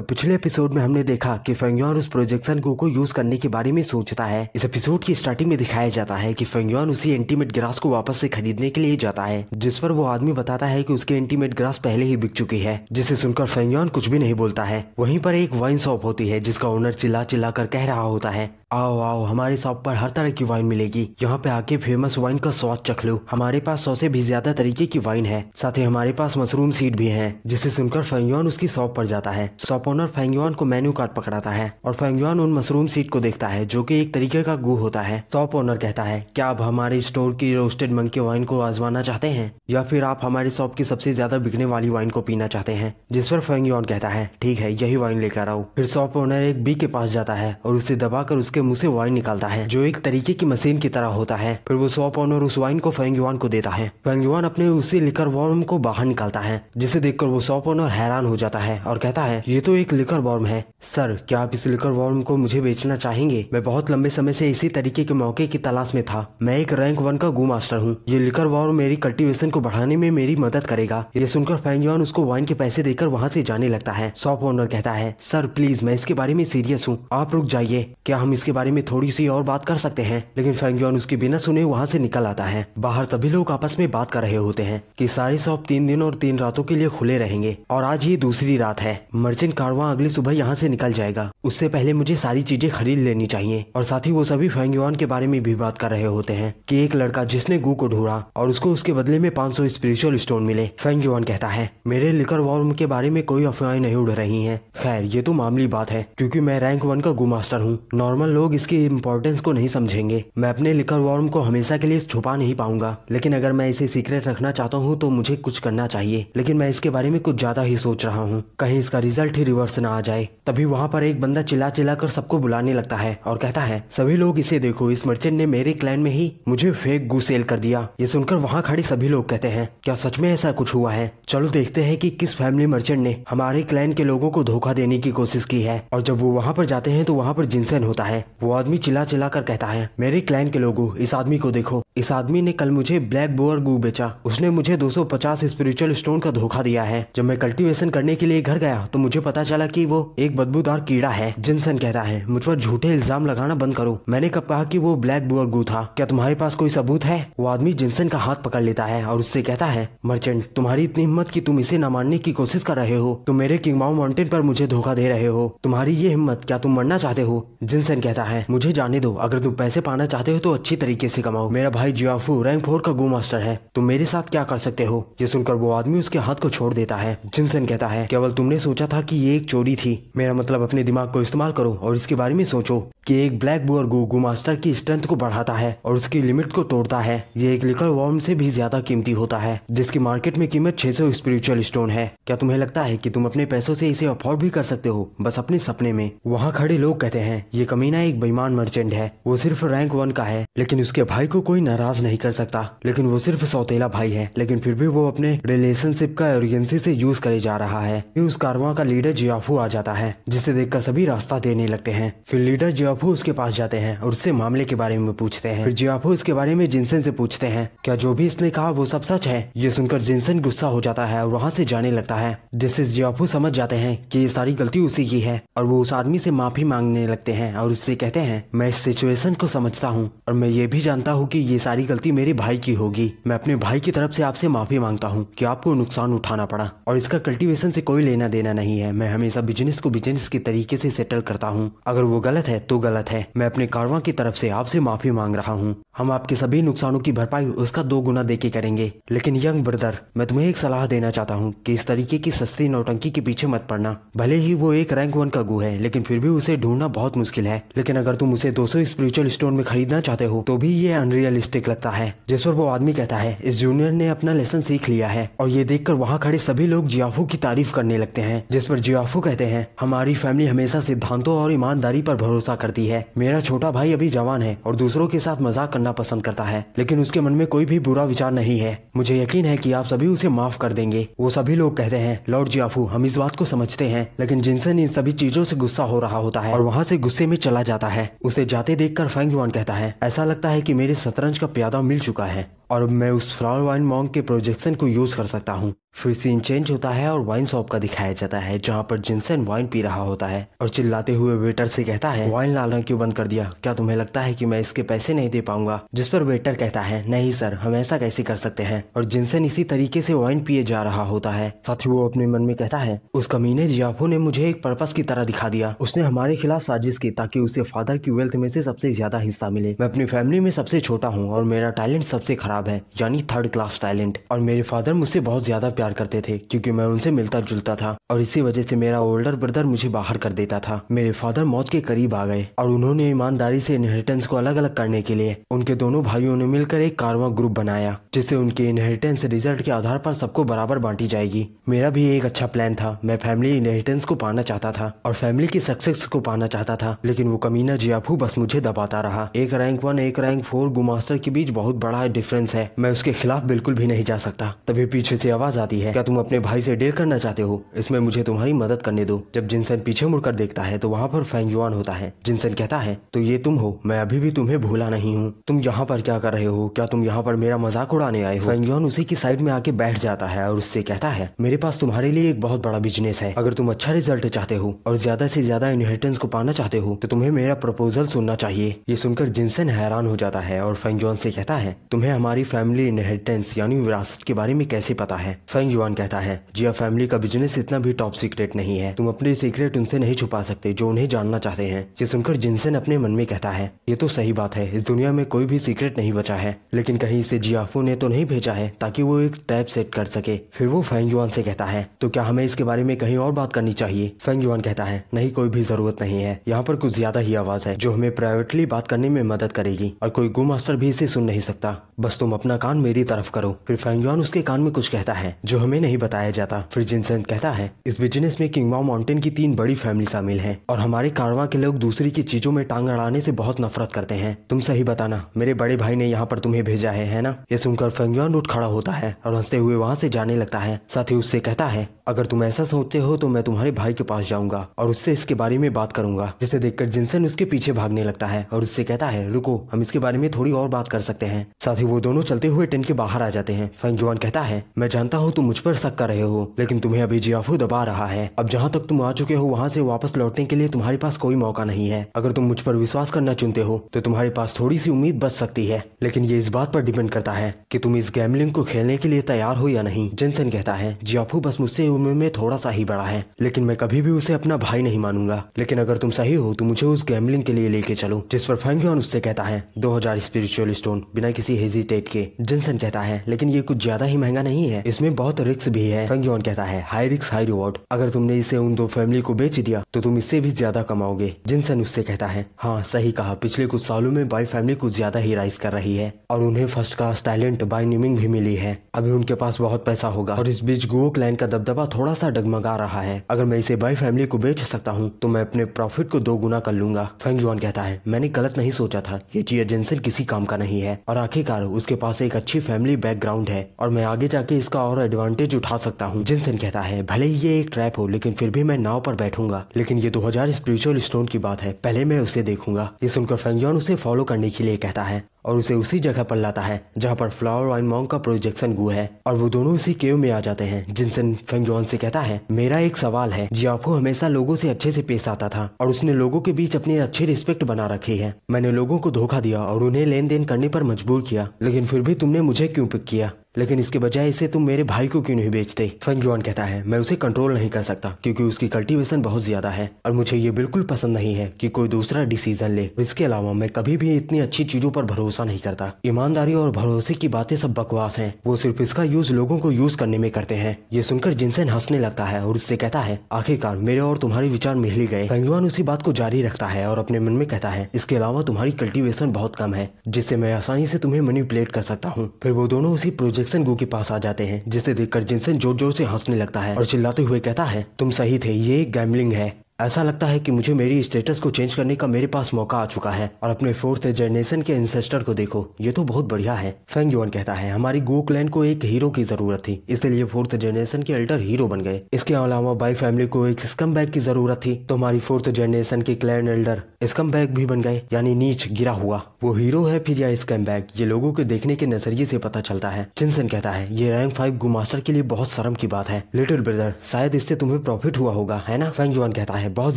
तो पिछले एपिसोड में हमने देखा कि फेंगयोन उस प्रोजेक्शन गो को यूज करने के बारे में सोचता है इस एपिसोड की स्टार्टिंग में दिखाया जाता है कि फेंगयोन उसी एंटीमेट ग्रास को वापस से खरीदने के लिए जाता है जिस पर वो आदमी बताता है कि उसके एंटीमेट ग्रास पहले ही बिक चुकी है जिसे सुनकर फेंगयोन कुछ भी नहीं बोलता है वहीं पर एक वाइन शॉप होती है जिसका ओनर चिल्ला चिल्ला कर कह रहा होता है आओ आओ हमारे शॉप पर हर तरह की वाइन मिलेगी यहाँ पे आके फेमस वाइन का स्वाद चख लो हमारे पास सौ से भी ज्यादा तरीके की वाइन है साथ ही हमारे पास मशरूम सीड भी है जिसे सुनकर फेंगयोन उसकी शॉप पर जाता है शॉप ओनर फेंगयोन को मेन्यू कार्ड पकड़ाता है और फेंगयोन उन मशरूम सीड को देखता है जो की एक तरीके का गु होता है शॉप ओनर कहता है क्या आप हमारे स्टोर की रोस्टेड मंकी वाइन को आजमाना चाहते हैं या फिर आप हमारे शॉप की सबसे ज्यादा बिकने वाली वाइन को पीना चाहते हैं जिस पर फेंगयोन कहता है ठीक है यही वाइन लेकर आओ फिर शॉप ओनर एक बी के पास जाता है और उसे दबा उसके उसके मुंह से वाइन निकालता है जो एक तरीके की मशीन की तरह होता है फिर वो सौ पाउंड और उस वाइन को फेंगयुआन को देता है फेंगयुआन अपने उसी लिकर वॉर्म को बाहर निकालता है जिसे देखकर वो सौ पाउंड और हैरान हो जाता है और कहता है ये तो एक लिकर वॉर्म है सर क्या आप इस लिकर वॉर्म को मुझे बेचना चाहेंगे मैं बहुत लंबे समय ऐसी इसी तरीके के मौके की तलाश में था मैं एक रैंक वन का गो मास्टर हूँ ये लिकर वॉर्म मेरी कल्टिवेशन को बढ़ाने में मेरी मदद करेगा ये सुनकर फेंगयुआन उसको वाइन के पैसे देकर वहाँ ऐसी जाने लगता है सॉप ओनर कहता है सर प्लीज मैं इसके बारे में सीरियस हूँ आप रुक जाइए क्या हम इसके इसके बारे में थोड़ी सी और बात कर सकते हैं लेकिन फेंगयोन उसके बिना सुने वहाँ से निकल आता है बाहर तभी लोग आपस में बात कर रहे होते हैं कि सारे शॉप तीन दिन और तीन रातों के लिए खुले रहेंगे और आज ये दूसरी रात है मर्चेंट कारवा अगली सुबह यहाँ से निकल जाएगा उससे पहले मुझे सारी चीजें खरीद लेनी चाहिए और साथ ही वो सभी फेंगयोन के बारे में भी बात कर रहे होते हैं की एक लड़का जिसने गु को ढूंढा और उसको उसके बदले में पाँच स्पिरिचुअल स्टोन मिले फेंगयोन कहता है मेरे लिकर वॉर्म के बारे में कोई अफवाहें नहीं उड़ रही है खैर ये तो मामली बात है क्यूँकी मैं रैंक वन का गु मास्टर हूँ नॉर्मल लोग इसकी इम्पोर्टेंस को नहीं समझेंगे मैं अपने लिकर वॉर्म को हमेशा के लिए छुपा नहीं पाऊंगा लेकिन अगर मैं इसे सीक्रेट रखना चाहता हूँ तो मुझे कुछ करना चाहिए लेकिन मैं इसके बारे में कुछ ज्यादा ही सोच रहा हूँ कहीं इसका रिजल्ट ही रिवर्स ना आ जाए तभी वहाँ पर एक बंदा चिल्ला चिल्ला कर सबको बुलाने लगता है और कहता है सभी लोग इसे देखो इस मर्चेंट ने मेरे क्लाइंट में ही मुझे फेक गुसेल कर दिया ये सुनकर वहाँ खड़े सभी लोग कहते हैं क्या सच में ऐसा कुछ हुआ है चलो देखते हैं कि किस फैमिली मर्चेंट ने हमारे क्लाइंट के लोगों को धोखा देने की कोशिश की है और जब वो वहाँ पर जाते हैं तो वहाँ पर जिनसेन होता है वो आदमी चिल्ला चिल्ला कर कहता है मेरे क्लाइन के लोगों इस आदमी को देखो इस आदमी ने कल मुझे ब्लैक बोअर गु बेचा उसने मुझे 250 स्पिरिचुअल स्टोन का धोखा दिया है जब मैं कल्टीवेशन करने के लिए घर गया तो मुझे पता चला कि वो एक बदबूदार कीड़ा है जिनसन कहता है मुझ पर झूठे इल्जाम लगाना बंद करो मैंने कब कहा कि वो ब्लैक बोअर गु था क्या तुम्हारे पास कोई सबूत है वो आदमी जिनसन का हाथ पकड़ लेता है और उससे कहता है मर्चेंट तुम्हारी इतनी हिम्मत की तुम इसे न मानने की कोशिश कर रहे हो तुम मेरे किंगमाउ माउंटेन पर मुझे धोखा दे रहे हो तुम्हारी ये हिम्मत क्या तुम मरना चाहते हो जिनसन कहता कहता है मुझे जाने दो अगर तुम पैसे पाना चाहते हो तो अच्छी तरीके से कमाओ मेरा भाई जियाफू रैंक फोर का गो मास्टर है तुम मेरे साथ क्या कर सकते हो ये सुनकर वो आदमी उसके हाथ को छोड़ देता है जिनसन कहता है केवल तुमने सोचा था की ये एक चोरी थी मेरा मतलब अपने दिमाग को इस्तेमाल करो और इसके बारे में सोचो कि एक ब्लैक बोअर गो गो मास्टर की स्ट्रेंथ को बढ़ाता है और उसकी लिमिट को तोड़ता है ये एक लिकल वॉर्म से भी ज्यादा कीमती होता है जिसकी मार्केट में कीमत 600 स्पिरिचुअल स्टोन है क्या तुम्हें लगता है कि तुम अपने पैसों से इसे अफोर्ड भी कर सकते हो बस अपने सपने में वहाँ खड़े लोग कहते हैं ये कमीना एक बेईमान मर्चेंट है वो सिर्फ रैंक वन का है लेकिन उसके भाई को कोई नाराज नहीं कर सकता लेकिन वो सिर्फ सौतेला भाई है लेकिन फिर भी वो अपने रिलेशनशिप का एर्जेंसी से यूज करे जा रहा है फिर उस कारवा का लीडर जियाफू आ जाता है जिसे देखकर सभी रास्ता देने लगते हैं फिर लीडर जियाफू उसके पास जाते हैं और उससे मामले के बारे में पूछते हैं फिर जियाफू इसके बारे में जिनसन से पूछते हैं क्या जो भी इसने कहा वो सब सच है ये सुनकर जिनसन गुस्सा हो जाता है और वहाँ से जाने लगता है जिससे जियाफू समझ जाते हैं की ये सारी गलती उसी की है और वो उस आदमी से माफी मांगने लगते हैं और उससे से कहते हैं मैं इस सिचुएशन को समझता हूँ और मैं ये भी जानता हूँ कि ये सारी गलती मेरे भाई की होगी मैं अपने भाई की तरफ से आपसे माफी मांगता हूँ कि आपको नुकसान उठाना पड़ा और इसका कल्टीवेशन से कोई लेना देना नहीं है मैं हमेशा बिजनेस को बिजनेस के तरीके से सेटल करता हूँ अगर वो गलत है तो गलत है मैं अपने कारवा की तरफ से आपसे माफी मांग रहा हूँ हम आपके सभी नुकसानों की भरपाई उसका दो गुना दे करेंगे लेकिन यंग ब्रदर मैं तुम्हें एक सलाह देना चाहता हूँ की इस तरीके की सस्ती नौटंकी के पीछे मत पड़ना भले ही वो एक रैंक वन का गु है लेकिन फिर भी उसे ढूंढना बहुत मुश्किल है लेकिन अगर तुम उसे 200 स्पिरिचुअल स्टोन में खरीदना चाहते हो तो भी ये अनरियलिस्टिक लगता है जिस पर वो आदमी कहता है इस जूनियर ने अपना लेसन सीख लिया है और ये देखकर वहाँ खड़े सभी लोग जियाफू की तारीफ करने लगते हैं जिस पर जियाफू कहते हैं हमारी फैमिली हमेशा सिद्धांतों और ईमानदारी पर भरोसा करती है मेरा छोटा भाई अभी जवान है और दूसरों के साथ मजाक करना पसंद करता है लेकिन उसके मन में कोई भी बुरा विचार नहीं है मुझे यकीन है की आप सभी उसे माफ कर देंगे वो सभी लोग कहते हैं लॉर्ड जियाफू हम इस बात को समझते हैं लेकिन जिनसन इन सभी चीजों से गुस्सा हो रहा होता है और वहाँ से गुस्से में चला जाता है उसे जाते देखकर फैंग युआन कहता है ऐसा लगता है कि मेरे शतरंज का प्यादा मिल चुका है और मैं उस फ्लावर वाइन मॉन्ग के प्रोजेक्शन को यूज कर सकता हूँ फिर सीन चेंज होता है और वाइन शॉप का दिखाया जाता है जहाँ पर जिनसेन वाइन पी रहा होता है और चिल्लाते हुए वेटर से कहता है वाइन लाना क्यों बंद कर दिया क्या तुम्हें लगता है कि मैं इसके पैसे नहीं दे पाऊंगा जिस पर वेटर कहता है नहीं सर हम ऐसा कैसे कर सकते हैं और जिनसेन इसी तरीके से वाइन पिए जा रहा होता है साथ ही वो अपने मन में कहता है उस कमीने जियाफू ने मुझे एक पर्पज की तरह दिखा दिया उसने हमारे खिलाफ साजिश की ताकि उसे फादर की वेल्थ में से सबसे ज्यादा हिस्सा मिले मैं अपनी फैमिली में सबसे छोटा हूँ और मेरा टैलेंट सबसे खराब है यानी थर्ड क्लास टैलेंट और मेरे फादर मुझसे बहुत ज्यादा प्यार करते थे क्योंकि मैं उनसे मिलता जुलता था और इसी वजह से मेरा ओल्डर ब्रदर मुझे बाहर कर देता था मेरे फादर मौत के करीब आ गए और उन्होंने ईमानदारी से इनहेरिटेंस को अलग अलग करने के लिए उनके दोनों भाइयों ने मिलकर एक कारवा ग्रुप बनाया जिससे उनके इनहेरिटेंस रिजल्ट के आधार पर सबको बराबर बांटी जाएगी मेरा भी एक अच्छा प्लान था मैं फैमिली इनहेरिटेंस को पाना चाहता था और फैमिली की सक्सेस को पाना चाहता था लेकिन वो कमीना जियाफू बस मुझे दबाता रहा एक रैंक वन एक रैंक फोर गुमास्टर के बीच बहुत बड़ा डिफरेंस है मैं उसके खिलाफ बिल्कुल भी नहीं जा सकता तभी पीछे से आवाज आती आती है क्या तुम अपने भाई से डेर करना चाहते हो इसमें मुझे तुम्हारी मदद करने दो जब जिनसन पीछे मुड़कर देखता है तो वहाँ पर युआन होता है जिनसन कहता है तो ये तुम हो मैं अभी भी तुम्हें भूला नहीं हूँ तुम यहाँ पर क्या कर रहे हो क्या तुम यहाँ पर मेरा मजाक उड़ाने आए हो युआन उसी की साइड में आके बैठ जाता है और उससे कहता है मेरे पास तुम्हारे लिए एक बहुत बड़ा बिजनेस है अगर तुम अच्छा रिजल्ट चाहते हो और ज्यादा ऐसी ज्यादा इनहेरिटेंस को पाना चाहते हो तो तुम्हें मेरा प्रपोजल सुनना चाहिए ये सुनकर जिनसन हैरान हो जाता है और युआन से कहता है तुम्हें हमारी फैमिली इनहेरिटेंस यानी विरासत के बारे में कैसे पता है फेंग जुआन कहता है जिया फैमिली का बिजनेस इतना भी टॉप सीक्रेट नहीं है तुम अपने सीक्रेट उनसे नहीं छुपा सकते जो उन्हें जानना चाहते हैं ये सुनकर जिनसेन अपने मन में कहता है ये तो सही बात है इस दुनिया में कोई भी सीक्रेट नहीं बचा है लेकिन कहीं से जियाफू ने तो नहीं भेजा है ताकि वो एक टैप सेट कर सके फिर वो फेंग जुआन से कहता है तो क्या हमें इसके बारे में कहीं और बात करनी चाहिए फेंग जुआन कहता है नहीं कोई भी जरूरत नहीं है यहाँ पर कुछ ज्यादा ही आवाज है जो हमें प्राइवेटली बात करने में मदद करेगी और कोई गो मास्टर भी इसे सुन नहीं सकता बस तुम अपना कान मेरी तरफ करो फिर फेंग जुआन उसके कान में कुछ कहता है जो हमें नहीं बताया जाता फिर जिनसन कहता है इस बिजनेस में किंगवा माउंटेन की तीन बड़ी फैमिली शामिल है और हमारे कारवा के लोग दूसरी की चीजों में टांग अड़ाने से बहुत नफरत करते हैं तुम सही बताना मेरे बड़े भाई ने यहाँ पर तुम्हें भेजा है है ना ये सुनकर फेंगयोन उठ खड़ा होता है और हंसते हुए वहाँ से जाने लगता है साथ ही उससे कहता है अगर तुम ऐसा सोचते हो तो मैं तुम्हारे भाई के पास जाऊंगा और उससे इसके बारे में बात करूंगा जिसे देखकर जिनसन उसके पीछे भागने लगता है और उससे कहता है रुको हम इसके बारे में थोड़ी और बात कर सकते हैं साथ ही वो दोनों चलते हुए टेंट के बाहर आ जाते हैं फेंगयोन कहता है मैं जानता हूँ तुम मुझ पर शक कर रहे हो लेकिन तुम्हें अभी जियाफू दबा रहा है अब जहाँ तक तुम आ चुके हो वहाँ से वापस लौटने के लिए तुम्हारे पास कोई मौका नहीं है अगर तुम मुझ पर विश्वास करना चुनते हो तो तुम्हारे पास थोड़ी सी उम्मीद बच सकती है लेकिन ये इस बात पर डिपेंड करता है कि तुम इस गैमलिंग को खेलने के लिए तैयार हो या नहीं जेंसन कहता है जियाफू बस मुझसे उम्र में थोड़ा सा ही बड़ा है लेकिन मैं कभी भी उसे अपना भाई नहीं मानूंगा लेकिन अगर तुम सही हो तो मुझे उस गैमलिंग के लिए लेके चलो जिस पर फैंक उससे कहता है दो हजार स्पिरिचुअल स्टोन बिना किसी हेजिटेट के जेंसन कहता है लेकिन ये कुछ ज्यादा ही महंगा नहीं है इसमें बहुत बहुत रिक्स भी है फंगजॉन कहता है हाई रिक्स हाई रिवॉर्ड अगर तुमने इसे उन दो फैमिली को बेच दिया तो तुम इससे भी ज्यादा कमाओगे जिनसन उससे कहता है हाँ सही कहा पिछले कुछ सालों में बाई फैमिली कुछ ज्यादा ही राइस कर रही है और उन्हें फर्स्ट क्लास टैलेंट बाई निमिंग भी मिली है अभी उनके पास बहुत पैसा होगा और इस बीच गो क्लैन का दबदबा थोड़ा सा डगमगा रहा है अगर मैं इसे बाई फैमिली को बेच सकता हूँ तो मैं अपने प्रॉफिट को दो गुना कर लूंगा फैंगजॉन कहता है मैंने गलत नहीं सोचा था ये जी जेंसन किसी काम का नहीं है और आखिरकार उसके पास एक अच्छी फैमिली बैकग्राउंड है और मैं आगे जाके इसका और एडवांस एडवांटेज उठा सकता हूँ जिनसन कहता है भले ही ये एक ट्रैप हो लेकिन फिर भी मैं नाव पर बैठूंगा लेकिन ये 2000 स्पिरिचुअल स्टोन की बात है पहले मैं उसे देखूंगा ये सुनकर फेंगयोन उसे फॉलो करने के लिए कहता है और उसे उसी जगह पर लाता है जहाँ पर फ्लावर वाइन मॉन्ग का प्रोजेक्शन गु है और वो दोनों उसी केव में आ जाते हैं जिनसन फेंगजोन से कहता है मेरा एक सवाल है जी आपको हमेशा लोगों से अच्छे से पेश आता था और उसने लोगों के बीच अपनी अच्छी रिस्पेक्ट बना रखी है मैंने लोगों को धोखा दिया और उन्हें लेन देन करने पर मजबूर किया लेकिन फिर भी तुमने मुझे क्यों पिक किया लेकिन इसके बजाय इसे तुम मेरे भाई को क्यों नहीं बेचते फंगजॉन कहता है मैं उसे कंट्रोल नहीं कर सकता क्योंकि उसकी कल्टीवेशन बहुत ज्यादा है और मुझे ये बिल्कुल पसंद नहीं है कि कोई दूसरा डिसीजन ले इसके अलावा मैं कभी भी इतनी अच्छी चीजों पर भरोसा भरोसा नहीं करता ईमानदारी और भरोसे की बातें सब बकवास है वो सिर्फ इसका यूज लोगों को यूज करने में करते हैं ये सुनकर जिनसेन हंसने लगता है और उससे कहता है आखिरकार मेरे और तुम्हारे विचार मिल गए कंगवान उसी बात को जारी रखता है और अपने मन में कहता है इसके अलावा तुम्हारी कल्टिवेशन बहुत कम है जिससे मैं आसानी से तुम्हें मैनिपुलेट कर सकता हूँ फिर वो दोनों उसी प्रोजेक्शन गो के पास आ जाते हैं जिसे देखकर जिनसेन जोर जोर से हंसने लगता है और चिल्लाते हुए कहता है तुम सही थे ये गैम्बलिंग है ऐसा लगता है कि मुझे मेरी स्टेटस को चेंज करने का मेरे पास मौका आ चुका है और अपने फोर्थ जनरेशन के इंसेस्टर को देखो ये तो बहुत बढ़िया है फेंग जोन कहता है हमारी गो क्लैन को एक हीरो की जरूरत थी इसलिए फोर्थ जनरेशन के अल्टर हीरो बन गए इसके अलावा बाई फैमिली को एक स्कम बैग की जरूरत थी तो हमारी फोर्थ जनरेशन के क्लैन एल्डर स्कम बैग भी बन गए यानी नीच गिरा हुआ वो हीरो है फिर या स्कम बैग ये लोगो के देखने के नजरिए ऐसी पता चलता है चिंसन कहता है ये रैंक फाइव गुमास्टर के लिए बहुत शर्म की बात है लिटिल ब्रदर शायद इससे तुम्हें प्रॉफिट हुआ होगा है ना फेंग जोन कहता है बहुत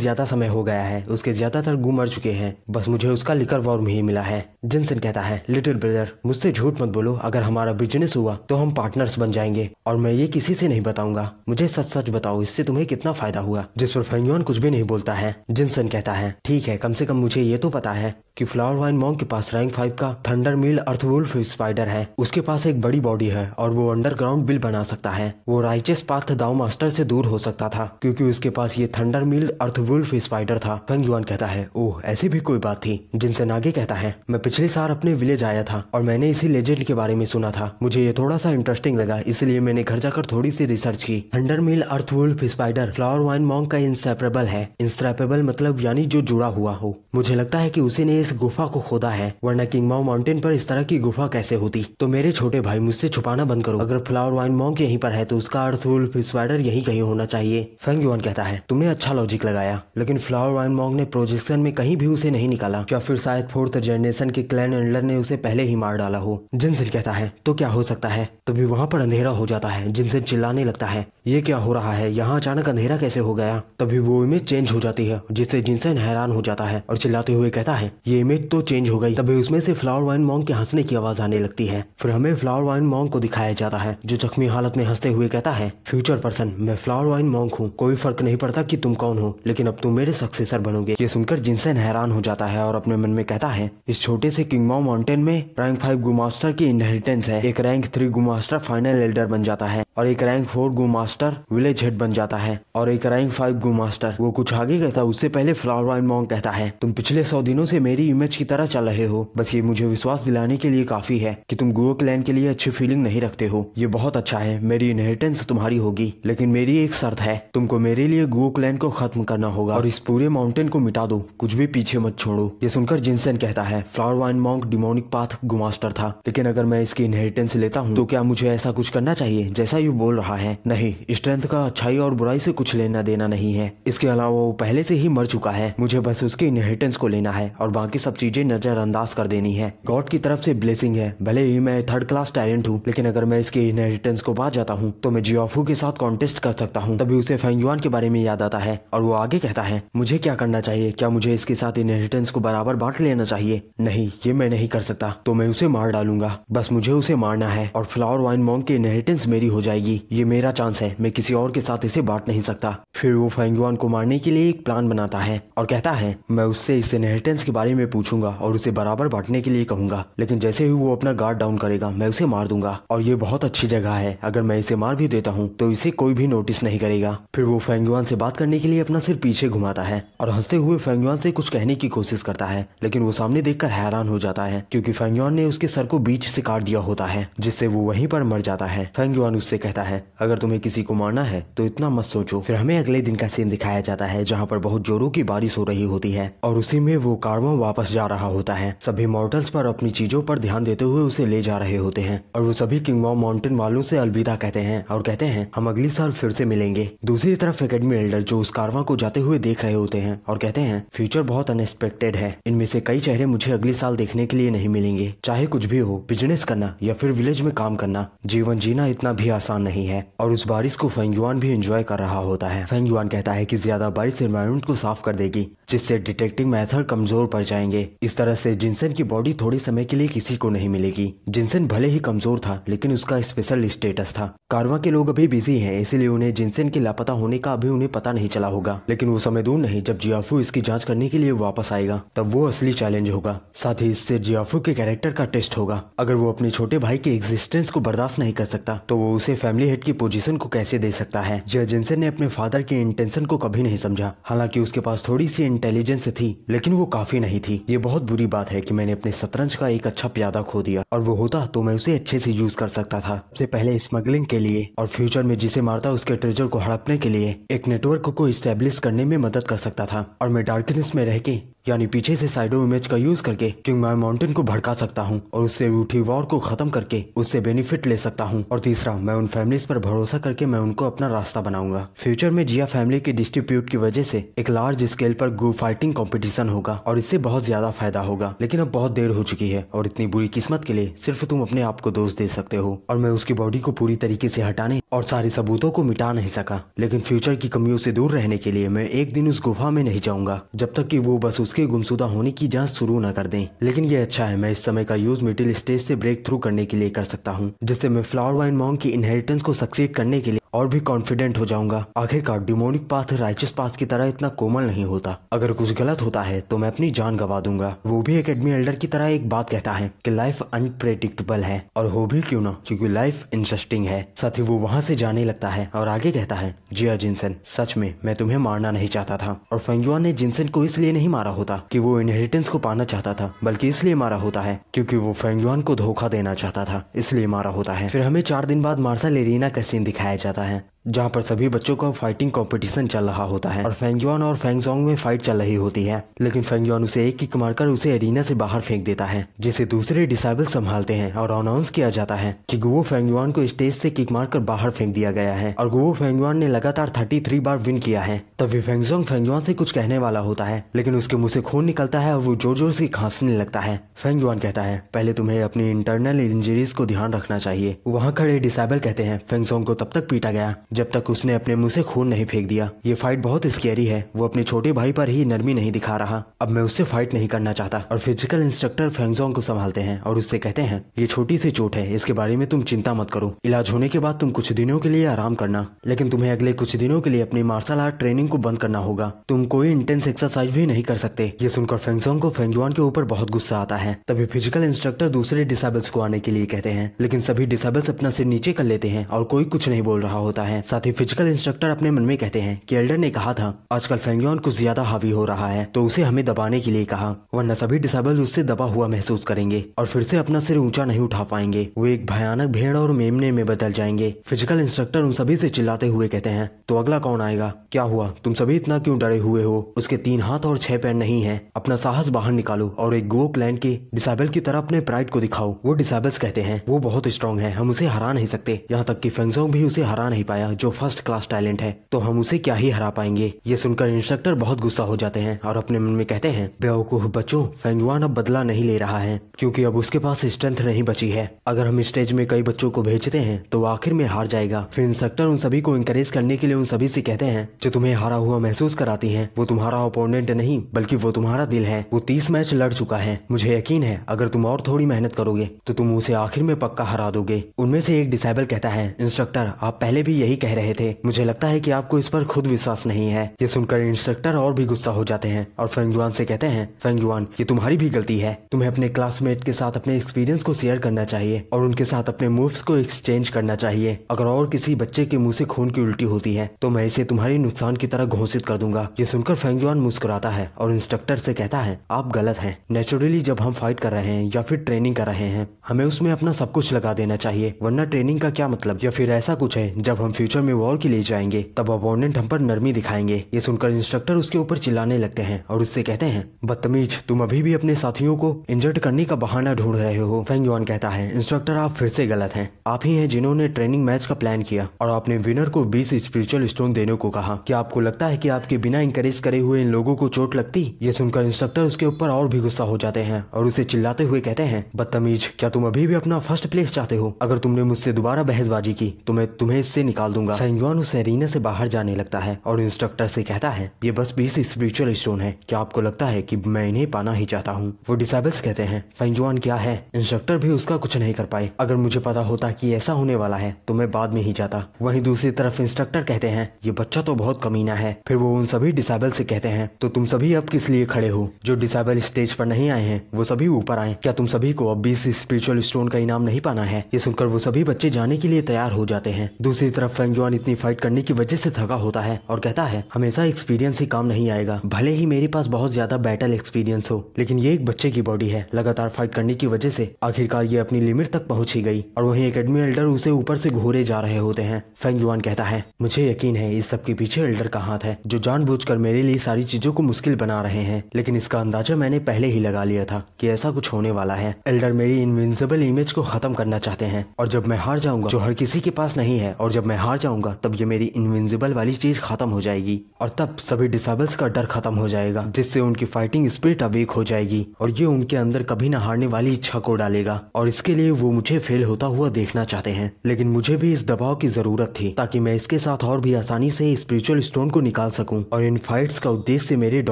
ज्यादा समय हो गया है उसके ज्यादातर गु मर चुके हैं बस मुझे उसका लिकर वॉर्म ही मिला है जिनसन कहता है लिटिल ब्रदर मुझसे झूठ मत बोलो अगर हमारा बिजनेस हुआ तो हम पार्टनर्स बन जाएंगे और मैं ये किसी से नहीं बताऊंगा मुझे सच सच बताओ इससे तुम्हें कितना फायदा हुआ जिस पर फैंगयोन कुछ भी नहीं बोलता है जिनसन कहता है ठीक है कम से कम मुझे ये तो पता है कि फ्लावर वाइन मॉन्ग के पास रैंक फाइव का थंडर मिल अर्थवुल्फ स्पाइडर है उसके पास एक बड़ी बॉडी है और वो अंडरग्राउंड बिल बना सकता है वो राइचेस पाथ दाउ मास्टर से दूर हो सकता था क्योंकि उसके पास ये थंडर मिल अर्थवुल्फ स्पाइडर था फंग युआन कहता है ओह ऐसी भी कोई बात थी जिनसे नागे कहता है मैं पिछले साल अपने विलेज आया था और मैंने इसी लेजेंड के बारे में सुना था मुझे ये थोड़ा सा इंटरेस्टिंग लगा इसलिए मैंने घर जाकर थोड़ी सी रिसर्च की हंडर मिल earth wolf spider flower wine monk का इंसेपरेबल है इंस्ट्रेपेबल मतलब यानी जो जुड़ा हुआ हो मुझे लगता है की उसी ने इस गुफा को खोदा है वरना किंग माओ माउंटेन पर इस तरह की गुफा कैसे होती तो मेरे छोटे भाई मुझसे छुपाना बंद करो अगर फ्लावर वाइन मॉन्ग यहीं पर है तो उसका अर्थवुल्फ स्पाइडर यही कहीं होना चाहिए फैंग युआन कहता है तुमने अच्छा लॉजिक लगा लगाया लेकिन फ्लावर वाइन मॉन्ग ने प्रोजेक्शन में कहीं भी उसे नहीं निकाला क्या फिर शायद फोर्थ जनरेशन के क्लैन एंडलर ने उसे पहले ही मार डाला हो जिनसे कहता है तो क्या हो सकता है तभी वहाँ पर अंधेरा हो जाता है जिनसे चिल्लाने लगता है ये क्या हो रहा है यहाँ अचानक अंधेरा कैसे हो गया तभी वो इमेज चेंज हो जाती है जिससे जिनसे हैरान हो जाता है और चिल्लाते हुए कहता है ये इमेज तो चेंज हो गई तभी उसमें से फ्लावर वाइन मॉन्ग के हंसने की आवाज आने लगती है फिर हमें फ्लावर वाइन मॉन्ग को दिखाया जाता है जो जख्मी हालत में हंसते हुए कहता है फ्यूचर पर्सन मैं फ्लावर वाइन मॉन्ग हूँ कोई फर्क नहीं पड़ता की तुम कौन हो लेकिन अब तुम मेरे सक्सेसर बनोगे ये सुनकर जिनसेन हैरान हो जाता है और अपने मन में कहता है इस छोटे से किंगमाओ माउंटेन में रैंक फाइव गुमास्टर की इनहेरिटेंस है एक रैंक थ्री गुमास्टर फाइनल एल्डर बन जाता है और एक रैंक फोर गुमास्टर विलेज हेड बन जाता है और एक रैंक फाइव गुमास्टर वो कुछ आगे कहता है उससे पहले फ्लावर वाइन मॉन्ग कहता है तुम पिछले सौ दिनों से मेरी इमेज की तरह चल रहे हो बस ये मुझे विश्वास दिलाने के लिए काफी है कि तुम गुओ क्लैन के लिए अच्छी फीलिंग नहीं रखते हो ये बहुत अच्छा है मेरी इनहेरिटेंस तुम्हारी होगी लेकिन मेरी एक शर्त है तुमको मेरे लिए गुओ क्लैन को खत्म करना होगा और इस पूरे माउंटेन को मिटा दो कुछ भी पीछे मत छोड़ो ये सुनकर जिनसेन कहता है flower wine monk demonic path गुमास्टर था लेकिन अगर मैं इसकी इनहेरिटेंस लेता हूँ तो क्या मुझे ऐसा कुछ करना चाहिए जैसा यू बोल रहा है नहीं स्ट्रेंथ का अच्छाई और बुराई से कुछ लेना देना नहीं है इसके अलावा वो पहले से ही मर चुका है मुझे बस उसके इनहेरिटेंस को लेना है और बाकी सब चीजें नजरअंदाज कर देनी है गॉड की तरफ से ब्लेसिंग है भले ही मैं थर्ड क्लास टैलेंट हूँ लेकिन अगर मैं इसके इनहेरिटेंस को पा जाता हूँ तो मैं जियोफू के साथ कॉन्टेस्ट कर सकता हूँ तभी उसे फेंगयुआन के बारे में याद आता है और वो आगे कहता है मुझे क्या करना चाहिए क्या मुझे इसके साथ इनहेरिटेंस को बराबर बांट लेना चाहिए नहीं ये मैं नहीं कर सकता तो मैं उसे मार डालूंगा बस मुझे उसे मारना है और फ्लावर वाइन मॉन्ग की इनहेरिटेंस मेरी हो जाएगी ये मेरा चांस है मैं किसी और के साथ इसे बांट नहीं सकता फिर वो फैंगुआन को मारने के लिए एक प्लान बनाता है और कहता है मैं उससे इस इनहेरिटेंस के बारे में पूछूंगा और उसे बराबर बांटने के लिए कहूंगा लेकिन जैसे ही वो अपना गार्ड डाउन करेगा मैं उसे मार दूंगा और ये बहुत अच्छी जगह है अगर मैं इसे मार भी देता हूँ तो इसे कोई भी नोटिस नहीं करेगा फिर वो फैंगुआन से बात करने के लिए अपना सिर पीछे घुमाता है और हंसते हुए फेंगयुआन से कुछ कहने की कोशिश करता है लेकिन वो सामने देखकर हैरान हो जाता है क्योंकि फेंगयुआन ने उसके सर को बीच से काट दिया होता है जिससे वो वहीं पर मर जाता है फेंगयुआन उससे कहता है अगर तुम्हें किसी को मारना है तो इतना मत सोचो फिर हमें अगले दिन का सीन दिखाया जाता है जहाँ पर बहुत जोरों की बारिश हो रही होती है और उसी में वो कारवा वापस जा रहा होता है सभी मॉर्टल्स पर अपनी चीजों पर ध्यान देते हुए उसे ले जा रहे होते हैं और वो सभी किंगवा माउंटेन वालों से अलविदा कहते हैं और कहते हैं हम अगली साल फिर से मिलेंगे दूसरी तरफ एकेडमी एल्डर जो उस कारवा को को जाते हुए देख रहे होते हैं और कहते हैं फ्यूचर बहुत अनएक्सपेक्टेड है इनमें से कई चेहरे मुझे अगले साल देखने के लिए नहीं मिलेंगे चाहे कुछ भी हो बिजनेस करना या फिर विलेज में काम करना जीवन जीना इतना भी आसान नहीं है और उस बारिश को फेंगयुआन भी एंजॉय कर रहा होता है फेंगयुआन कहता है की ज्यादा बारिश एनवायरमेंट को साफ कर देगी जिससे डिटेक्टिव मैथड कमजोर पड़ जाएंगे इस तरह से जिनसन की बॉडी थोड़े समय के लिए किसी को नहीं मिलेगी जिनसन भले ही कमजोर था लेकिन उसका स्पेशल स्टेटस था कारवा के लोग अभी बिजी हैं इसीलिए उन्हें जिनसेन के लापता होने का अभी उन्हें पता नहीं चला होगा लेकिन वो समय दूर नहीं जब जियाफू इसकी जांच करने के लिए वापस आएगा तब वो असली चैलेंज होगा साथ ही इससे जियाफू के कैरेक्टर का टेस्ट होगा अगर वो अपने छोटे भाई के एग्जिस्टेंस को बर्दाश्त नहीं कर सकता तो वो उसे फैमिली हेड की पोजीशन को कैसे दे सकता है जिया ने अपने फादर के इंटेंशन को कभी नहीं समझा हालांकि उसके पास थोड़ी सी इंटेलिजेंस थी लेकिन वो काफी नहीं थी ये बहुत बुरी बात है की मैंने अपने शतरंज का एक अच्छा प्यादा खो दिया और वो होता तो मैं उसे अच्छे से यूज कर सकता था सबसे पहले स्मगलिंग के लिए और फ्यूचर में जिसे मारता उसके ट्रेजर को हड़पने के लिए एक नेटवर्क को स्टेब्लिश फेस करने में मदद कर सकता था और मैं डार्कनेस में रह के यानी पीछे से साइडो इमेज का यूज करके किंग मैं माउंटेन को भड़का सकता हूँ और उससे उठी वॉर को खत्म करके उससे बेनिफिट ले सकता हूँ और तीसरा मैं उन फैमिलीज पर भरोसा करके मैं उनको अपना रास्ता बनाऊंगा फ्यूचर में जिया फैमिली के डिस्ट्रीब्यूट की वजह से एक लार्ज स्केल पर गो फाइटिंग कॉम्पिटिशन होगा और इससे बहुत ज्यादा फायदा होगा लेकिन अब बहुत देर हो चुकी है और इतनी बुरी किस्मत के लिए सिर्फ तुम अपने आप को दोष दे सकते हो और मैं उसकी बॉडी को पूरी तरीके ऐसी हटाने और सारे सबूतों को मिटा नहीं सका लेकिन फ्यूचर की कमियों ऐसी दूर रहने के लिए मैं एक दिन उस गुफा में नहीं जाऊँगा जब तक की वो बस उस उसके गुमशुदा होने की जांच शुरू न कर दें लेकिन ये अच्छा है मैं इस समय का यूज मिडिल स्टेज से ब्रेक थ्रू करने के लिए कर सकता हूँ जिससे मैं फ्लावर वाइन मॉन्ग की इनहेरिटेंस को सक्सेड करने के लिए और भी कॉन्फिडेंट हो जाऊंगा आखिरकार डिमोनिक पाथ राइचस पाथ की तरह इतना कोमल नहीं होता अगर कुछ गलत होता है तो मैं अपनी जान गवा दूंगा वो भी एकेडमी एल्डर की तरह एक बात कहता है कि लाइफ अनप्रेडिक्टेबल है और हो भी क्यों ना क्योंकि लाइफ इंटरेस्टिंग है साथ ही वो वहाँ से जाने लगता है और आगे कहता है जिया हाँ, जिनसन सच में मैं तुम्हें मारना नहीं चाहता था और फेंगुआन ने जिनसन को इसलिए नहीं मारा होता कि वो इनहेरिटेंस को पाना चाहता था बल्कि इसलिए मारा होता है क्योंकि वो फेंगुआन को धोखा देना चाहता था इसलिए मारा होता है फिर हमें चार दिन बाद मार्सा लेरीना का सीन दिखाया जाता है जहाँ पर सभी बच्चों का फाइटिंग कंपटीशन चल रहा होता है और फैंगजॉन और फेंगजोंग में फाइट चल रही होती है लेकिन फैंगजॉन उसे एक किक मारकर उसे एरिना से बाहर फेंक देता है जिसे दूसरे डिसाइबल संभालते हैं और अनाउंस किया जाता है कि गुवो फैंगजॉन को स्टेज से किक मारकर बाहर फेंक दिया गया है और गुवो फैंगजॉन ने लगातार थर्टी बार विन किया है तभी फेंगजोंग फैंगजॉन से कुछ कहने वाला होता है लेकिन उसके मुँह से खून निकलता है और वो जोर जोर से खांसने लगता है फैंगजॉन कहता है पहले तुम्हें अपनी इंटरनल इंजरीज को ध्यान रखना चाहिए वहाँ खड़े डिसाइबल कहते हैं फेंगजोंग को तब तक पीटा गया जब तक उसने अपने मुंह से खून नहीं फेंक दिया ये फाइट बहुत स्केरी है वो अपने छोटे भाई पर ही नरमी नहीं दिखा रहा अब मैं उससे फाइट नहीं करना चाहता और फिजिकल इंस्ट्रक्टर फेंगजोंग को संभालते हैं और उससे कहते हैं ये छोटी सी चोट है इसके बारे में तुम चिंता मत करो इलाज होने के बाद तुम कुछ दिनों के लिए आराम करना लेकिन तुम्हें अगले कुछ दिनों के लिए अपनी मार्शल आर्ट ट्रेनिंग को बंद करना होगा तुम कोई इंटेंस एक्सरसाइज भी नहीं कर सकते ये सुनकर फेंगजोंग को फेंगजुआन के ऊपर बहुत गुस्सा आता है तभी फिजिकल इंस्ट्रक्टर दूसरे डिसेबल्स को आने के लिए कहते हैं लेकिन सभी डिसेबल्स अपना सिर नीचे कर लेते हैं और कोई कुछ नहीं बोल रहा होता है साथ ही फिजिकल इंस्ट्रक्टर अपने मन में कहते हैं कि एल्डर ने कहा था आजकल फेंगोन कुछ ज्यादा हावी हो रहा है तो उसे हमें दबाने के लिए कहा वरना सभी डिसेबल उससे दबा हुआ महसूस करेंगे और फिर से अपना सिर ऊंचा नहीं उठा पाएंगे वो एक भयानक भेड़ और मेमने में बदल जाएंगे फिजिकल इंस्ट्रक्टर उन सभी से चिल्लाते हुए कहते हैं तो अगला कौन आएगा क्या हुआ तुम सभी इतना क्यों डरे हुए हो उसके तीन हाथ और छह पैर नहीं है अपना साहस बाहर निकालो और एक गोक लैंड के डिसेबल की तरह अपने प्राइड को दिखाओ वो डिसेबल्स कहते हैं वो बहुत स्ट्रांग है हम उसे हरा नहीं सकते यहाँ तक की फेंगजोंग भी उसे हरा नहीं पाया जो फर्स्ट क्लास टैलेंट है तो हम उसे क्या ही हरा पाएंगे ये सुनकर इंस्ट्रक्टर बहुत गुस्सा हो जाते हैं और अपने मन में कहते हैं बेवकूफ बच्चों फेंगवान अब बदला नहीं ले रहा है क्योंकि अब उसके पास स्ट्रेंथ नहीं बची है अगर हम स्टेज में कई बच्चों को भेजते हैं तो आखिर में हार जाएगा फिर इंस्ट्रक्टर उन सभी को इंकरेज करने के लिए उन सभी से कहते हैं जो तुम्हें हारा हुआ महसूस कराती है वो तुम्हारा अपोनेंट नहीं बल्कि वो तुम्हारा दिल है वो तीस मैच लड़ चुका है मुझे यकीन है अगर तुम और थोड़ी मेहनत करोगे तो तुम उसे आखिर में पक्का हरा दोगे उनमें से एक डिसाइबल कहता है इंस्ट्रक्टर आप पहले भी यही कह रहे थे मुझे लगता है कि आपको इस पर खुद विश्वास नहीं है ये सुनकर इंस्ट्रक्टर और भी गुस्सा हो जाते हैं और फेंगजुआन से कहते हैं फेंगजुआन ये तुम्हारी भी गलती है तुम्हें अपने क्लासमेट के साथ अपने एक्सपीरियंस को शेयर करना चाहिए और उनके साथ अपने मूव्स को एक्सचेंज करना चाहिए अगर और किसी बच्चे के मुंह से खून की उल्टी होती है तो मैं इसे तुम्हारे नुकसान की तरह घोषित कर दूंगा ये सुनकर फेंगजुआन मुस्कुराता है और इंस्ट्रक्टर से कहता है आप गलत है नेचुरली जब हम फाइट कर रहे हैं या फिर ट्रेनिंग कर रहे हैं हमें उसमें अपना सब कुछ लगा देना चाहिए वरना ट्रेनिंग का क्या मतलब या फिर ऐसा कुछ है जब हम फ्यूचर में वॉर के लिए जाएंगे तब अपोनेंट हम पर नरमी दिखाएंगे ये सुनकर इंस्ट्रक्टर उसके ऊपर चिल्लाने लगते हैं और उससे कहते हैं बदतमीज तुम अभी भी अपने साथियों को इंजर्ड करने का बहाना ढूंढ रहे हो फेंग योन कहता है इंस्ट्रक्टर आप फिर से गलत है आप ही है जिन्होंने ट्रेनिंग मैच का प्लान किया और आपने विनर को बीस स्पिरिचुअल स्टोन देने को कहा क्या आपको लगता है की आपके बिना इंकरेज करे हुए इन लोगों को चोट लगती ये सुनकर इंस्ट्रक्टर उसके ऊपर और भी गुस्सा हो जाते हैं और उसे चिल्लाते हुए कहते हैं बदतमीज क्या तुम अभी भी अपना फर्स्ट प्लेस चाहते हो अगर तुमने मुझसे दोबारा बहसबाजी की तो मैं तुम्हें इससे निकाल दूंगा फैंगुआन उस एरिना से बाहर जाने लगता है और इंस्ट्रक्टर से कहता है ये बस बीस स्पिरिचुअल स्टोन है क्या आपको लगता है की मैं इन्हें पाना ही चाहता हूँ वो डिसाइबल्स कहते हैं फैंजवान क्या है इंस्ट्रक्टर भी उसका कुछ नहीं कर पाए अगर मुझे पता होता की ऐसा होने वाला है तो मैं बाद में ही जाता वही दूसरी तरफ इंस्ट्रक्टर कहते हैं ये बच्चा तो बहुत कमीना है फिर वो उन सभी डिसाइबल से कहते हैं तो तुम सभी अब किस लिए खड़े हो जो डिसाइबल स्टेज पर नहीं आए हैं वो सभी ऊपर आए क्या तुम सभी को अब बीस स्पिरिचुअल स्टोन का इनाम नहीं पाना है ये सुनकर वो सभी बच्चे जाने के लिए तैयार हो जाते हैं दूसरी तरफ कंजुआन इतनी फाइट करने की वजह से थका होता है और कहता है हमेशा एक्सपीरियंस ही काम नहीं आएगा भले ही मेरे पास बहुत ज्यादा बैटल एक्सपीरियंस हो लेकिन ये एक बच्चे की बॉडी है लगातार फाइट करने की वजह से आखिरकार ये अपनी लिमिट तक पहुँच ही गई और वही अकेडमी एल्डर उसे ऊपर से घोरे जा रहे होते हैं फेंगजुआन कहता है मुझे यकीन है इस सबके पीछे एल्डर का हाथ है जो जान मेरे लिए सारी चीजों को मुश्किल बना रहे हैं लेकिन इसका अंदाजा मैंने पहले ही लगा लिया था की ऐसा कुछ होने वाला है एल्डर मेरी इनविंसिबल इमेज को खत्म करना चाहते हैं और जब मैं हार जाऊंगा जो हर किसी के पास नहीं है और जब मैं हार मार जाऊंगा तब ये मेरी इनविजिबल वाली चीज खत्म हो जाएगी और तब सभी डिसेबल्स का डर खत्म हो जाएगा जिससे उनकी फाइटिंग स्पिरिट अवेक हो जाएगी और ये उनके अंदर कभी न हारने वाली इच्छा को डालेगा और इसके लिए वो मुझे फेल होता हुआ देखना चाहते हैं लेकिन मुझे भी इस दबाव की जरूरत थी ताकि मैं इसके साथ और भी आसानी से स्पिरिचुअल स्टोन को निकाल सकूं और इन फाइट्स का उद्देश्य मेरे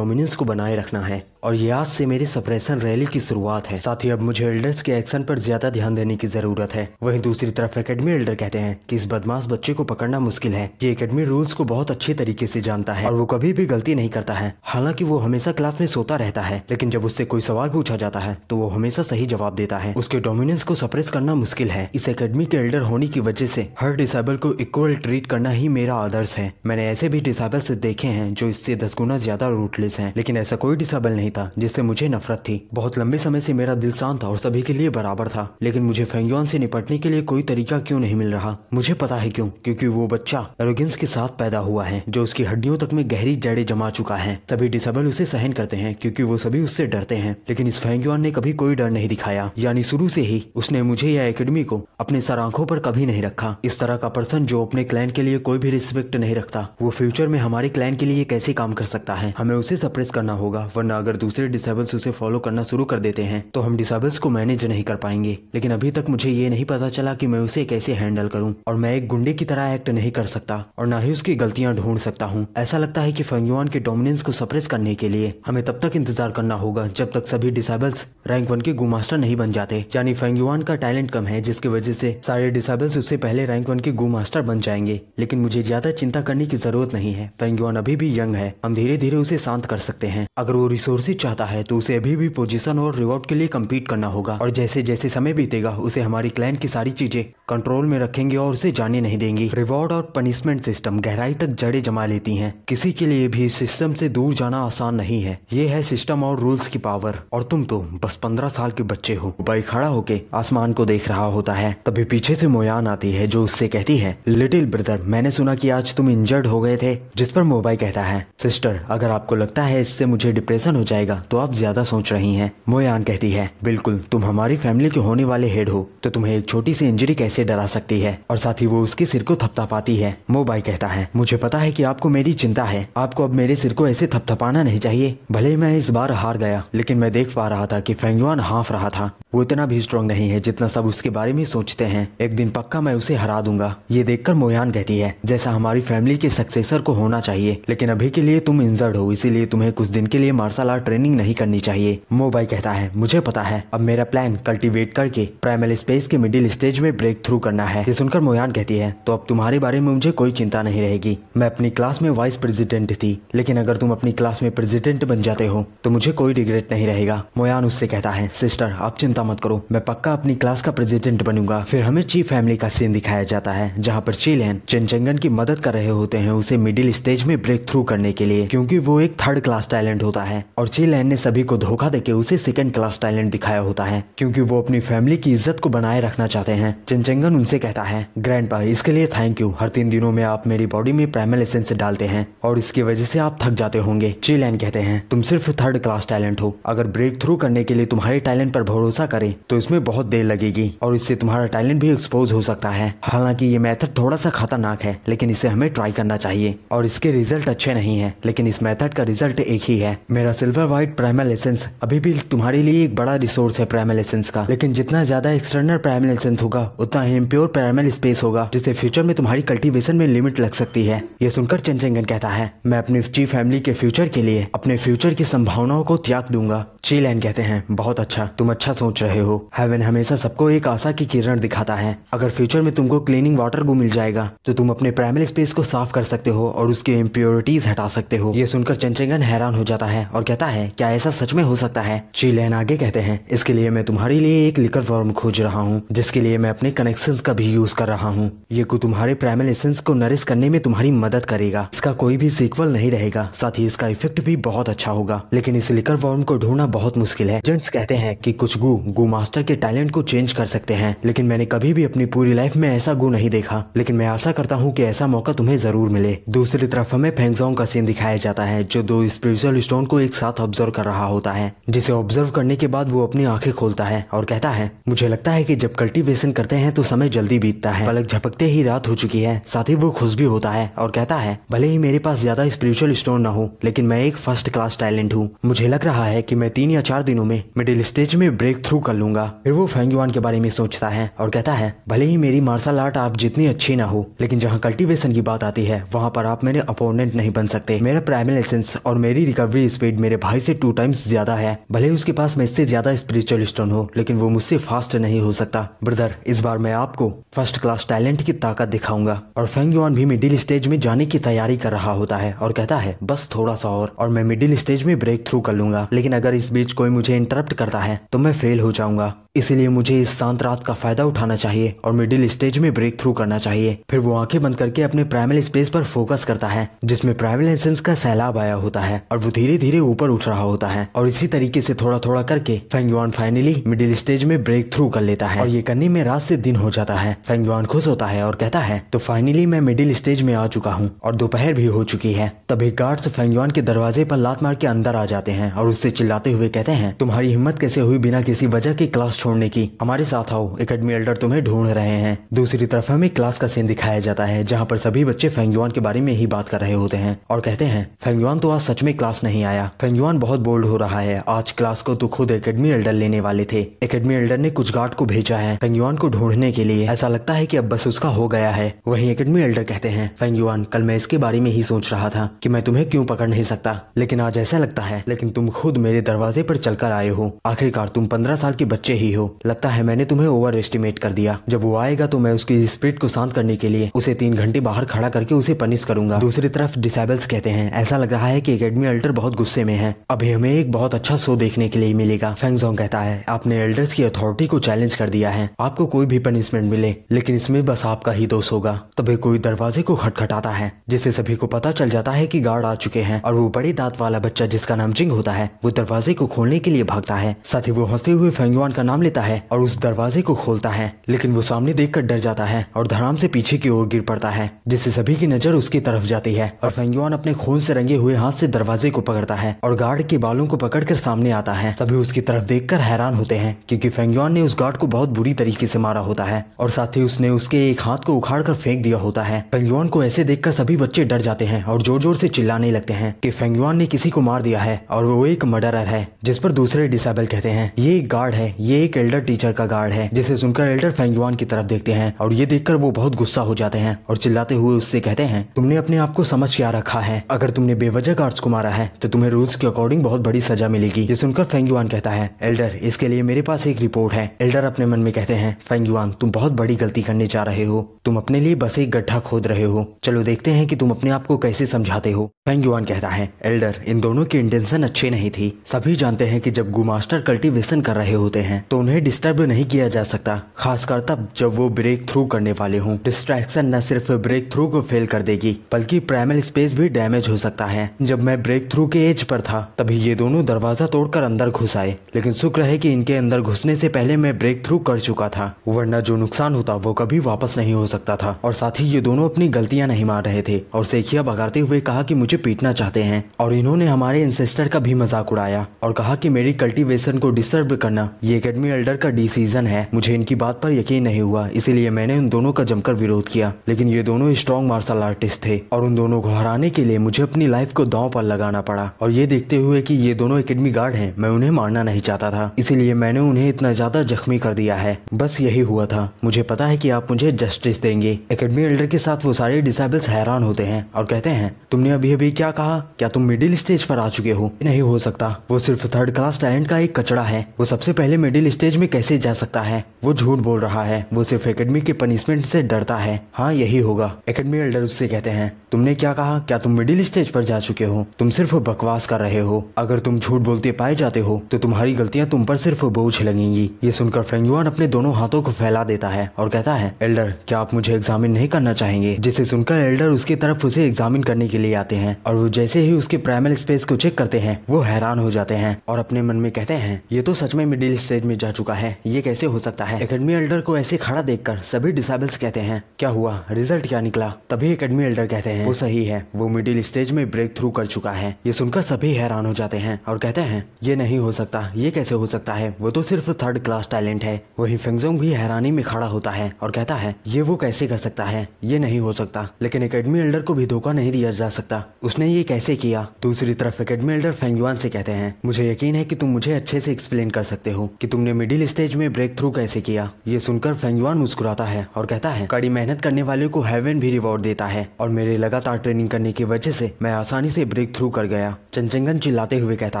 डोमिनेंस को बनाए रखना है और ये आज से मेरी सप्रेशन रैली की शुरुआत है साथ ही अब मुझे एल्डर्स के एक्शन पर ज्यादा ध्यान देने की जरूरत है वहीं दूसरी तरफ एकेडमी एल्डर कहते हैं कि इस बदमाश बच्चे को पकड़ना मुश्किल है ये एकेडमी रूल्स को बहुत अच्छे तरीके से जानता है और वो कभी भी गलती नहीं करता है हालांकि वो हमेशा क्लास में सोता रहता है लेकिन जब उससे कोई सवाल पूछा जाता है तो वो हमेशा सही जवाब देता है उसके डोमिनेंस को सप्रेस करना मुश्किल है इस अकेडमी के एल्डर होने की वजह से हर डिसेबल को इक्वल ट्रीट करना ही मेरा आदर्श है मैंने ऐसे भी डिसेबल्स देखे हैं जो इससे दस गुना ज्यादा रूटलेस है लेकिन ऐसा कोई डिसेबल नहीं था जिससे मुझे नफरत थी बहुत लंबे समय से मेरा दिल शांत था और सभी के लिए बराबर था लेकिन मुझे फेंगयुआन से निपटने के लिए कोई तरीका क्यों नहीं मिल रहा मुझे पता है क्यों क्योंकि वो बच्चा एरोगेंस के साथ पैदा हुआ है जो उसकी हड्डियों तक में गहरी जड़े जमा चुका है सभी डिसेबल उसे सहन करते हैं क्योंकि वो सभी उससे डरते हैं लेकिन इस फेंगयुआन ने कभी कोई डर नहीं दिखाया यानी शुरू से ही उसने मुझे या एकेडमी को अपने सर आंखों पर कभी नहीं रखा इस तरह का पर्सन जो अपने क्लैन के लिए कोई भी रिस्पेक्ट नहीं रखता वो फ्यूचर में हमारे क्लैन के लिए कैसे काम कर सकता है हमें उसे सप्रेस करना होगा वरना अगर दूसरे डिसेबल्स उसे फॉलो करना शुरू कर देते हैं तो हम डिसेबल्स को मैनेज नहीं कर पाएंगे लेकिन अभी तक मुझे ये नहीं पता चला कि मैं उसे कैसे हैंडल करूं और मैं एक गुंडे की तरह एक्ट नहीं कर सकता और ना ही उसकी गलतियां ढूंढ सकता हूं ऐसा लगता है कि फंगयुआन के डोमिनेंस को सप्रेस करने के लिए हमें तब तक इंतजार करना होगा जब तक सभी डिसेबल्स रैंक वन के गुमास्टर नहीं बन जाते यानी फंगयुआन का टैलेंट कम है जिसकी वजह से सारे डिसेबल्स उससे पहले रैंक वन के गुमास्टर बन जाएंगे लेकिन मुझे ज्यादा चिंता करने की जरूरत नहीं है फंगयुआन अभी भी यंग है हम धीरे धीरे उसे शांत कर सकते हैं अगर वो रिसोर्स पोजीशन चाहता है तो उसे अभी भी पोजीशन और रिवॉर्ड के लिए कम्पीट करना होगा और जैसे जैसे समय बीतेगा उसे हमारी क्लाइंट की सारी चीजें कंट्रोल में रखेंगे और उसे जाने नहीं देंगी रिवॉर्ड और पनिशमेंट सिस्टम गहराई तक जड़े जमा लेती है किसी के लिए भी सिस्टम से दूर जाना आसान नहीं है ये है सिस्टम और रूल्स की पावर और तुम तो बस पंद्रह साल के बच्चे हो भाई खड़ा होके आसमान को देख रहा होता है तभी पीछे से मोयान आती है जो उससे कहती है लिटिल ब्रदर मैंने सुना कि आज तुम इंजर्ड हो गए थे जिस पर मोबाइल कहता है सिस्टर अगर आपको लगता है इससे मुझे डिप्रेशन हो जाएगा जाएगा तो आप ज्यादा सोच रही हैं मोयान कहती है बिल्कुल तुम हमारी फैमिली के होने वाले हेड हो तो तुम्हें एक छोटी सी इंजरी कैसे डरा सकती है और साथ ही वो उसके सिर को थपथपाती है मोबाई कहता है मुझे पता है की आपको मेरी चिंता है आपको अब मेरे सिर को ऐसे थपथपाना नहीं चाहिए भले मैं इस बार हार गया लेकिन मैं देख पा रहा था की फेंगुआन हाफ रहा था वो इतना भी स्ट्रॉन्ग नहीं है जितना सब उसके बारे में सोचते हैं एक दिन पक्का मैं उसे हरा दूंगा ये देखकर मोयान कहती है जैसा हमारी फैमिली के सक्सेसर को होना चाहिए लेकिन अभी के लिए तुम इंजर्ड हो इसीलिए तुम्हें कुछ दिन के लिए मार्शल आर्ट ट्रेनिंग नहीं करनी चाहिए मोबाइल कहता है मुझे पता है अब मेरा प्लान कल्टीवेट करके प्राइमरी स्पेस के मिडिल स्टेज में ब्रेक थ्रू करना है ये सुनकर मोयान कहती है तो अब तुम्हारे बारे में मुझे कोई चिंता नहीं रहेगी मैं अपनी क्लास में वाइस प्रेसिडेंट थी लेकिन अगर तुम अपनी क्लास में प्रेसिडेंट बन जाते हो तो मुझे कोई रिग्रेट नहीं रहेगा मोयान उससे कहता है सिस्टर आप चिंता मत करो मैं पक्का अपनी क्लास का प्रेसिडेंट बनूंगा फिर हमें ची फैमिली का सीन दिखाया जाता है जहाँ पर चिलेन चेनचेंगन की मदद कर रहे होते हैं उसे मिडिल स्टेज में ब्रेक थ्रू करने के लिए क्यूँकी वो एक थर्ड क्लास टैलेंट होता है और चिलैन ने सभी को धोखा देकर उसे सेकंड क्लास टैलेंट दिखाया होता है क्योंकि वो अपनी फैमिली की इज्जत को बनाए रखना चाहते हैं चिंचंगन उनसे कहता है ग्रैंड इसके लिए थैंक यू हर तीन दिनों में आप मेरी बॉडी में प्राइमल एसेंस डालते हैं और इसकी वजह से आप थक जाते होंगे चिलैन कहते हैं तुम सिर्फ थर्ड क्लास टैलेंट हो अगर ब्रेक थ्रू करने के लिए तुम्हारे टैलेंट पर भरोसा करे तो इसमें बहुत देर लगेगी और इससे तुम्हारा टैलेंट भी एक्सपोज हो सकता है हालांकि ये मेथड थोड़ा सा खतरनाक है लेकिन इसे हमें ट्राई करना चाहिए और इसके रिजल्ट अच्छे नहीं है लेकिन इस मेथड का रिजल्ट एक ही है मेरा silver ultra white primal essence अभी भी तुम्हारे लिए एक बड़ा रिसोर्स है प्राइमल एसेंस का लेकिन जितना ज्यादा एक्सटर्नल प्राइमल एसेंस होगा उतना ही इम्प्योर प्राइमल स्पेस होगा जिससे फ्यूचर में तुम्हारी कल्टीवेशन में लिमिट लग सकती है ये सुनकर चंचेंगन कहता है मैं अपनी ची फैमिली के फ्यूचर के लिए अपने फ्यूचर की संभावनाओं को त्याग दूंगा ची लैन कहते हैं बहुत अच्छा तुम अच्छा सोच रहे हो हेवन हमेशा सबको एक आशा की किरण दिखाता है अगर फ्यूचर में तुमको क्लीनिंग वाटर को मिल जाएगा तो तुम अपने प्राइमल स्पेस को साफ कर सकते हो और उसकी इम्प्योरिटीज हटा सकते हो ये सुनकर चंचेंगन हैरान हो जाता है और कहता है है क्या ऐसा सच में हो सकता है चीलेन आगे कहते हैं इसके लिए मैं तुम्हारे लिए एक लिकर फॉर्म खोज रहा हूँ जिसके लिए मैं अपने कनेक्शन का भी यूज कर रहा हूँ ये को तुम्हारे प्राइमल एसेंस को नरिश करने में तुम्हारी मदद करेगा इसका कोई भी सीक्वल नहीं रहेगा साथ ही इसका इफेक्ट भी बहुत अच्छा होगा लेकिन इस लिकर फॉर्म को ढूंढना बहुत मुश्किल है जेंट्स कहते हैं की कुछ गु गु मास्टर के टैलेंट को चेंज कर सकते हैं लेकिन मैंने कभी भी अपनी पूरी लाइफ में ऐसा गु नहीं देखा लेकिन मैं आशा करता हूँ की ऐसा मौका तुम्हें जरूर मिले दूसरी तरफ हमें फेंगजोंग का सीन दिखाया जाता है जो दो स्पिरिचुअल स्टोन को एक साथ ऑब्जर्व कर रहा होता है जिसे ऑब्जर्व करने के बाद वो अपनी आंखें खोलता है और कहता है मुझे लगता है कि जब कल्टीवेशन करते हैं तो समय जल्दी बीतता है पलक झपकते ही रात हो चुकी है साथ ही वो खुश भी होता है और कहता है भले ही मेरे पास ज्यादा स्पिरिचुअल स्टोन न हो लेकिन मैं एक फर्स्ट क्लास टैलेंट हूँ मुझे लग रहा है की मैं तीन या चार दिनों में मिडिल स्टेज में ब्रेक थ्रू कर लूंगा फिर वो फेंगयुआन के बारे में सोचता है और कहता है भले ही मेरी मार्शल आर्ट आप जितनी अच्छी ना हो लेकिन जहाँ कल्टीवेशन की बात आती है वहाँ पर आप मेरे अपोनेंट नहीं बन सकते मेरा प्राइमल एसेंस और मेरी रिकवरी स्पीड मेरे भाई भाई से टू टाइम्स ज्यादा है भले उसके पास इससे ज्यादा स्पिरिचुअल स्टोन हो लेकिन वो मुझसे फास्ट नहीं हो सकता ब्रदर इस बार मैं आपको फर्स्ट क्लास टैलेंट की ताकत दिखाऊंगा और फेंग युआन भी मिडिल स्टेज में जाने की तैयारी कर रहा होता है और कहता है बस थोड़ा सा और और मैं मिडिल स्टेज में ब्रेक थ्रू कर लूंगा लेकिन अगर इस बीच कोई मुझे इंटरप्ट करता है तो मैं फेल हो जाऊंगा इसलिए मुझे इस शांत रात का फायदा उठाना चाहिए और मिडिल स्टेज में ब्रेक थ्रू करना चाहिए फिर वो आंखें बंद करके अपने प्राइमल स्पेस पर फोकस करता है जिसमें प्राइमल एसेंस का सैलाब आया होता है और वो धीरे धीरे ऊपर उठ रहा होता है और इसी तरीके से थोड़ा थोड़ा करके फेंगयुआन फाइनली मिडिल स्टेज में ब्रेक थ्रू कर लेता है और ये करने में रात से दिन हो जाता है फेंगयुआन खुश होता है और कहता है तो फाइनली मैं मिडिल स्टेज में आ चुका हूँ और दोपहर भी हो चुकी है तभी गार्ड्स फेंगयुआन के दरवाजे पर लात मार के अंदर आ जाते हैं और उससे चिल्लाते हुए कहते हैं तुम्हारी हिम्मत कैसे हुई बिना किसी वजह के क्लास छोड़ने की हमारे साथ आओ एकेडमी एल्डर तुम्हें ढूंढ रहे हैं दूसरी तरफ हमें क्लास का सीन दिखाया जाता है जहाँ पर सभी बच्चे फेंगयुआन के बारे में ही बात कर रहे होते हैं और कहते हैं फेंगयुआन तो आज सच में क्लास नहीं आया फेंगयुआन बहुत बोल्ड हो रहा है आज क्लास को तो खुद एकेडमी एल्डर लेने वाले थे एकेडमी एल्डर ने कुछ गार्ड को भेजा है फेंगयुआन को ढूंढने के लिए ऐसा लगता है की अब बस उसका हो गया है वही एकेडमी एल्डर कहते हैं फेंगयुआन कल मैं इसके बारे में ही सोच रहा था की मैं तुम्हें क्यूँ पकड़ नहीं सकता लेकिन आज ऐसा लगता है लेकिन तुम खुद मेरे दरवाजे पर चलकर आए हो आखिरकार तुम पंद्रह साल के बच्चे ही रही हो लगता है मैंने तुम्हें ओवर एस्टिमेट कर दिया जब वो आएगा तो मैं उसकी स्पिरिट को शांत करने के लिए उसे तीन घंटे बाहर खड़ा करके उसे पनिश करूंगा दूसरी तरफ डिसेबल्स कहते हैं ऐसा लग रहा है की अकेडमी अल्टर बहुत गुस्से में है अभी हमें एक बहुत अच्छा शो देखने के लिए मिलेगा फेंगजोंग कहता है आपने एल्डर्स की अथॉरिटी को चैलेंज कर दिया है आपको कोई भी पनिशमेंट मिले लेकिन इसमें बस आपका ही दोष होगा तभी कोई दरवाजे को खटखटाता है जिससे सभी को पता चल जाता है की गार्ड आ चुके हैं और वो बड़े दांत वाला बच्चा जिसका नाम चिंग होता है वो दरवाजे को खोलने के लिए भागता है साथ ही वो हंसते हुए फेंगजोन का नाम लेता है और उस दरवाजे को खोलता है लेकिन वो सामने देखकर डर जाता है और धड़ाम से पीछे की ओर गिर पड़ता है जिससे सभी की नजर उसकी तरफ जाती है और फेंगयुआन अपने खून से रंगे हुए हाथ से दरवाजे को पकड़ता है और गार्ड के बालों को पकड़कर सामने आता है सभी उसकी तरफ देख हैरान होते हैं क्यूँकी फेंगयुआन ने उस गार्ड को बहुत बुरी तरीके से मारा होता है और साथ ही उसने उसके एक हाथ को उखाड़ कर फेंक दिया होता है फेंगयुआन को ऐसे देखकर सभी बच्चे डर जाते हैं और जोर जोर से चिल्लाने लगते हैं कि फेंगयुआन ने किसी को मार दिया है और वो एक मर्डरर है जिस पर दूसरे डिसेबल कहते हैं ये एक गार्ड है ये एक एक एल्डर टीचर का गार्ड है जिसे सुनकर एल्डर फेंगजुआन की तरफ देखते हैं और ये देखकर वो बहुत गुस्सा हो जाते हैं और चिल्लाते हुए उससे कहते हैं तुमने अपने आप को समझ क्या रखा है अगर तुमने बेवजह गार्ड्स को मारा है तो तुम्हें रूल्स के अकॉर्डिंग बहुत बड़ी सजा मिलेगी ये सुनकर फेंगजुआन कहता है एल्डर इसके लिए मेरे पास एक रिपोर्ट है एल्डर अपने मन में कहते हैं फेंगजुआन तुम बहुत बड़ी गलती करने जा रहे हो तुम अपने लिए बस एक गड्ढा खोद रहे हो चलो देखते हैं की तुम अपने आप को कैसे समझाते हो फेंगजुआन कहता है एल्डर इन दोनों की इंटेंशन अच्छी नहीं थी सभी जानते हैं की जब गुमास्टर कल्टिवेशन कर रहे होते हैं तो उन्हें डिस्टर्ब नहीं किया जा सकता खासकर तब जब वो ब्रेक थ्रू करने वाले हों डिस्ट्रैक्शन न सिर्फ ब्रेक थ्रू को फेल कर देगी बल्कि प्राइमल स्पेस भी डैमेज हो सकता है जब मैं ब्रेक थ्रू के एज पर था तभी ये दोनों दरवाजा तोड़कर अंदर घुस आए लेकिन सुख रहे की इनके अंदर घुसने से पहले मैं ब्रेक थ्रू कर चुका था वरना जो नुकसान होता वो कभी वापस नहीं हो सकता था और साथ ही ये दोनों अपनी गलतियां नहीं मार रहे थे और सेखिया बगाते हुए कहा कि मुझे पीटना चाहते हैं और इन्होंने हमारे इंसेस्टर का भी मजाक उड़ाया और कहा कि मेरी कल्टीवेशन को डिस्टर्ब करना ये अकेडमी एल्डर का डिसीजन है मुझे इनकी बात पर यकीन नहीं हुआ इसीलिए मैंने उन दोनों का जमकर विरोध किया लेकिन ये दोनों स्ट्रॉन्ग मार्शल आर्टिस्ट थे और उन दोनों को हराने के लिए मुझे अपनी लाइफ को दांव पर लगाना पड़ा और ये देखते हुए कि ये दोनों एकेडमी गार्ड हैं मैं उन्हें मारना नहीं चाहता था इसीलिए मैंने उन्हें इतना ज्यादा जख्मी कर दिया है बस यही हुआ था मुझे पता है की आप मुझे जस्टिस देंगे अकेडमी एल्डर के साथ वो सारे डिसेबल्स हैरान होते हैं और कहते हैं तुमने अभी अभी क्या कहा क्या तुम मिडिल स्टेज पर आ चुके हो नहीं हो सकता वो सिर्फ थर्ड क्लास टैलेंट का एक कचड़ा है वो सबसे पहले मिडिल स्टेज स्टेज में कैसे जा सकता है वो झूठ बोल रहा है वो सिर्फ एकेडमी के पनिशमेंट से डरता है हाँ यही होगा एकेडमी एल्डर उससे कहते हैं तुमने क्या कहा क्या तुम मिडिल स्टेज पर जा चुके हो तुम सिर्फ बकवास कर रहे हो अगर तुम झूठ बोलते पाए जाते हो तो तुम्हारी गलतियाँ तुम पर सिर्फ बोझ लगेंगी ये सुनकर फेंगुआन अपने दोनों हाथों को फैला देता है और कहता है एल्डर क्या आप मुझे एग्जामिन नहीं करना चाहेंगे जिसे सुनकर एल्डर उसके तरफ उसे एग्जामिन करने के लिए आते हैं और वो जैसे ही उसके प्राइमल स्पेस को चेक करते हैं वो हैरान हो जाते हैं और अपने मन में कहते हैं ये तो सच में मिडिल स्टेज में जा चुका है ये कैसे हो सकता है अकेडमी एल्डर को ऐसे खड़ा देखकर सभी डिसाबल्स कहते हैं क्या हुआ रिजल्ट क्या निकला तभी अकेडमी एल्डर कहते हैं वो सही है वो मिडिल स्टेज में ब्रेक थ्रू कर चुका है ये सुनकर सभी हैरान हो जाते हैं और कहते हैं ये नहीं हो सकता ये कैसे हो सकता है वो तो सिर्फ थर्ड क्लास टैलेंट है वही फेंगजोंग भी हैरानी में खड़ा होता है और कहता है ये वो कैसे कर सकता है ये नहीं हो सकता लेकिन अकेडमी एल्डर को भी धोखा नहीं दिया जा सकता उसने ये कैसे किया दूसरी तरफ अकेडमी एल्डर फेंगजुआन से कहते हैं मुझे यकीन है कि तुम मुझे अच्छे से एक्सप्लेन कर सकते हो कि तुमने तुमने मिडिल स्टेज में ब्रेक थ्रू कैसे किया ये सुनकर फेंगवान मुस्कुराता है और कहता है कड़ी मेहनत करने वाले को हेवन भी रिवॉर्ड देता है और मेरे लगातार ट्रेनिंग करने की वजह से मैं आसानी से ब्रेक थ्रू कर गया चंचंगन चिल्लाते हुए कहता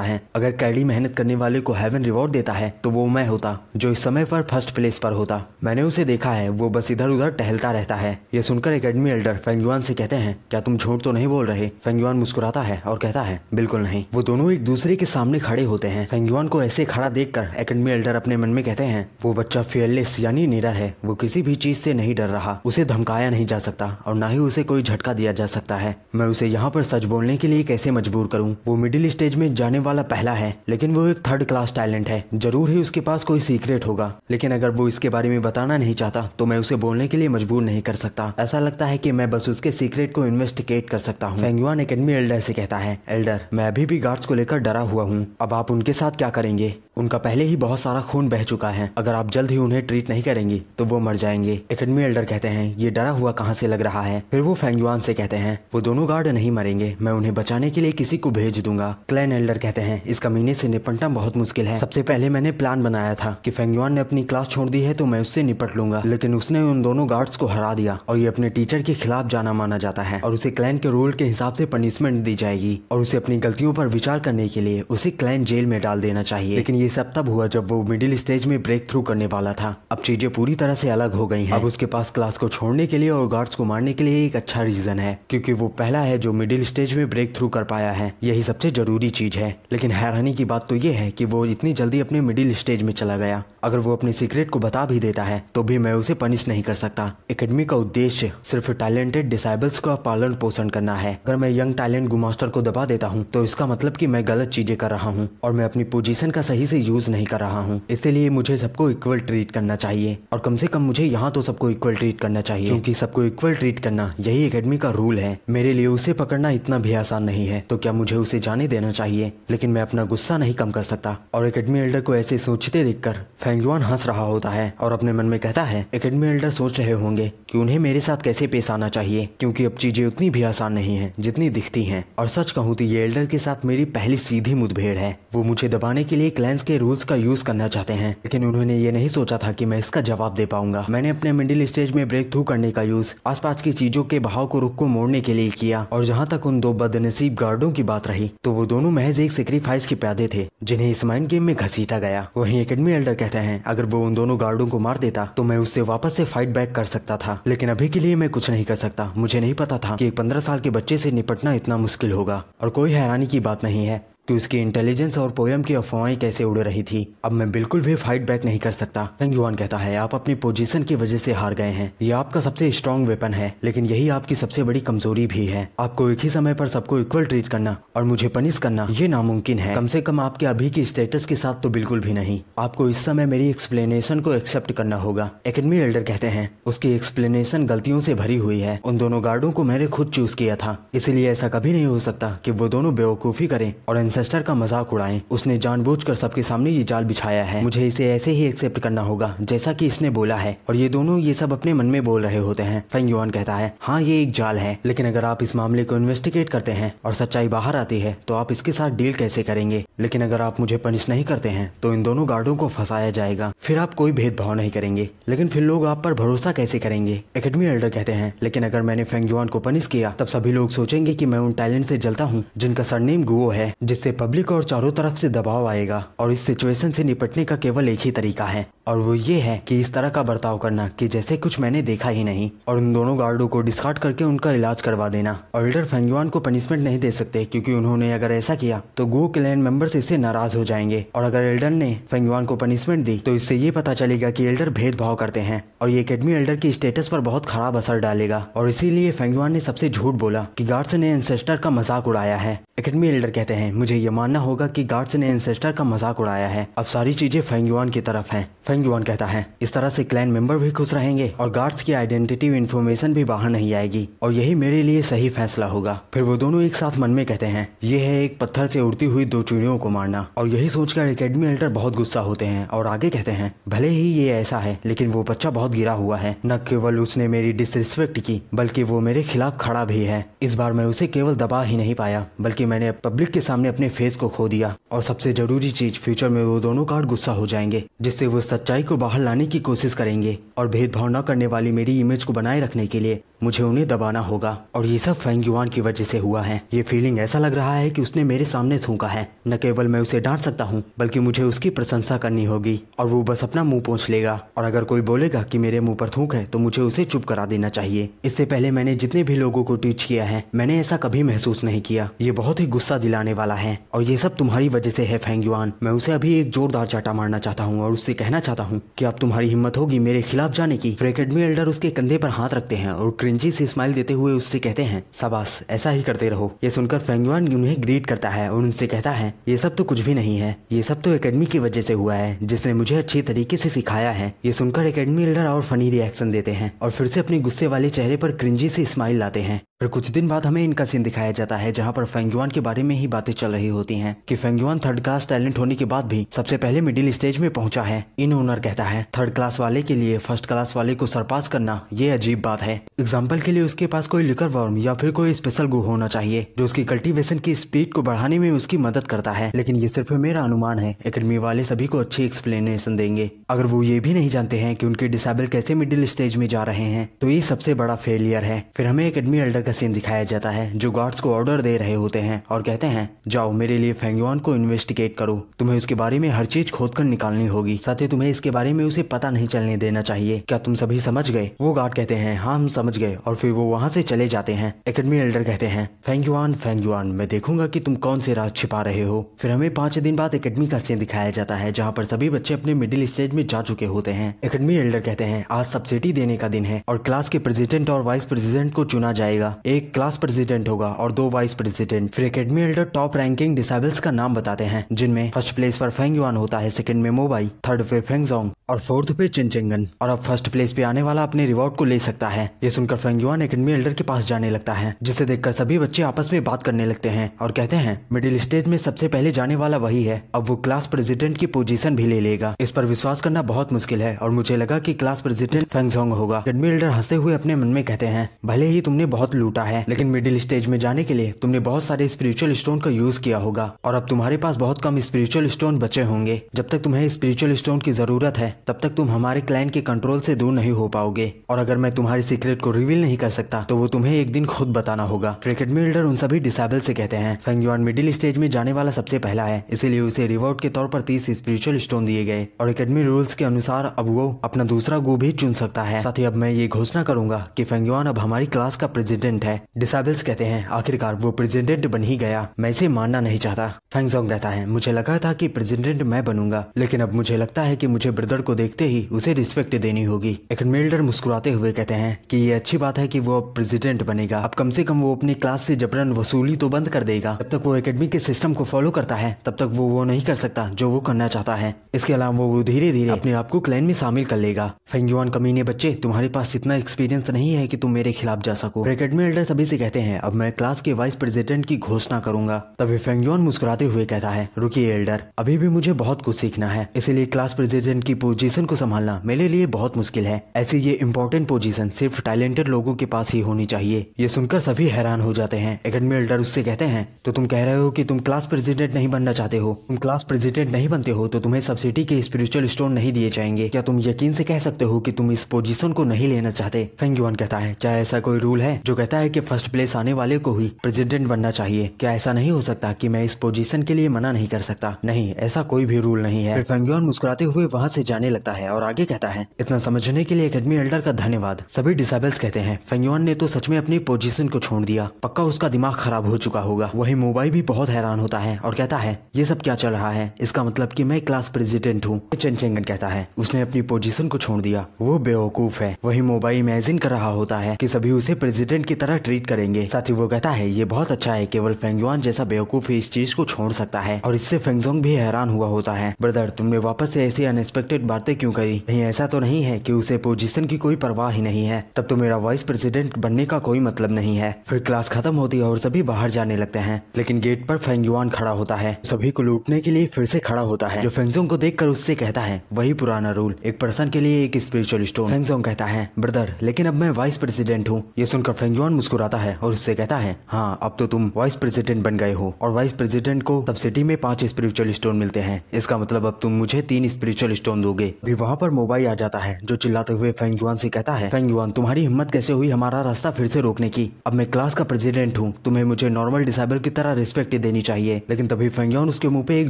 है अगर कड़ी मेहनत करने वाले को हेवन रिवॉर्ड देता है तो वो मैं होता जो इस समय पर फर्स्ट प्लेस पर होता मैंने उसे देखा है वो बस इधर उधर टहलता रहता है ये सुनकर एकेडमी एल्डर फेंगवान से कहते हैं क्या तुम झूठ तो नहीं बोल रहे फेंगवान मुस्कुराता है और कहता है बिल्कुल नहीं वो दोनों एक दूसरे के सामने खड़े होते हैं फेंगवान को ऐसे खड़ा कर एकेडमी एल्डर अपने मन में कहते हैं वो बच्चा फेयरलेस यानी निडर है वो किसी भी चीज से नहीं डर रहा उसे धमकाया नहीं जा सकता और ना ही उसे कोई झटका दिया जा सकता है मैं उसे यहाँ पर सच बोलने के लिए कैसे मजबूर करूँ वो मिडिल स्टेज में जाने वाला पहला है लेकिन वो एक थर्ड क्लास टैलेंट है जरूर ही उसके पास कोई सीक्रेट होगा लेकिन अगर वो इसके बारे में बताना नहीं चाहता तो मैं उसे बोलने के लिए मजबूर नहीं कर सकता ऐसा लगता है की मैं बस उसके सीक्रेट को इन्वेस्टिगेट कर सकता हूँ फेंगुआन अकेडमी एल्डर से कहता है एल्डर मैं अभी भी गार्ड्स को लेकर डरा हुआ हूँ अब आप उनके साथ क्या करेंगे उनका पहले ही बहुत सारा खून बह चुका है अगर आप जल्द ही उन्हें ट्रीट नहीं करेंगी तो वो मर जाएंगे एकेडमी एल्डर कहते हैं ये डरा हुआ कहाँ से लग रहा है फिर वो फैंगजुआन से कहते हैं वो दोनों गार्ड नहीं मरेंगे मैं उन्हें बचाने के लिए किसी को भेज दूंगा क्लैन एल्डर कहते हैं इस कमीने से निपटना बहुत मुश्किल है सबसे पहले मैंने प्लान बनाया था कि फैंगजुआन ने अपनी क्लास छोड़ दी है तो मैं उससे निपट लूंगा लेकिन उसने उन दोनों गार्ड्स को हरा दिया और ये अपने टीचर के खिलाफ जाना माना जाता है और उसे क्लैन के रूल के हिसाब से पनिशमेंट दी जाएगी और उसे अपनी गलतियों पर विचार करने के लिए उसे क्लैन जेल में डाल देना चाहिए लेकिन ये सब तब हुआ जब वो मिडिल स्टेज में ब्रेक थ्रू करने वाला था अब चीजें पूरी तरह से अलग हो गई हैं अब उसके पास क्लास को छोड़ने के लिए और गार्ड्स को मारने के लिए एक अच्छा रीजन है क्योंकि वो पहला है जो मिडिल स्टेज में ब्रेक थ्रू कर पाया है यही सबसे जरूरी चीज है लेकिन हैरानी की बात तो ये है की वो इतनी जल्दी अपने मिडिल स्टेज में चला गया अगर वो अपने सीक्रेट को बता भी देता है तो भी मैं उसे पनिश नहीं कर सकता अकेडमी का उद्देश्य सिर्फ टैलेंटेड डिसाइबल्स का पालन पोषण करना है अगर मैं यंग टैलेंट गुमास्टर को दबा देता हूँ तो इसका मतलब की मैं गलत चीजें कर रहा हूँ और मैं अपनी पोजिशन का सही से यूज नहीं कर रहा हूँ इसलिए मुझे सबको इक्वल ट्रीट करना चाहिए और कम से कम मुझे यहाँ तो सबको इक्वल ट्रीट करना चाहिए क्योंकि सबको इक्वल ट्रीट करना यही अकेडमी का रूल है मेरे लिए उसे पकड़ना इतना भी आसान नहीं है तो क्या मुझे उसे जाने देना चाहिए लेकिन मैं अपना गुस्सा नहीं कम कर सकता और अकेडमी एल्डर को ऐसे सोचते कर फैंगयुआन हंस रहा होता है और अपने मन में कहता है अकेडमी एल्डर सोच रहे होंगे की उन्हें मेरे साथ कैसे पेश आना चाहिए क्यूँकी अब चीजें उतनी भी आसान नहीं है जितनी दिखती है और सच कहूँ तो ये एल्डर के साथ मेरी पहली सीधी मुठभेड़ है वो मुझे दबाने के लिए क्लैंस के रूल्स का यूज करना चाहिए जाते हैं लेकिन उन्होंने ये नहीं सोचा था कि मैं इसका जवाब दे पाऊंगा मैंने अपने मिडिल स्टेज में ब्रेक थ्रू करने का यूज आसपास की चीजों के बहाव को रुख को मोड़ने के लिए किया और जहाँ तक उन दो बदनसीब गार्डो की बात रही तो वो दोनों महज एक सेक्रीफाइस के प्यादे थे जिन्हें इस माइंड गेम में घसीटा गया वही अकेडमी एल्डर कहते हैं अगर वो उन दोनों गार्डो को मार देता तो मैं उससे वापस से फाइट बैक कर सकता था लेकिन अभी के लिए मैं कुछ नहीं कर सकता मुझे नहीं पता था की एक पंद्रह साल के बच्चे ऐसी निपटना इतना मुश्किल होगा और कोई हैरानी की बात नहीं है कि उसकी इंटेलिजेंस और पोयम की अफवाहें कैसे उड़ रही थी अब मैं बिल्कुल भी फाइट बैक नहीं कर सकता यंग युवान कहता है आप अपनी पोजीशन की वजह से हार गए हैं यह आपका सबसे स्ट्रॉन्ग वेपन है लेकिन यही आपकी सबसे बड़ी कमजोरी भी है आपको एक ही समय पर सबको इक्वल ट्रीट करना और मुझे पनिश करना ये नामुमकिन है कम से कम आपके अभी की स्टेटस के साथ तो बिल्कुल भी नहीं आपको इस समय मेरी एक्सप्लेनेशन को एक्सेप्ट करना होगा एकेडमी एल्डर कहते हैं उसकी एक्सप्लेनेशन गलतियों से भरी हुई है उन दोनों गार्डो को मैंने खुद चूज किया था इसीलिए ऐसा कभी नहीं हो सकता कि वो दोनों बेवकूफी करें और इनसे सिस्टर का मजाक उड़ाएं उसने जानबूझकर सबके सामने ये जाल बिछाया है मुझे इसे ऐसे ही एक्सेप्ट करना होगा जैसा कि इसने बोला है और ये दोनों ये सब अपने मन में बोल रहे होते हैं फेंग युवान कहता है हाँ ये एक जाल है लेकिन अगर आप इस मामले को इन्वेस्टिगेट करते हैं और सच्चाई बाहर आती है तो आप इसके साथ डील कैसे करेंगे लेकिन अगर आप मुझे पनिश नहीं करते हैं तो इन दोनों गार्डों को फंसाया जाएगा फिर आप कोई भेदभाव नहीं करेंगे लेकिन फिर लोग आप पर भरोसा कैसे करेंगे एकेडमी एल्डर कहते हैं लेकिन अगर मैंने फेंग युआन को पनिश किया तब सभी लोग सोचेंगे की मैं उन टैलेंट से जलता हूँ जिनका सरनेम गुओ है जिस इससे पब्लिक और चारों तरफ से दबाव आएगा और इस सिचुएशन से निपटने का केवल एक ही तरीका है और वो ये है कि इस तरह का बर्ताव करना कि जैसे कुछ मैंने देखा ही नहीं और उन दोनों गार्डों को डिस्कार्ड करके उनका इलाज करवा देना और एल्डर फेंगुआन को पनिशमेंट नहीं दे सकते क्योंकि उन्होंने अगर ऐसा किया तो गो क्लैन मेंबर्स इससे नाराज हो जाएंगे और अगर एल्डर ने फेंगयुआन को पनिशमेंट दी तो इससे ये पता चलेगा की एल्डर भेदभाव करते हैं और ये अकेडमी एल्डर के स्टेटस पर बहुत खराब असर डालेगा और इसीलिए फेंगयुआन ने सबसे झूठ बोला की गार्ड्स ने एंसेस्टर का मजाक उड़ाया है अकेडमी एल्डर कहते हैं मुझे मुझे ये मानना होगा कि गार्ड्स ने एंसेस्टर का मजाक उड़ाया है अब सारी चीजें फेंगयुआन की तरफ हैं फेंगयुआन कहता है इस तरह से क्लैन मेंबर भी खुश रहेंगे और गार्ड्स की आइडेंटिटी इन्फॉर्मेशन भी बाहर नहीं आएगी और यही मेरे लिए सही फैसला होगा फिर वो दोनों एक साथ मन में कहते हैं ये है एक पत्थर से उड़ती हुई दो चिड़ियों को मारना और यही सोचकर अकेडमी एल्टर बहुत गुस्सा होते हैं और आगे कहते हैं भले ही ये ऐसा है लेकिन वो बच्चा बहुत गिरा हुआ है न केवल उसने मेरी डिसरिस्पेक्ट की बल्कि वो मेरे खिलाफ खड़ा भी है इस बार मैं उसे केवल दबा ही नहीं पाया बल्कि मैंने पब्लिक के सामने अपनी अपने फेस को खो दिया और सबसे जरूरी चीज फ्यूचर में वो दोनों कार्ड गुस्सा हो जाएंगे जिससे वो सच्चाई को बाहर लाने की कोशिश करेंगे और भेदभाव न करने वाली मेरी इमेज को बनाए रखने के लिए मुझे उन्हें दबाना होगा और ये सब फैंग युआन की वजह से हुआ है ये फीलिंग ऐसा लग रहा है कि उसने मेरे सामने थूका है न केवल मैं उसे डांट सकता हूँ बल्कि मुझे उसकी प्रशंसा करनी होगी और वो बस अपना मुंह पोंछ लेगा और अगर कोई बोलेगा कि मेरे मुंह पर थूक है तो मुझे उसे चुप करा देना चाहिए इससे पहले मैंने जितने भी लोगों को टीच किया है मैंने ऐसा कभी महसूस नहीं किया ये बहुत ही गुस्सा दिलाने वाला है हैं और ये सब तुम्हारी वजह से है फेंग युआन मैं उसे अभी एक जोरदार चाटा मारना चाहता हूँ और उससे कहना चाहता हूँ कि अब तुम्हारी हिम्मत होगी मेरे खिलाफ जाने की फिर एकेडमी एल्डर उसके कंधे पर हाथ रखते हैं और क्रिंजी से स्माइल देते हुए उससे कहते हैं सबास ऐसा ही करते रहो ये सुनकर युआन उन्हें ग्रीट करता है और उनसे कहता है ये सब तो कुछ भी नहीं है ये सब तो अकेडमी की वजह से हुआ है जिसने मुझे अच्छे तरीके से सिखाया है ये सुनकर एकेडमी एल्डर और फनी रिएक्शन देते हैं और फिर से अपने गुस्से वाले चेहरे पर क्रिंजी से स्माइल लाते हैं फिर कुछ दिन बाद हमें इनका सीन दिखाया जाता है जहाँ पर फेंगयुआन के बारे में ही बातें चल रही होती हैं कि फेंगयुआन थर्ड क्लास टैलेंट होने के बाद भी सबसे पहले मिडिल स्टेज में पहुंचा है इन ओनर कहता है थर्ड क्लास वाले के लिए फर्स्ट क्लास वाले को सरपास करना ये अजीब बात है एग्जाम्पल के लिए उसके पास कोई लिकर वर्म या फिर कोई स्पेशल गु होना चाहिए जो उसकी कल्टीवेशन की स्पीड को बढ़ाने में उसकी मदद करता है लेकिन ये सिर्फ मेरा अनुमान है अकेडमी वाले सभी को अच्छी एक्सप्लेनेशन देंगे अगर वो ये भी नहीं जानते हैं की उनके डिसेबल कैसे मिडिल स्टेज में जा रहे हैं तो ये सबसे बड़ा फेलियर है फिर हमें अकेडमी एल्डर का सीन दिखाया जाता है जो गार्ड्स को ऑर्डर दे रहे होते हैं और कहते हैं जाओ मेरे लिए फेंगयुआन को इन्वेस्टिगेट करो तुम्हें उसके बारे में हर चीज खोद कर निकालनी होगी साथ ही तुम्हें इसके बारे में उसे पता नहीं चलने देना चाहिए क्या तुम सभी समझ गए वो गार्ड कहते हैं हाँ हम समझ गए और फिर वो वहाँ से चले जाते हैं अकेडमी एल्डर कहते हैं फेंगयुआन फेंगयुआन मैं देखूंगा की तुम कौन से राज छिपा रहे हो फिर हमें पांच दिन बाद एकेडमी का सीन दिखाया जाता है जहाँ पर सभी बच्चे अपने मिडिल स्टेज में जा चुके होते हैं एकेडमी एल्डर कहते हैं आज सब्सिडी देने का दिन है और क्लास के प्रेसिडेंट और वाइस प्रेसिडेंट को चुना जाएगा एक क्लास प्रेसिडेंट होगा और दो वाइस प्रेसिडेंट फिर academy elder top ranking disciples का नाम बताते हैं जिनमें फर्स्ट प्लेस पर फेंग युआन होता है सेकंड में मोबाइल थर्ड पे जोंग और फोर्थ पे चिंचिंगन और अब फर्स्ट प्लेस पे आने वाला अपने रिवॉर्ड को ले सकता है ये सुनकर फेंग युआन अकेडमी एल्डर के पास जाने लगता है जिसे देखकर सभी बच्चे आपस में बात करने लगते हैं और कहते हैं मिडिल स्टेज में सबसे पहले जाने वाला वही है अब वो क्लास प्रेसिडेंट की पोजीशन भी ले लेगा इस पर विश्वास करना बहुत मुश्किल है और मुझे लगा की क्लास प्रेसिडेंट फेंगजोंग होगा अकेडमी एल्डर हंसते हुए अपने मन में कहते हैं भले ही तुमने बहुत लूटा है लेकिन मिडिल स्टेज में जाने के लिए तुमने बहुत सारे स्पिरिचुअल स्टोन का यूज किया होगा और अब तुम्हारे पास बहुत कम स्पिरिचुअल स्टोन बचे होंगे जब तक तुम्हें स्पिरिचुअल स्टोन की जरूरत है तब तक तुम हमारे क्लाइंट के कंट्रोल से दूर नहीं हो पाओगे और अगर मैं तुम्हारी सीक्रेट को रिवील नहीं कर सकता तो वो तुम्हें एक दिन खुद बताना होगा क्रिकेट मिल्डर उन सभी डिसेबल से कहते हैं फेंगयुआन मिडिल स्टेज में जाने वाला सबसे पहला है इसीलिए उसे रिवॉर्ड के तौर पर तीस स्पिरिचुअल स्टोन दिए गए और अकेडमी रूल्स के अनुसार अब वो अपना दूसरा गो भी चुन सकता है साथ ही अब मैं ये घोषणा करूंगा की फेंगयुआन अब हमारी क्लास का प्रेसिडेंट प्रेसिडेंट है डिसेबल्स कहते हैं आखिरकार वो प्रेसिडेंट बन ही गया मैं इसे मानना नहीं चाहता फैंगजोंग कहता है मुझे लगा था कि प्रेसिडेंट मैं बनूंगा लेकिन अब मुझे लगता है कि मुझे ब्रदर को देखते ही उसे रिस्पेक्ट देनी होगी एक्नमेल्डर मुस्कुराते हुए कहते हैं कि ये अच्छी बात है कि वो अब प्रेसिडेंट बनेगा अब कम से कम वो अपनी क्लास से जबरन वसूली तो बंद कर देगा जब तक वो एकेडमी के सिस्टम को फॉलो करता है तब तक वो वो नहीं कर सकता जो वो करना चाहता है इसके अलावा वो धीरे धीरे अपने आप को क्लैन में शामिल कर लेगा फेंगयुआन कमीने बच्चे तुम्हारे पास इतना एक्सपीरियंस नहीं है कि तुम मेरे खिलाफ जा सको एकेडमी एल्डर सभी से कहते हैं अब मैं क्लास के वाइस प्रेसिडेंट की घोषणा करूंगा तभी फेंगजोन मुस्कुराते हुए कहता है रुकी एल्डर अभी भी मुझे बहुत कुछ सीखना है इसीलिए क्लास प्रेसिडेंट की पोजीशन को संभालना मेरे लिए बहुत मुश्किल है ऐसी ये इम्पोर्टेंट पोजीशन सिर्फ टैलेंटेड लोगों के पास ही होनी चाहिए ये सुनकर सभी हैरान हो जाते हैं अकेडमी एल्डर उससे कहते हैं तो तुम कह रहे हो की तुम क्लास प्रेसिडेंट नहीं बनना चाहते हो तुम क्लास प्रेसिडेंट नहीं बनते हो तो तुम्हें सब्सिडी के स्पिरिचुअल स्टोन नहीं दिए जाएंगे क्या तुम यकीन से कह सकते हो की तुम इस पोजीशन को नहीं लेना चाहते फेंगजोन कहता है क्या ऐसा कोई रूल है जो कहते लगता है कि फर्स्ट प्लेस आने वाले को ही प्रेसिडेंट बनना चाहिए क्या ऐसा नहीं हो सकता कि मैं इस पोजीशन के लिए मना नहीं कर सकता नहीं ऐसा कोई भी रूल नहीं है फिर मुस्कुराते हुए वहाँ से जाने लगता है और आगे कहता है इतना समझने के लिए अकेडमी एल्डर का धन्यवाद सभी डिसेबल्स कहते हैं फेंग्योन ने तो सच में अपनी पोजिशन को छोड़ दिया पक्का उसका दिमाग खराब हो चुका होगा वही मोबाइल भी बहुत हैरान होता है और कहता है ये सब क्या चल रहा है इसका मतलब की मैं क्लास प्रेजिडेंट हूँ चेंगन कहता है उसने अपनी पोजिशन को छोड़ दिया वो बेवकूफ है वही मोबाइल इमेजिन कर रहा होता है की सभी उसे प्रेजिडेंट की तरह ट्रीट करेंगे साथ ही वो कहता है ये बहुत अच्छा है केवल फेंगजुआन जैसा बेवकूफ इस चीज को छोड़ सकता है और इससे फेंगजोंग भी हैरान हुआ होता है ब्रदर तुमने वापस से ऐसी अनएक्सपेक्टेड बातें क्यों करी नहीं ऐसा तो नहीं है की उसे पोजिशन की कोई परवाह ही नहीं है तब तो मेरा वाइस प्रेसिडेंट बनने का कोई मतलब नहीं है फिर क्लास खत्म होती है और सभी बाहर जाने लगते हैं लेकिन गेट पर फेंगजुआन खड़ा होता है सभी को लूटने के लिए फिर से खड़ा होता है जो फेंगजोंग को देख उससे कहता है वही पुराना रूल एक पर्सन के लिए एक स्पिरिचुअल स्टोन फेंगजोंग कहता है ब्रदर लेकिन अब मैं वाइस प्रेसिडेंट हूँ ये सुनकर फेंगजुआन कौन मुस्कुराता है और उससे कहता है हाँ अब तो तुम वाइस प्रेसिडेंट बन गए हो और वाइस प्रेसिडेंट को सब्सिडी में पांच स्पिरिचुअल स्टोन मिलते हैं इसका मतलब अब तुम मुझे तीन स्पिरिचुअल स्टोन दोगे भी वहाँ पर मोबाइल आ जाता है जो चिल्लाते हुए फैंग युवान से कहता है फैंग युवान तुम्हारी हिम्मत कैसे हुई हमारा रास्ता फिर से रोकने की अब मैं क्लास का प्रेसिडेंट हूँ तुम्हें मुझे नॉर्मल डिसेबल की तरह रिस्पेक्ट देनी चाहिए लेकिन तभी फैंग युवान उसके मुंह पे एक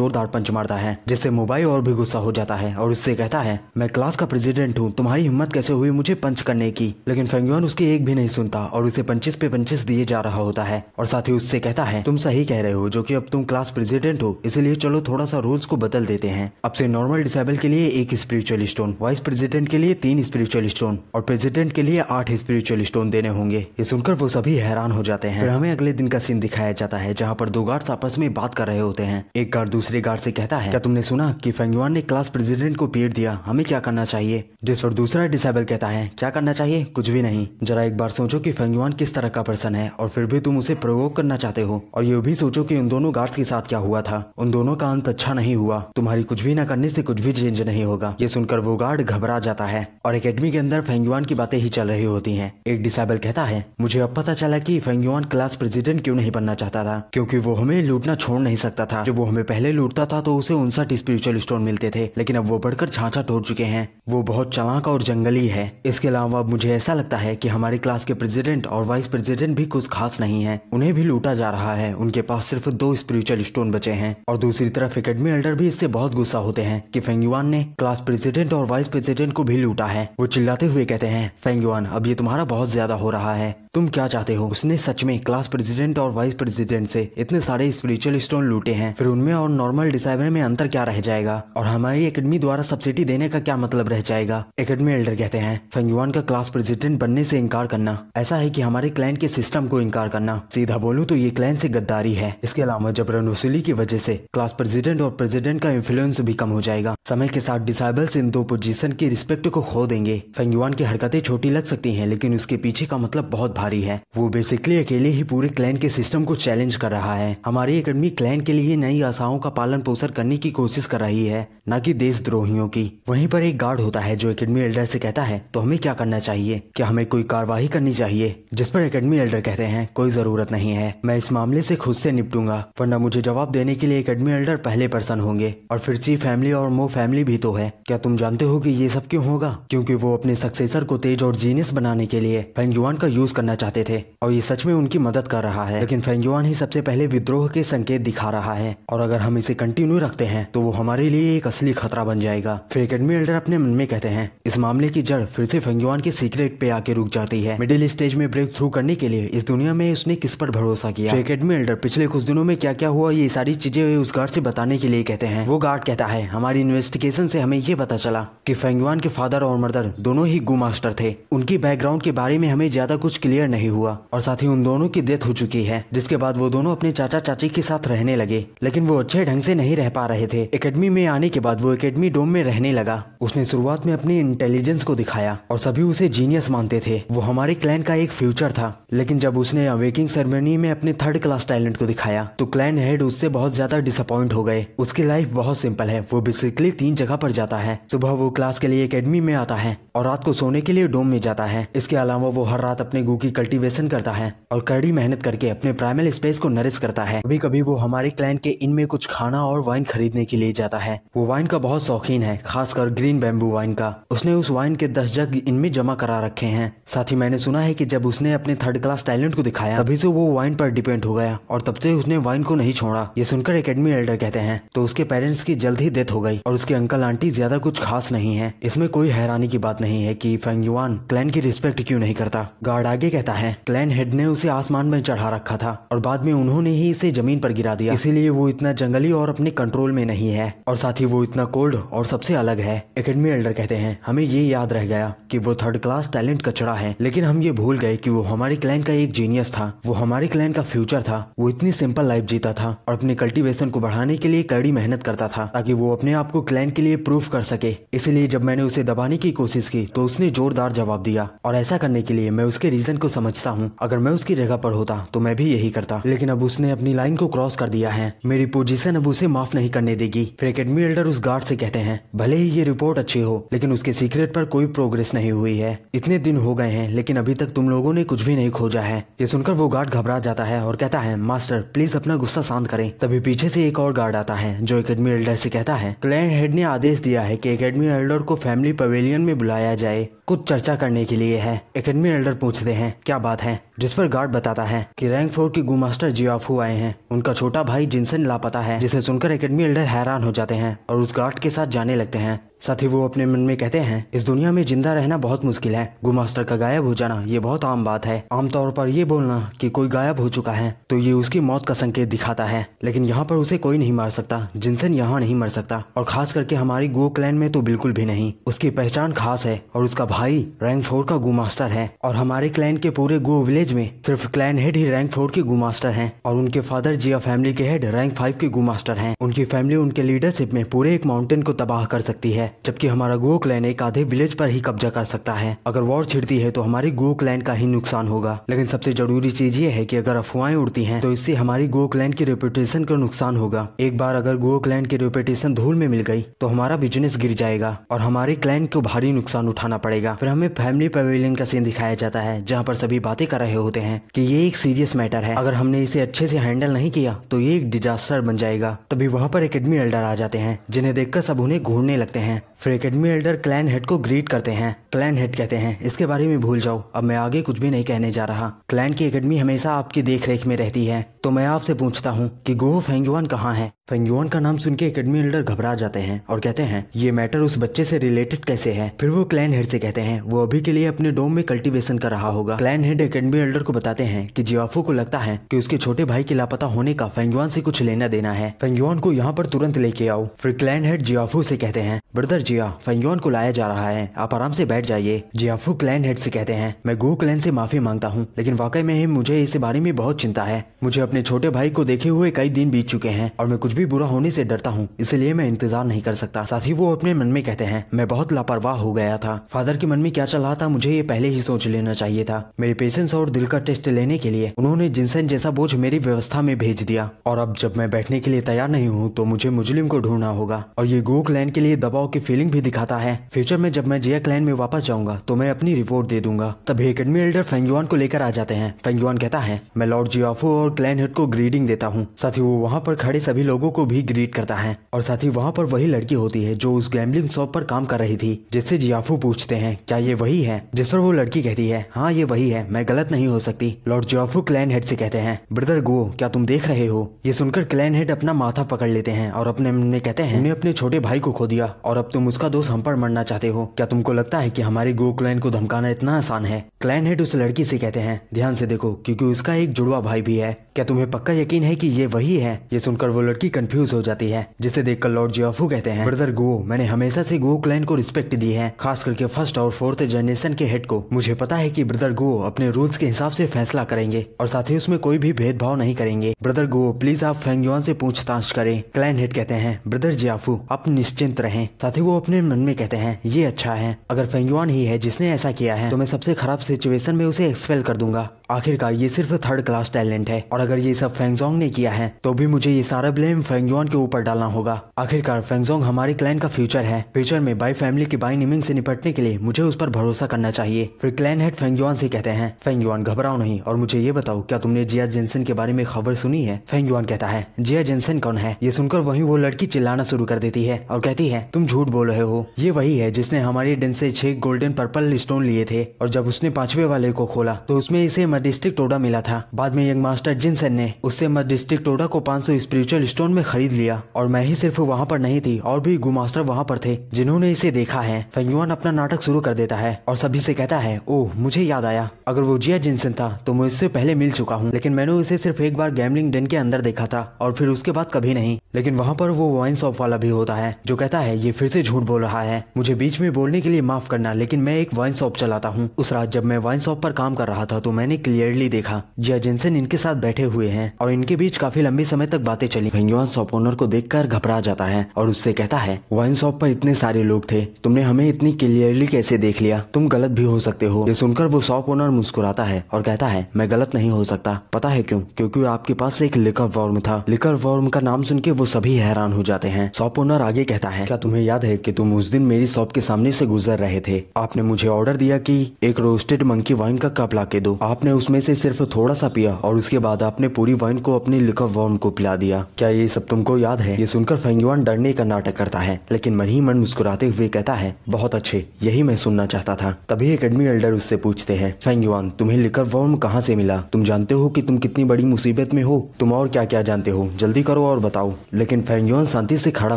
जोरदार पंच मारता है जिससे मोबाइल और भी गुस्सा हो जाता है और उससे कहता है मैं क्लास का प्रेसिडेंट हूँ तुम्हारी हिम्मत कैसे हुई मुझे पंच करने की लेकिन फैंग युवान उसकी एक भी नहीं सुनता और उसे पंचिस पे पंचिस दिए जा रहा होता है और साथ ही उससे कहता है तुम सही कह रहे हो जो कि अब तुम क्लास प्रेसिडेंट हो इसलिए चलो थोड़ा सा रूल्स को बदल देते हैं अब से नॉर्मल डिसेबल के लिए एक स्पिरिचुअल स्टोन वाइस प्रेसिडेंट के लिए तीन स्पिरिचुअल स्टोन और प्रेसिडेंट के लिए आठ स्पिरिचुअल स्टोन देने होंगे ये सुनकर वो सभी हैरान हो जाते हैं फिर हमें अगले दिन का सीन दिखाया जाता है जहाँ पर दो गार्ड आपस में बात कर रहे होते हैं एक गार्ड दूसरे गार्ड से कहता है क्या तुमने सुना कि फेंगयुआन ने क्लास प्रेसिडेंट को पेट दिया हमें क्या करना चाहिए जिस पर दूसरा डिसेबल कहता है क्या करना चाहिए कुछ भी नहीं जरा एक बार सोचो कि फेंगयुआन किस तरह का पर्सन है और फिर भी तुम उसे प्रयोग करना चाहते हो और ये भी सोचो कि उन दोनों गार्ड्स के साथ क्या हुआ था उन दोनों का अंत अच्छा नहीं हुआ तुम्हारी कुछ भी ना करने से कुछ भी चेंज नहीं होगा ये सुनकर वो गार्ड घबरा जाता है और अकेडमी के अंदर फेंगयुआन की बातें ही चल रही होती है एक डिसाइबल कहता है मुझे अब पता चला की फेंगयुआन क्लास प्रेसिडेंट क्यों नहीं बनना चाहता था क्यूँकी वो हमें लूटना छोड़ नहीं सकता था जब वो हमें पहले लूटता था तो उसे उनसठ स्पिरिचुअल स्टोन मिलते थे लेकिन अब वो बढ़कर छाछा तोड़ चुके हैं वो बहुत चलाक और जंगली है इसके अलावा मुझे ऐसा लगता है की हमारी क्लास के प्रेसिडेंट और वाइस प्रेसिडेंट भी कुछ खास नहीं है उन्हें भी लूटा जा रहा है उनके पास सिर्फ दो स्पिरिचुअल स्टोन बचे हैं और दूसरी तरफ एकेडमी एल्डर भी इससे बहुत गुस्सा होते हैं कि फेंगयुआन ने क्लास प्रेसिडेंट और वाइस प्रेसिडेंट को भी लूटा है वो चिल्लाते हुए कहते हैं फेंगयुआन अब ये तुम्हारा बहुत ज्यादा हो रहा है तुम क्या चाहते हो उसने सच में क्लास प्रेसिडेंट और वाइस प्रेसिडेंट से इतने सारे स्पिरिचुअल स्टोन लूटे हैं फिर उनमें और नॉर्मल डिसाइबर में अंतर क्या रह जाएगा और हमारी एकेडमी द्वारा सब्सिडी देने का क्या मतलब रह जाएगा एकेडमी एल्डर कहते हैं फेंगयुआन का क्लास प्रेसिडेंट बनने से इनकार करना ऐसा है की हमारे क्लाइंट के सिस्टम को इनकार करना सीधा बोलूँ तो ये क्लाइंट से गद्दारी है इसके अलावा जबरन वसूली की वजह से क्लास प्रेसिडेंट और प्रेसिडेंट का इन्फ्लुएंस भी कम हो जाएगा समय के साथ डिसाइबल्स इन दो पोजीशन की रिस्पेक्ट को खो देंगे फेंगयुआन की हरकतें छोटी लग सकती है लेकिन उसके पीछे का मतलब बहुत भारी है वो बेसिकली अकेले ही पूरे क्लाइंट के सिस्टम को चैलेंज कर रहा है हमारी अकेडमी क्लाइंट के लिए नई आशाओं का पालन पोषण करने की कोशिश कर रही है न कि देशद्रोहियों की वहीं पर एक गार्ड होता है जो अकेडमी एल्डर से कहता है तो हमें क्या करना चाहिए क्या हमें कोई कार्यवाही करनी चाहिए जिस पर एकेडमी एल्डर कहते हैं कोई जरूरत नहीं है मैं इस मामले से खुद से निपटूंगा वरना मुझे जवाब देने के लिए एकेडमी एल्डर पहले पर्सन होंगे और फिर चीफ फैमिली और मो फैमिली भी तो है क्या तुम जानते हो कि ये सब क्यों होगा क्योंकि वो अपने सक्सेसर को तेज और जीनियस बनाने के लिए फेंगयुआन का यूज करना चाहते थे और ये सच में उनकी मदद कर रहा है लेकिन फेंगयुआन ही सबसे पहले विद्रोह के संकेत दिखा रहा है और अगर हम इसे कंटिन्यू रखते हैं तो वो हमारे लिए एक असली खतरा बन जाएगा फिर एकेडमी एल्डर अपने मन में कहते हैं इस मामले की जड़ फिर से फेंगयुआन के सीक्रेट पे आके रुक जाती है मिडिल स्टेज में ब्रेक ब्रेक थ्रू करने के लिए इस दुनिया में उसने किस पर भरोसा किया एकेडमी एल्डर पिछले कुछ दिनों में क्या क्या हुआ ये सारी चीजें उस गार्ड से बताने के लिए कहते हैं वो गार्ड कहता है हमारी इन्वेस्टिगेशन से हमें ये पता चला कि फेंगवान के फादर और मदर दोनों ही गुम मास्टर थे उनकी बैकग्राउंड के बारे में हमें ज्यादा कुछ क्लियर नहीं हुआ और साथ ही उन दोनों की डेथ हो चुकी है जिसके बाद वो दोनों अपने चाचा चाची के साथ रहने लगे लेकिन वो अच्छे ढंग से नहीं रह पा रहे थे एकेडमी में आने के बाद वो एकेडमी डोम में रहने लगा उसने शुरुआत में अपनी इंटेलिजेंस को दिखाया और सभी उसे जीनियस मानते थे वो हमारे क्लैन का एक फ्यूचर फ्यूचर था लेकिन जब उसने अवेकिंग सेरेमनी में अपने थर्ड क्लास टैलेंट को दिखाया तो क्लैन हेड उससे बहुत ज्यादा डिसअपॉइंट हो गए उसकी लाइफ बहुत सिंपल है वो बेसिकली तीन जगह पर जाता है सुबह वो क्लास के लिए अकेडमी में आता है और रात को सोने के लिए डोम में जाता है इसके अलावा वो हर रात अपने गू की कल्टिवेशन करता है और कड़ी मेहनत करके अपने प्राइमल स्पेस को नरिश करता है कभी कभी वो हमारे क्लाइंट के इनमें कुछ खाना और वाइन खरीदने के लिए जाता है वो वाइन का बहुत शौकीन है खासकर ग्रीन बेम्बू वाइन का उसने उस वाइन के दस जग इनमें जमा करा रखे हैं साथ ही मैंने सुना है की जब उसने उसने अपने थर्ड क्लास टैलेंट को दिखाया तभी से वो वाइन पर डिपेंड हो गया और तब से उसने वाइन को नहीं छोड़ा ये सुनकर एकेडमी एल्डर कहते हैं तो उसके पेरेंट्स की जल्द ही डेथ हो गई और उसके अंकल आंटी ज्यादा कुछ खास नहीं है इसमें कोई हैरानी की बात नहीं है की फेंग युआन क्लैन की रिस्पेक्ट क्यूँ नहीं करता गार्ड आगे कहता है क्लैन हेड ने उसे आसमान में चढ़ा रखा था और बाद में उन्होंने ही इसे जमीन पर गिरा दिया इसीलिए वो इतना जंगली और अपने कंट्रोल में नहीं है और साथ ही वो इतना कोल्ड और सबसे अलग है एकेडमी एल्डर कहते हैं हमें ये याद रह गया कि वो थर्ड क्लास टैलेंट कचरा है लेकिन हम ये भूल गए कि वो हमारे क्लाइन का एक जीनियस था वो हमारे क्लाइन का फ्यूचर था वो इतनी सिंपल लाइफ जीता था और अपने कल्टीवेशन को बढ़ाने के लिए कड़ी मेहनत करता था ताकि वो अपने आप को क्लाइन के लिए प्रूफ कर सके इसलिए जब मैंने उसे दबाने की कोशिश की तो उसने जोरदार जवाब दिया और ऐसा करने के लिए मैं उसके रीजन को समझता हूँ अगर मैं उसकी जगह पर होता तो मैं भी यही करता लेकिन अब उसने अपनी लाइन को क्रॉस कर दिया है मेरी पोजिशन अब उसे माफ नहीं करने देगी फिर अकेडमी एल्डर उस गार्ड से कहते हैं भले ही ये रिपोर्ट अच्छी हो लेकिन उसके सीक्रेट पर कोई प्रोग्रेस नहीं हुई है इतने दिन हो गए हैं लेकिन अभी तक तुम लोगों ने उन्होंने कुछ भी नहीं खोजा है ये सुनकर वो गार्ड घबरा जाता है और कहता है मास्टर प्लीज अपना गुस्सा शांत करें तभी पीछे से एक और गार्ड आता है जो एक एल्डर से कहता है क्लैन हेड ने आदेश दिया है कि एकेडमी एल्डर को फैमिली पवेलियन में बुलाया जाए कुछ चर्चा करने के लिए है एकेडमी एल्डर पूछते हैं क्या बात है जिस पर गार्ड बताता है कि रैंक फोर के मास्टर जियाफू आए हैं उनका छोटा भाई जिनसन लापता है जिसे सुनकर एकेडमी एल्डर हैरान हो जाते हैं और उस गार्ड के साथ जाने लगते हैं साथ ही वो अपने मन में कहते हैं इस दुनिया में जिंदा रहना बहुत मुश्किल है मास्टर का गायब हो जाना ये बहुत आम बात है आमतौर पर ये बोलना की कोई गायब हो चुका है तो ये उसकी मौत का संकेत दिखाता है लेकिन यहाँ पर उसे कोई नहीं मार सकता जिनसन यहाँ नहीं मर सकता और खास करके हमारी गो क्लैन में तो बिल्कुल भी नहीं उसकी पहचान खास है और उसका भाई रैंक फोर का मास्टर है और हमारे क्लैन के पूरे गो विलेज एज में सिर्फ क्लैन हेड ही रैंक फोर के गुमास्टर हैं और उनके फादर जिया फैमिली के हेड रैंक फाइव के गुमास्टर हैं उनकी फैमिली उनके लीडरशिप में पूरे एक माउंटेन को तबाह कर सकती है जबकि हमारा गो क्लैन एक आधे विलेज पर ही कब्जा कर सकता है अगर वॉर छिड़ती है तो हमारी गो क्लैन का ही नुकसान होगा लेकिन सबसे जरूरी चीज ये है की अगर अफवाहें उड़ती है तो इससे हमारी गो क्लैन की रेपुटेशन का नुकसान होगा एक बार अगर गो क्लैन की रेपुटेशन धूल में मिल गई तो हमारा बिजनेस गिर जाएगा और हमारे क्लैन को भारी नुकसान उठाना पड़ेगा फिर हमें फैमिली पवेलियन का सीन दिखाया जाता है जहाँ पर सभी बातें कर रहे रहे होते हैं कि ये एक सीरियस मैटर है अगर हमने इसे अच्छे से हैंडल नहीं किया तो ये एक डिजास्टर बन जाएगा तभी वहाँ पर एकेडमी एल्डर आ जाते हैं जिन्हें देखकर सब उन्हें घूरने लगते हैं फिर एकेडमी एल्डर क्लैन हेड को ग्रीट करते हैं क्लैन हेड कहते हैं इसके बारे में भूल जाओ अब मैं आगे कुछ भी नहीं कहने जा रहा क्लैन की एकेडमी हमेशा आपकी देखरेख में रहती है तो मैं आपसे पूछता हूँ कि गोह फेंगुआन कहाँ है फंजुआन का नाम सुन के एकेडमी एल्डर घबरा जाते हैं और कहते हैं ये मैटर उस बच्चे से रिलेटेड कैसे है फिर वो क्लैन हेड से कहते हैं वो अभी के लिए अपने डोम में कल्टीवेशन कर रहा होगा क्लैन हेड एकेडमी एल्डर को बताते हैं कि जियाफू को लगता है कि उसके छोटे भाई के लापता होने का फंजुआन से कुछ लेना देना है फंजुआन को यहाँ पर तुरंत लेके आओ फिर क्लैन हेड जियाफू से कहते हैं ब्रदर जिया फंजुआन को लाया जा रहा है आप आराम से बैठ जाइए जियाफू क्लैन हेड से कहते हैं मैं गो क्लैन से माफी मांगता हूँ लेकिन वाकई में मुझे इस बारे में बहुत चिंता है मुझे अपने छोटे भाई को देखे हुए कई दिन बीत चुके हैं और मैं कुछ भी बुरा होने से डरता हूँ इसलिए मैं इंतजार नहीं कर सकता साथ ही वो अपने मन में कहते हैं मैं बहुत लापरवाह हो गया था फादर के मन में क्या चला था मुझे ये पहले ही सोच लेना चाहिए था मेरे पेशेंस और दिल का टेस्ट लेने के लिए उन्होंने जिनसेन जैसा बोझ मेरी व्यवस्था में भेज दिया और अब जब मैं बैठने के लिए तैयार नहीं हूँ तो मुझे मुजलिम को ढूंढना होगा और ये गो क्लैन के लिए दबाव की फीलिंग भी दिखाता है फ्यूचर में जब मैं जिया क्लैन में वापस जाऊंगा तो मैं अपनी रिपोर्ट दे दूंगा तभी एकेडमी एल्डर फेंगजुआन को लेकर आ जाते हैं फेंगजुआन कहता है मैं लॉर्ड जियाफो और क्लैन हेड को ग्रीडिंग देता हूँ साथ ही वो वहाँ पर खड़े सभी लोगों लोगों को भी ग्रीट करता है और साथ ही वहाँ पर वही लड़की होती है जो उस गैम्बलिंग शॉप पर काम कर रही थी जिससे जियाफू पूछते हैं क्या ये वही है जिस पर वो लड़की कहती है हाँ ये वही है मैं गलत नहीं हो सकती लॉर्ड जियाफू क्लैन हेड से कहते हैं ब्रदर गो क्या तुम देख रहे हो ये सुनकर क्लैन हेड अपना माथा पकड़ लेते हैं और अपने में कहते हैं हमने अपने छोटे भाई को खो दिया और अब तुम उसका दोस्त हम पर मरना चाहते हो क्या तुमको लगता है की हमारे गो क्लैन को धमकाना इतना आसान है क्लैन हेड उस लड़की से कहते हैं ध्यान से देखो क्योंकि उसका एक जुड़वा भाई भी है क्या तुम्हें पक्का यकीन है कि ये वही है ये सुनकर वो लड़की कंफ्यूज हो जाती है जिसे देखकर लॉर्ड जियाफू कहते हैं ब्रदर गो मैंने हमेशा से गो क्लैन को रिस्पेक्ट दी है खास करके फर्स्ट और फोर्थ जनरेशन के हेड को मुझे पता है की ब्रदर गो अपने रूल्स के हिसाब से फैसला करेंगे और साथ ही उसमें कोई भी भेदभाव नहीं करेंगे ब्रदर गो प्लीज आप फेंगयुआन से पूछताछ करें क्लैन हेड कहते हैं ब्रदर जियाफू आप निश्चिंत रहे साथ ही वो अपने मन में कहते हैं ये अच्छा है अगर फेंगयुआन ही है जिसने ऐसा किया है तो मैं सबसे खराब सिचुएशन में उसे एक्सपेल कर दूंगा आखिरकार ये सिर्फ थर्ड क्लास टैलेंट है और अगर ये सब फेंगजोंग ने किया है तो भी मुझे ये सारा ब्लेम फेंगजोंग के ऊपर डालना होगा आखिरकार फेंगजोंग हमारे क्लैन का फ्यूचर है फ्यूचर में बाई फैमिली की बाई निमिंग से निपटने के लिए मुझे उस पर भरोसा करना चाहिए फिर क्लैन हेड फेंगजोन से कहते हैं फेंगजोन घबराओ नहीं और मुझे ये बताओ क्या तुमने जिया जेंसन के बारे में खबर सुनी है फेंगजोन कहता है जिया जेंसन कौन है ये सुनकर वही वो लड़की चिल्लाना शुरू कर देती है और कहती है तुम झूठ बोल रहे हो ये वही है जिसने हमारे डेन से छह गोल्डन पर्पल स्टोन लिए थे और जब उसने पांचवे वाले को खोला तो उसमें इसे डिस्ट्रिक्ट टोडा मिला था बाद में यंग मास्टर जिनसन ने उससे मैं डिस्ट्रिक्ट टोडा को 500 स्पिरिचुअल स्टोन में खरीद लिया और मैं ही सिर्फ वहाँ पर नहीं थी और भी गुमास्टर मास्टर वहाँ पर थे जिन्होंने इसे देखा है फंगयुआन अपना नाटक शुरू कर देता है और सभी से कहता है ओह मुझे याद आया अगर वो जिया जिनसन था तो मैं इससे पहले मिल चुका हूँ लेकिन मैंने उसे सिर्फ एक बार गैमलिंग डेन के अंदर देखा था और फिर उसके बाद कभी नहीं लेकिन वहाँ पर वो वाइन शॉप वाला भी होता है जो कहता है ये फिर से झूठ बोल रहा है मुझे बीच में बोलने के लिए माफ करना लेकिन मैं एक वाइन शॉप चलाता हूँ उस रात जब मैं वाइन शॉप पर काम कर रहा था तो मैंने क्लियरली देखा जिया जेंसन इनके साथ बैठे हुए हैं और इनके बीच काफी लंबे समय तक बातें चली योहान शॉप ओनर को देखकर घबरा जाता है और उससे कहता है वाइन शॉप पर इतने सारे लोग थे तुमने हमें इतनी क्लियरली कैसे देख लिया तुम गलत भी हो सकते हो ये सुनकर वो शॉप ओनर मुस्कुराता है और कहता है मैं गलत नहीं हो सकता पता है क्यों क्योंकि आपके पास एक लिकर वॉर्म था लिकर वॉर्म का नाम सुन के वो सभी हैरान हो जाते हैं शॉप ओनर आगे कहता है क्या तुम्हें याद है कि तुम उस दिन मेरी शॉप के सामने से गुजर रहे थे आपने मुझे ऑर्डर दिया कि एक रोस्टेड मंकी वाइन का कप ला के दो आपने उसमें से सिर्फ थोड़ा सा पिया और उसके बाद आपने पूरी वाइन को अपने लिखा वॉर्म को पिला दिया क्या ये सब तुमको याद है ये सुनकर फेंगयुआन डरने का नाटक करता है लेकिन मन ही मन मुस्कुराते हुए कहता है बहुत अच्छे यही मैं सुनना चाहता था तभी एकेडमी एल्डर उससे पूछते हैं फेंगयुआन तुम्हें लिखर वॉर्म कहाँ से मिला तुम जानते हो की तुम कितनी बड़ी मुसीबत में हो तुम और क्या क्या जानते हो जल्दी करो और बताओ लेकिन फेंगयुआन शांति से खड़ा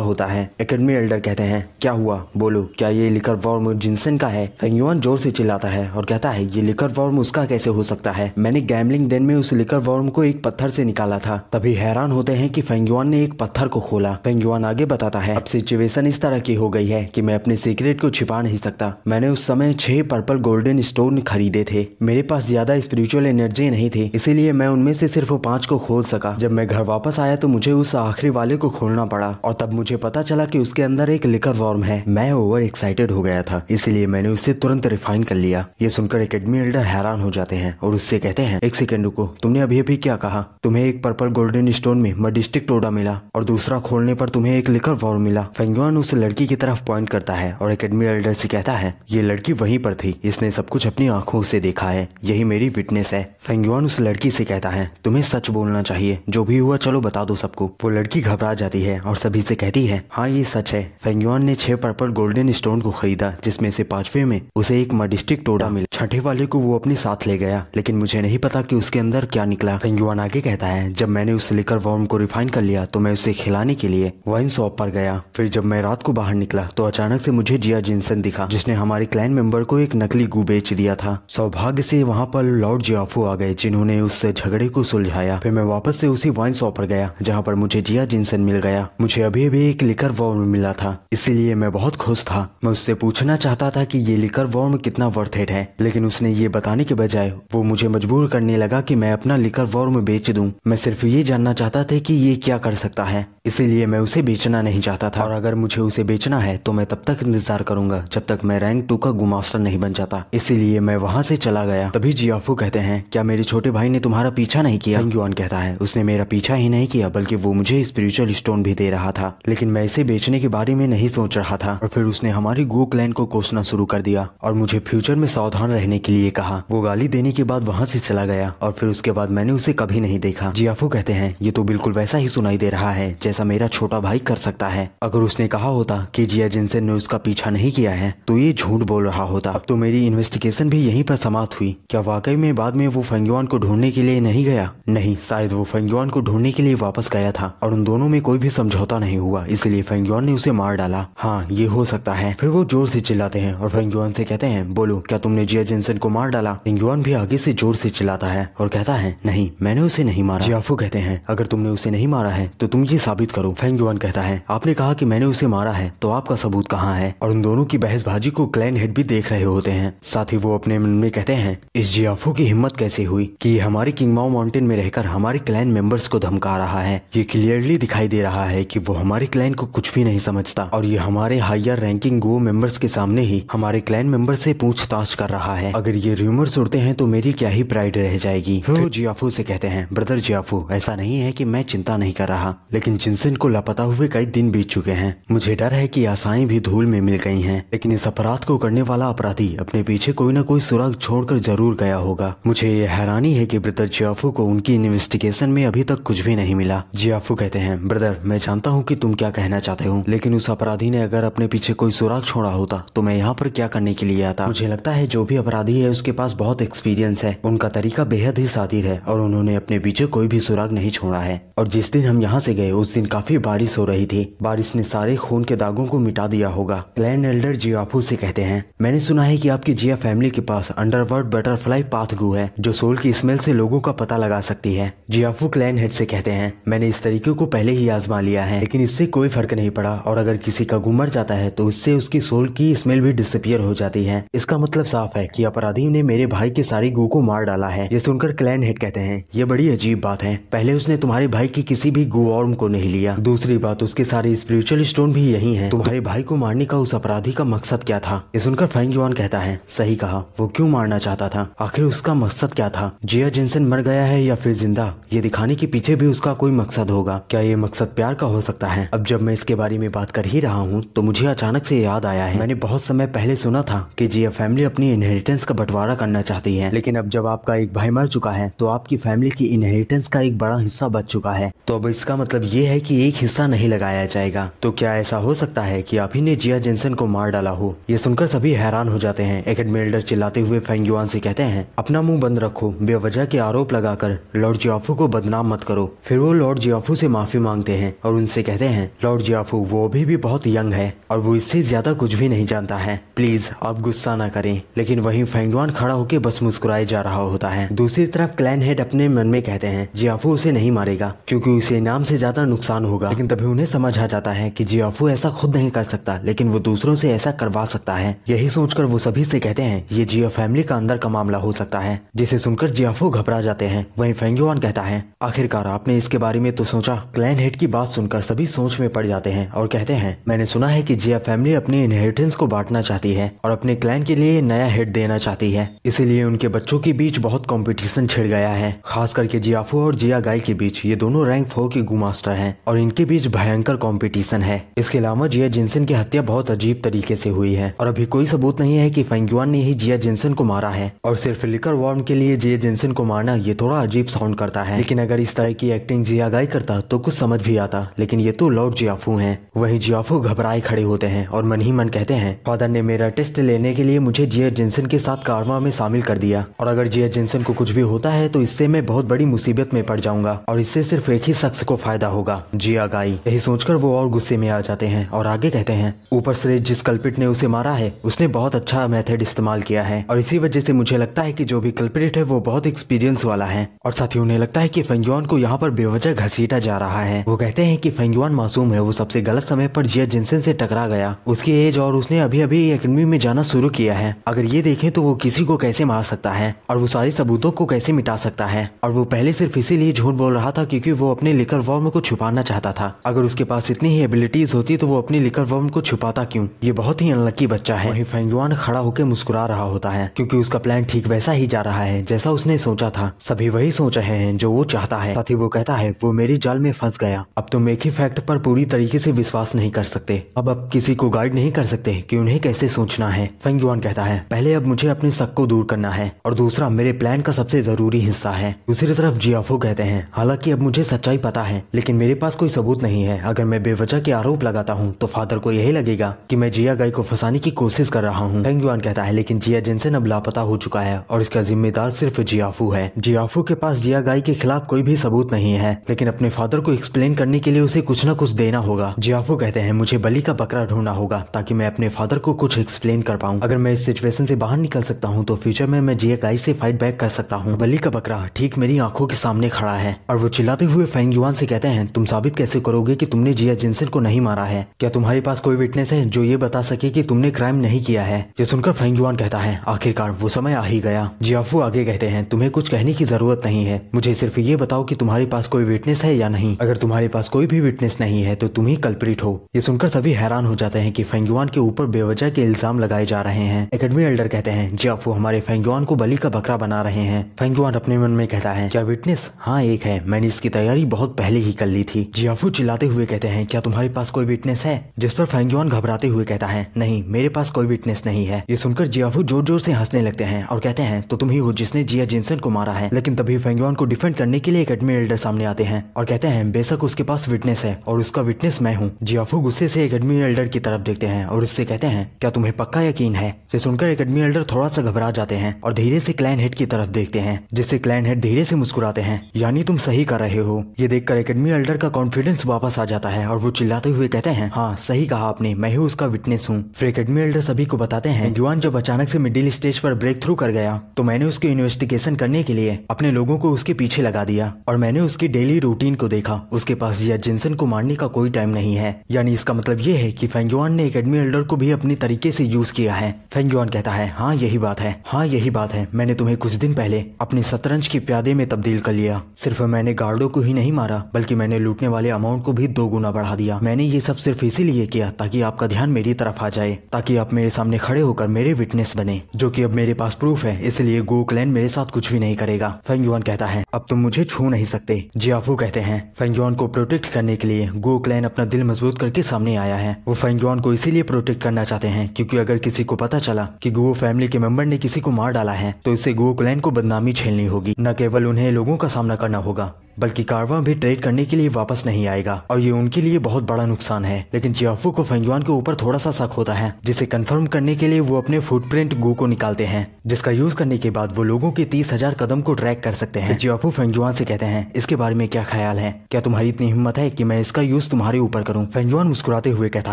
होता है अकेडमी एल्डर कहते हैं क्या हुआ बोलो क्या ये लिखर वॉर्म जिनसन का है फेंगयुआन जोर से चिल्लाता है और कहता है ये लिकर वॉर्म उसका कैसे हो सकता सकता है मैंने गैमलिंग देन में उस लिकर वॉर्म को एक पत्थर से निकाला था तभी हैरान होते हैं कि फेंगयुआन ने एक पत्थर को खोला फेंगयुआन आगे बताता है अब सिचुएशन इस तरह की हो गई है कि मैं अपने सीक्रेट को छिपा नहीं सकता मैंने उस समय छह पर्पल गोल्डन स्टोन खरीदे थे मेरे पास ज्यादा स्पिरिचुअल एनर्जी नहीं थी इसीलिए मैं उनमें से सिर्फ पांच को खोल सका जब मैं घर वापस आया तो मुझे उस आखिरी वाले को खोलना पड़ा और तब मुझे पता चला की उसके अंदर एक लिकर वॉर्म है मैं ओवर एक्साइटेड हो गया था इसीलिए मैंने उसे तुरंत रिफाइन कर लिया ये सुनकर एकेडमी एल्डर हैरान हो जाते हैं और गुस्से कहते हैं एक सेकेंड रुको तुमने अभी अभी क्या कहा तुम्हें एक पर्पल गोल्डन स्टोन में मडिस्टिक टोडा मिला और दूसरा खोलने पर तुम्हें एक लिकर वॉर मिला फेंगुआन उस लड़की की तरफ पॉइंट करता है और एकेडमी एल्डर से कहता है ये लड़की वहीं पर थी इसने सब कुछ अपनी आंखों से देखा है यही मेरी विटनेस है फेंगुआन उस लड़की से कहता है तुम्हें सच बोलना चाहिए जो भी हुआ चलो बता दो सबको वो लड़की घबरा जाती है और सभी से कहती है हाँ ये सच है फेंगुआन ने छह पर्पल गोल्डन स्टोन को खरीदा जिसमे से पांचवे में उसे एक मडिस्टिक टोडा मिला छठे वाले को वो अपने साथ ले गया लेकिन लेकिन मुझे नहीं पता कि उसके अंदर क्या निकला फेंगुआन आगे कहता है जब मैंने उस लेकर वॉर्म को रिफाइन कर लिया तो मैं उसे खिलाने के लिए वाइन शॉप पर गया फिर जब मैं रात को बाहर निकला तो अचानक से मुझे जिया जिनसन दिखा जिसने हमारे क्लाइन मेंबर को एक नकली गु बेच दिया था सौभाग्य से वहाँ पर लॉर्ड जियाफो आ गए जिन्होंने उस झगड़े को सुलझाया फिर मैं वापस से उसी वाइन शॉप पर गया जहाँ पर मुझे जिया जिनसन मिल गया मुझे अभी अभी एक लिकर वॉर्म मिला था इसीलिए मैं बहुत खुश था मैं उससे पूछना चाहता था की ये लिकर वॉर्म कितना वर्थेड है लेकिन उसने ये बताने के बजाय वो मुझे मुझे मजबूर करने लगा कि मैं अपना लिकर वॉर में बेच दूं। मैं सिर्फ ये जानना चाहता था कि ये क्या कर सकता है इसीलिए मैं उसे बेचना नहीं चाहता था और अगर मुझे उसे बेचना है तो मैं तब तक इंतजार करूंगा जब तक मैं रैंक टू का गुमास्टर नहीं बन जाता इसीलिए मैं वहाँ से चला गया तभी जियाफू कहते हैं क्या मेरे छोटे भाई ने तुम्हारा पीछा नहीं किया यून कहता है उसने मेरा पीछा ही नहीं किया बल्कि वो मुझे स्पिरिचुअल स्टोन भी दे रहा था लेकिन मैं इसे बेचने के बारे में नहीं सोच रहा था और फिर उसने हमारी गो क्लैन को कोसना शुरू कर दिया और मुझे फ्यूचर में सावधान रहने के लिए कहा वो गाली देने के बाद वहाँ से चला गया और फिर उसके बाद मैंने उसे कभी नहीं देखा जियाफू कहते हैं ये तो बिल्कुल वैसा ही सुनाई दे रहा है जैसा मेरा छोटा भाई कर सकता है अगर उसने कहा होता कि जिया जिनसेन ने उसका पीछा नहीं किया है तो ये झूठ बोल रहा होता अब तो मेरी इन्वेस्टिगेशन भी यहीं पर समाप्त हुई क्या वाकई में बाद में वो फंगवान को ढूंढने के लिए नहीं गया नहीं शायद वो फंगवान को ढूंढने के लिए वापस गया था और उन दोनों में कोई भी समझौता नहीं हुआ इसलिए फंगवान ने उसे मार डाला हाँ ये हो सकता है फिर वो जोर से चिल्लाते हैं और फंगवान से कहते हैं बोलो क्या तुमने जिया जिनसेन को मार डाला फंगवान भी आगे से जोर से चिल्लाता है और कहता है नहीं मैंने उसे नहीं मारा जियाफू कहते हैं अगर तुमने उसे नहीं मारा है तो तुम ये साबित करो फेंग युआन कहता है आपने कहा कि मैंने उसे मारा है तो आपका सबूत कहाँ है और उन दोनों की बहसबाजी को क्लैन हेड भी देख रहे होते हैं साथ ही वो अपने मन में कहते हैं इस जियाफू की हिम्मत कैसे हुई कि हमारे किंगमाओ माउंटेन में रहकर हमारे क्लैन मेंबर्स को धमका रहा है ये क्लियरली दिखाई दे रहा है कि वो हमारे क्लैन को कुछ भी नहीं समझता और ये हमारे हायर रैंकिंग गो मेंबर्स के सामने ही हमारे क्लैन मेंबर से पूछताछ कर रहा है अगर ये र्यूमर्स उड़ते हैं तो मेरी क्या ही प्राइड रह जाएगी फिर जियाफू से कहते हैं ब्रदर जियाफू ऐसा नहीं है कि मैं चिंता नहीं कर रहा लेकिन जिनसिन को लापता हुए कई दिन बीत चुके हैं मुझे डर है कि आशाएं भी धूल में मिल गई हैं लेकिन इस अपराध को करने वाला अपराधी अपने पीछे कोई ना कोई सुराग छोड़कर जरूर गया होगा मुझे ये हैरानी है की ब्रदर जियाफू को उनकी इन्वेस्टिगेशन में अभी तक कुछ भी नहीं मिला जियाफू कहते हैं ब्रदर मैं जानता हूँ की तुम क्या कहना चाहते हो लेकिन उस अपराधी ने अगर अपने पीछे कोई सुराग छोड़ा होता तो मैं यहाँ पर क्या करने के लिए आता मुझे लगता है जो भी अपराधी है उसके पास बहुत एक्सपीरियंस है है उनका तरीका बेहद ही शातिर है और उन्होंने अपने पीछे कोई भी सुराग नहीं छोड़ा है और जिस दिन हम यहाँ से गए उस दिन काफी बारिश हो रही थी बारिश ने सारे खून के दागों को मिटा दिया होगा क्लैन एल्डर जियाफू से कहते हैं मैंने सुना है की आपकी जिया फैमिली के पास अंडरवर्ल्ड बटरफ्लाई पाथ गु है जो सोल की स्मेल से लोगों का पता लगा सकती है जियाफू क्लैन हेड से कहते हैं मैंने इस तरीके को पहले ही आजमा लिया है लेकिन इससे कोई फर्क नहीं पड़ा और अगर किसी का गुमर जाता है तो उससे उसकी सोल की स्मेल भी डिसअपियर हो जाती है इसका मतलब साफ है कि अपराधी ने मेरे भाई के सारी गु को को मार डाला है ये सुनकर क्लैन हेड कहते हैं ये बड़ी अजीब बात है पहले उसने तुम्हारे भाई की किसी भी गुआर्म को नहीं लिया दूसरी बात उसके सारे स्पिरिचुअल स्टोन भी यही है तुम्हारे भाई को मारने का उस अपराधी का मकसद क्या था ये सुनकर फैंग जुआन कहता है सही कहा वो क्यूँ मारना चाहता था आखिर उसका मकसद क्या था जिया जेंसन मर गया है या फिर जिंदा ये दिखाने के पीछे भी उसका कोई मकसद होगा क्या ये मकसद प्यार का हो सकता है अब जब मैं इसके बारे में बात कर ही रहा हूँ तो मुझे अचानक से याद आया है मैंने बहुत समय पहले सुना था कि जिया फैमिली अपनी इनहेरिटेंस का बंटवारा करना चाहती है लेकिन अब अब जब आपका एक भाई मर चुका है तो आपकी फैमिली की इनहेरिटेंस का एक बड़ा हिस्सा बच चुका है तो अब इसका मतलब ये है कि एक हिस्सा नहीं लगाया जाएगा तो क्या ऐसा हो सकता है कि आप ही ने जिया जेंसन को मार डाला हो ये सुनकर सभी हैरान हो जाते हैं एकेडमी एल्डर चिल्लाते हुए फेंगयुआन से कहते हैं अपना मुंह बंद रखो बेवजह के आरोप लगाकर लॉर्ड जियाफू को बदनाम मत करो फिर वो लॉर्ड जियाफू से माफी मांगते हैं और उनसे कहते हैं लॉर्ड जियाफू वो अभी भी बहुत यंग है और वो इससे ज्यादा कुछ भी नहीं जानता है प्लीज आप गुस्सा ना करें लेकिन वही फेंगयुआन खड़ा होकर बस मुस्कुराए जा जा रहा होता है दूसरी तरफ क्लैन हेड अपने मन में कहते हैं जियाफू उसे नहीं मारेगा क्योंकि उसे नाम से ज्यादा नुकसान होगा लेकिन तभी उन्हें समझ आ जाता है कि जियाफू ऐसा खुद नहीं कर सकता लेकिन वो दूसरों से ऐसा करवा सकता है यही सोचकर वो सभी से कहते हैं ये जिया फैमिली का अंदर का मामला हो सकता है जिसे सुनकर जियाफू घबरा जाते हैं वही फेंगयुआन कहता है आखिरकार आपने इसके बारे में तो सोचा क्लैन हेड की बात सुनकर सभी सोच में पड़ जाते हैं और कहते हैं मैंने सुना है की जिया फैमिली अपने इनहेरिटेंस को बांटना चाहती है और अपने क्लैन के लिए नया हेड देना चाहती है इसीलिए उनके बच्चों की के बीच बहुत कंपटीशन छिड़ गया है खास करके जियाफू और जिया गाय के बीच ये दोनों रैंक फोर के गुमास्टर हैं और इनके बीच भयंकर कंपटीशन है इसके अलावा जिया जिनसन की हत्या बहुत अजीब तरीके से हुई है और अभी कोई सबूत नहीं है कि फेंगुआन ने ही जिया जिनसन को मारा है और सिर्फ लिकर वार्म के लिए जिया जिनसन को मारना ये थोड़ा अजीब साउंड करता है लेकिन अगर इस तरह की एक्टिंग जिया गाई करता तो कुछ समझ भी आता लेकिन ये तो लॉर्ड जियाफू है वही जियाफू घबराए खड़े होते हैं और मन ही मन कहते हैं फादर ने मेरा टेस्ट लेने के लिए मुझे जिया जिनसन के साथ कारवा में शामिल कर दिया और अगर जिया जेंसन को कुछ भी होता है तो इससे मैं बहुत बड़ी मुसीबत में पड़ जाऊंगा और इससे सिर्फ एक ही शख्स को फायदा होगा जिया गाई यही सोचकर वो और गुस्से में आ जाते हैं और आगे कहते हैं ऊपर से जिस कल्पिट ने उसे मारा है उसने बहुत अच्छा मेथड इस्तेमाल किया है और इसी वजह से मुझे लगता है की जो भी कल्पिट है वो बहुत एक्सपीरियंस वाला है और साथ ही उन्हें लगता है की फेंगयुआन को यहाँ पर बेवजह घसीटा जा रहा है वो कहते हैं की फेंगयुआन मासूम है वो सबसे गलत समय पर जिया जिनसन से टकरा गया उसकी एज और उसने अभी अभी अकेडमी में जाना शुरू किया है अगर ये देखें तो वो किसी को कैसे मार सकता है और वो सारे सबूतों को कैसे मिटा सकता है और वो पहले सिर्फ इसीलिए झूठ बोल रहा था क्योंकि वो अपने लिकर वॉर्म को छुपाना चाहता था अगर उसके पास इतनी ही एबिलिटीज होती तो वो अपने लिकर वॉर्म को छुपाता क्यों ये बहुत ही अनलक्की बच्चा है फेंगुआन खड़ा होकर मुस्कुरा रहा होता है क्योंकि उसका प्लान ठीक वैसा ही जा रहा है जैसा उसने सोचा था सभी वही सोच रहे हैं जो वो चाहता है साथ ही वो कहता है वो मेरी जाल में फंस गया अब तुम एक ही फैक्ट पर पूरी तरीके से विश्वास नहीं कर सकते अब अब किसी को गाइड नहीं कर सकते कि उन्हें कैसे सोचना है फेंगुआन कहता है पहले अब मुझे अपने शक को दूर करना है और दूसरा दूसरा मेरे प्लान का सबसे जरूरी हिस्सा है दूसरी तरफ जियाफो कहते हैं हालांकि अब मुझे सच्चाई पता है लेकिन मेरे पास कोई सबूत नहीं है अगर मैं बेवजह के आरोप लगाता हूँ तो फादर को यही लगेगा कि मैं जिया गाई को फंसाने की कोशिश कर रहा हूँ पेंगुआन कहता है लेकिन जिया जिनसे अब लापता हो चुका है और इसका जिम्मेदार सिर्फ जियाफू है जियाफू के पास जिया गाई के खिलाफ कोई भी सबूत नहीं है लेकिन अपने फादर को एक्सप्लेन करने के लिए उसे कुछ न कुछ देना होगा जियाफू कहते हैं मुझे बली का बकरा ढूंढना होगा ताकि मैं अपने फादर को कुछ एक्सप्लेन कर पाऊँ अगर मैं इस सिचुएशन से बाहर निकल सकता हूँ तो फ्यूचर में मैं जिया गाई से फाइट बैक कर सकता हूँ बली का बकरा ठीक मेरी आंखों के सामने खड़ा है और वो चिल्लाते हुए फैंग युवान से कहते हैं तुम साबित कैसे करोगे कि तुमने जिया जिनसन को नहीं मारा है क्या तुम्हारे पास कोई विटनेस है जो ये बता सके कि तुमने क्राइम नहीं किया है ये सुनकर फैंग युवान कहता है आखिरकार वो समय आ ही गया जियाफू आगे कहते हैं तुम्हें कुछ कहने की जरूरत नहीं है मुझे सिर्फ ये बताओ की तुम्हारे पास कोई विटनेस है या नहीं अगर तुम्हारे पास कोई भी विटनेस नहीं है तो तुम ही कल्प्रिट हो ये सुनकर सभी हैरान हो जाते हैं फैंग फेंगुआन के ऊपर बेवजह के इल्जाम लगाए जा रहे हैं अकेडमी एल्डर कहते हैं जियाफू हमारे युवान को बली का बकरा बना रहे हैं फेंगुआन अपने मन में कहता है क्या विटनेस हाँ एक है मैंने इसकी तैयारी बहुत पहले ही कर ली थी जियाफू चिल्लाते हुए कहते हैं क्या तुम्हारे पास कोई विटनेस है जिस पर फेंगुआन घबराते हुए कहता है नहीं मेरे पास कोई विटनेस नहीं है ये सुनकर जियाफू जोर जोर से हंसने लगते हैं और कहते हैं तो तुम ही हो जिसने जिया जिनसन को मारा है लेकिन तभी फेंगुआन को डिफेंड करने के लिए एकेडमी एल्डर सामने आते हैं और कहते हैं बेशक उसके पास विटनेस है और उसका विटनेस मैं हूँ जियाफू गुस्से से एकेडमी एल्डर की तरफ देखते हैं और उससे कहते हैं क्या तुम्हें पक्का यकीन है ये सुनकर एकेडमी एल्डर थोड़ा सा घबरा जाते हैं और धीरे से क्लैन हेड की तरफ देखते हैं जिससे क्लैन हेड धीरे से मुस्कुराते हैं यानी तुम सही कर रहे हो ये देखकर एकेडमी एल्डर का कॉन्फिडेंस वापस आ जाता है और वो चिल्लाते हुए कहते हैं हाँ सही कहा आपने मैं ही उसका विटनेस हूँ फिर एकेडमी एल्डर सभी को बताते हैं युवान जब अचानक से मिडिल स्टेज पर ब्रेक थ्रू कर गया तो मैंने उसके इन्वेस्टिगेशन करने के लिए अपने लोगों को उसके पीछे लगा दिया और मैंने उसकी डेली रूटीन को देखा उसके पास या जिनसन को मारने का कोई टाइम नहीं है यानी इसका मतलब ये है की फेंगयुआन ने एकेडमी एल्डर को भी अपने तरीके से यूज किया है फेंगयुआन कहता है हाँ यही बात है हाँ यही बात है मैंने मैंने तुम्हें कुछ दिन पहले अपने शतरंज के प्यादे में तब्दील कर लिया सिर्फ मैंने गार्डो को ही नहीं मारा बल्कि मैंने लूटने वाले अमाउंट को भी दो गुना बढ़ा दिया मैंने ये सब सिर्फ इसीलिए किया ताकि आपका ध्यान मेरी तरफ आ जाए ताकि आप मेरे सामने खड़े होकर मेरे विटनेस बने जो की अब मेरे पास प्रूफ है इसलिए गो क्लैन मेरे साथ कुछ भी नहीं करेगा फेंग युआन कहता है अब तुम मुझे छू नहीं सकते जियाफू कहते हैं फेंग युआन को प्रोटेक्ट करने के लिए गो क्लैन अपना दिल मजबूत करके सामने आया है वो फेंग युआन को इसीलिए प्रोटेक्ट करना चाहते हैं क्योंकि अगर किसी को पता चला कि गो फैमिली के मेंबर ने किसी को मार डाला है तो उसे गोकलैंड को बदनामी झेलनी होगी न केवल उन्हें लोगों का सामना करना होगा बल्कि कारवा भी ट्रेड करने के लिए वापस नहीं आएगा और ये उनके लिए बहुत बड़ा नुकसान है लेकिन जियाफू को फेंगजुआन के ऊपर थोड़ा सा शक होता है जिसे कंफर्म करने के लिए वो अपने फुटप्रिंट गू को निकालते हैं जिसका यूज करने के बाद वो लोगों के तीस हजार कदम को ट्रैक कर सकते हैं जियाफू फेंगजुआन से कहते हैं इसके बारे में क्या ख्याल है क्या तुम्हारी इतनी हिम्मत है की मैं इसका यूज तुम्हारे ऊपर करूँ फेंगजुआन मुस्कुराते हुए कहता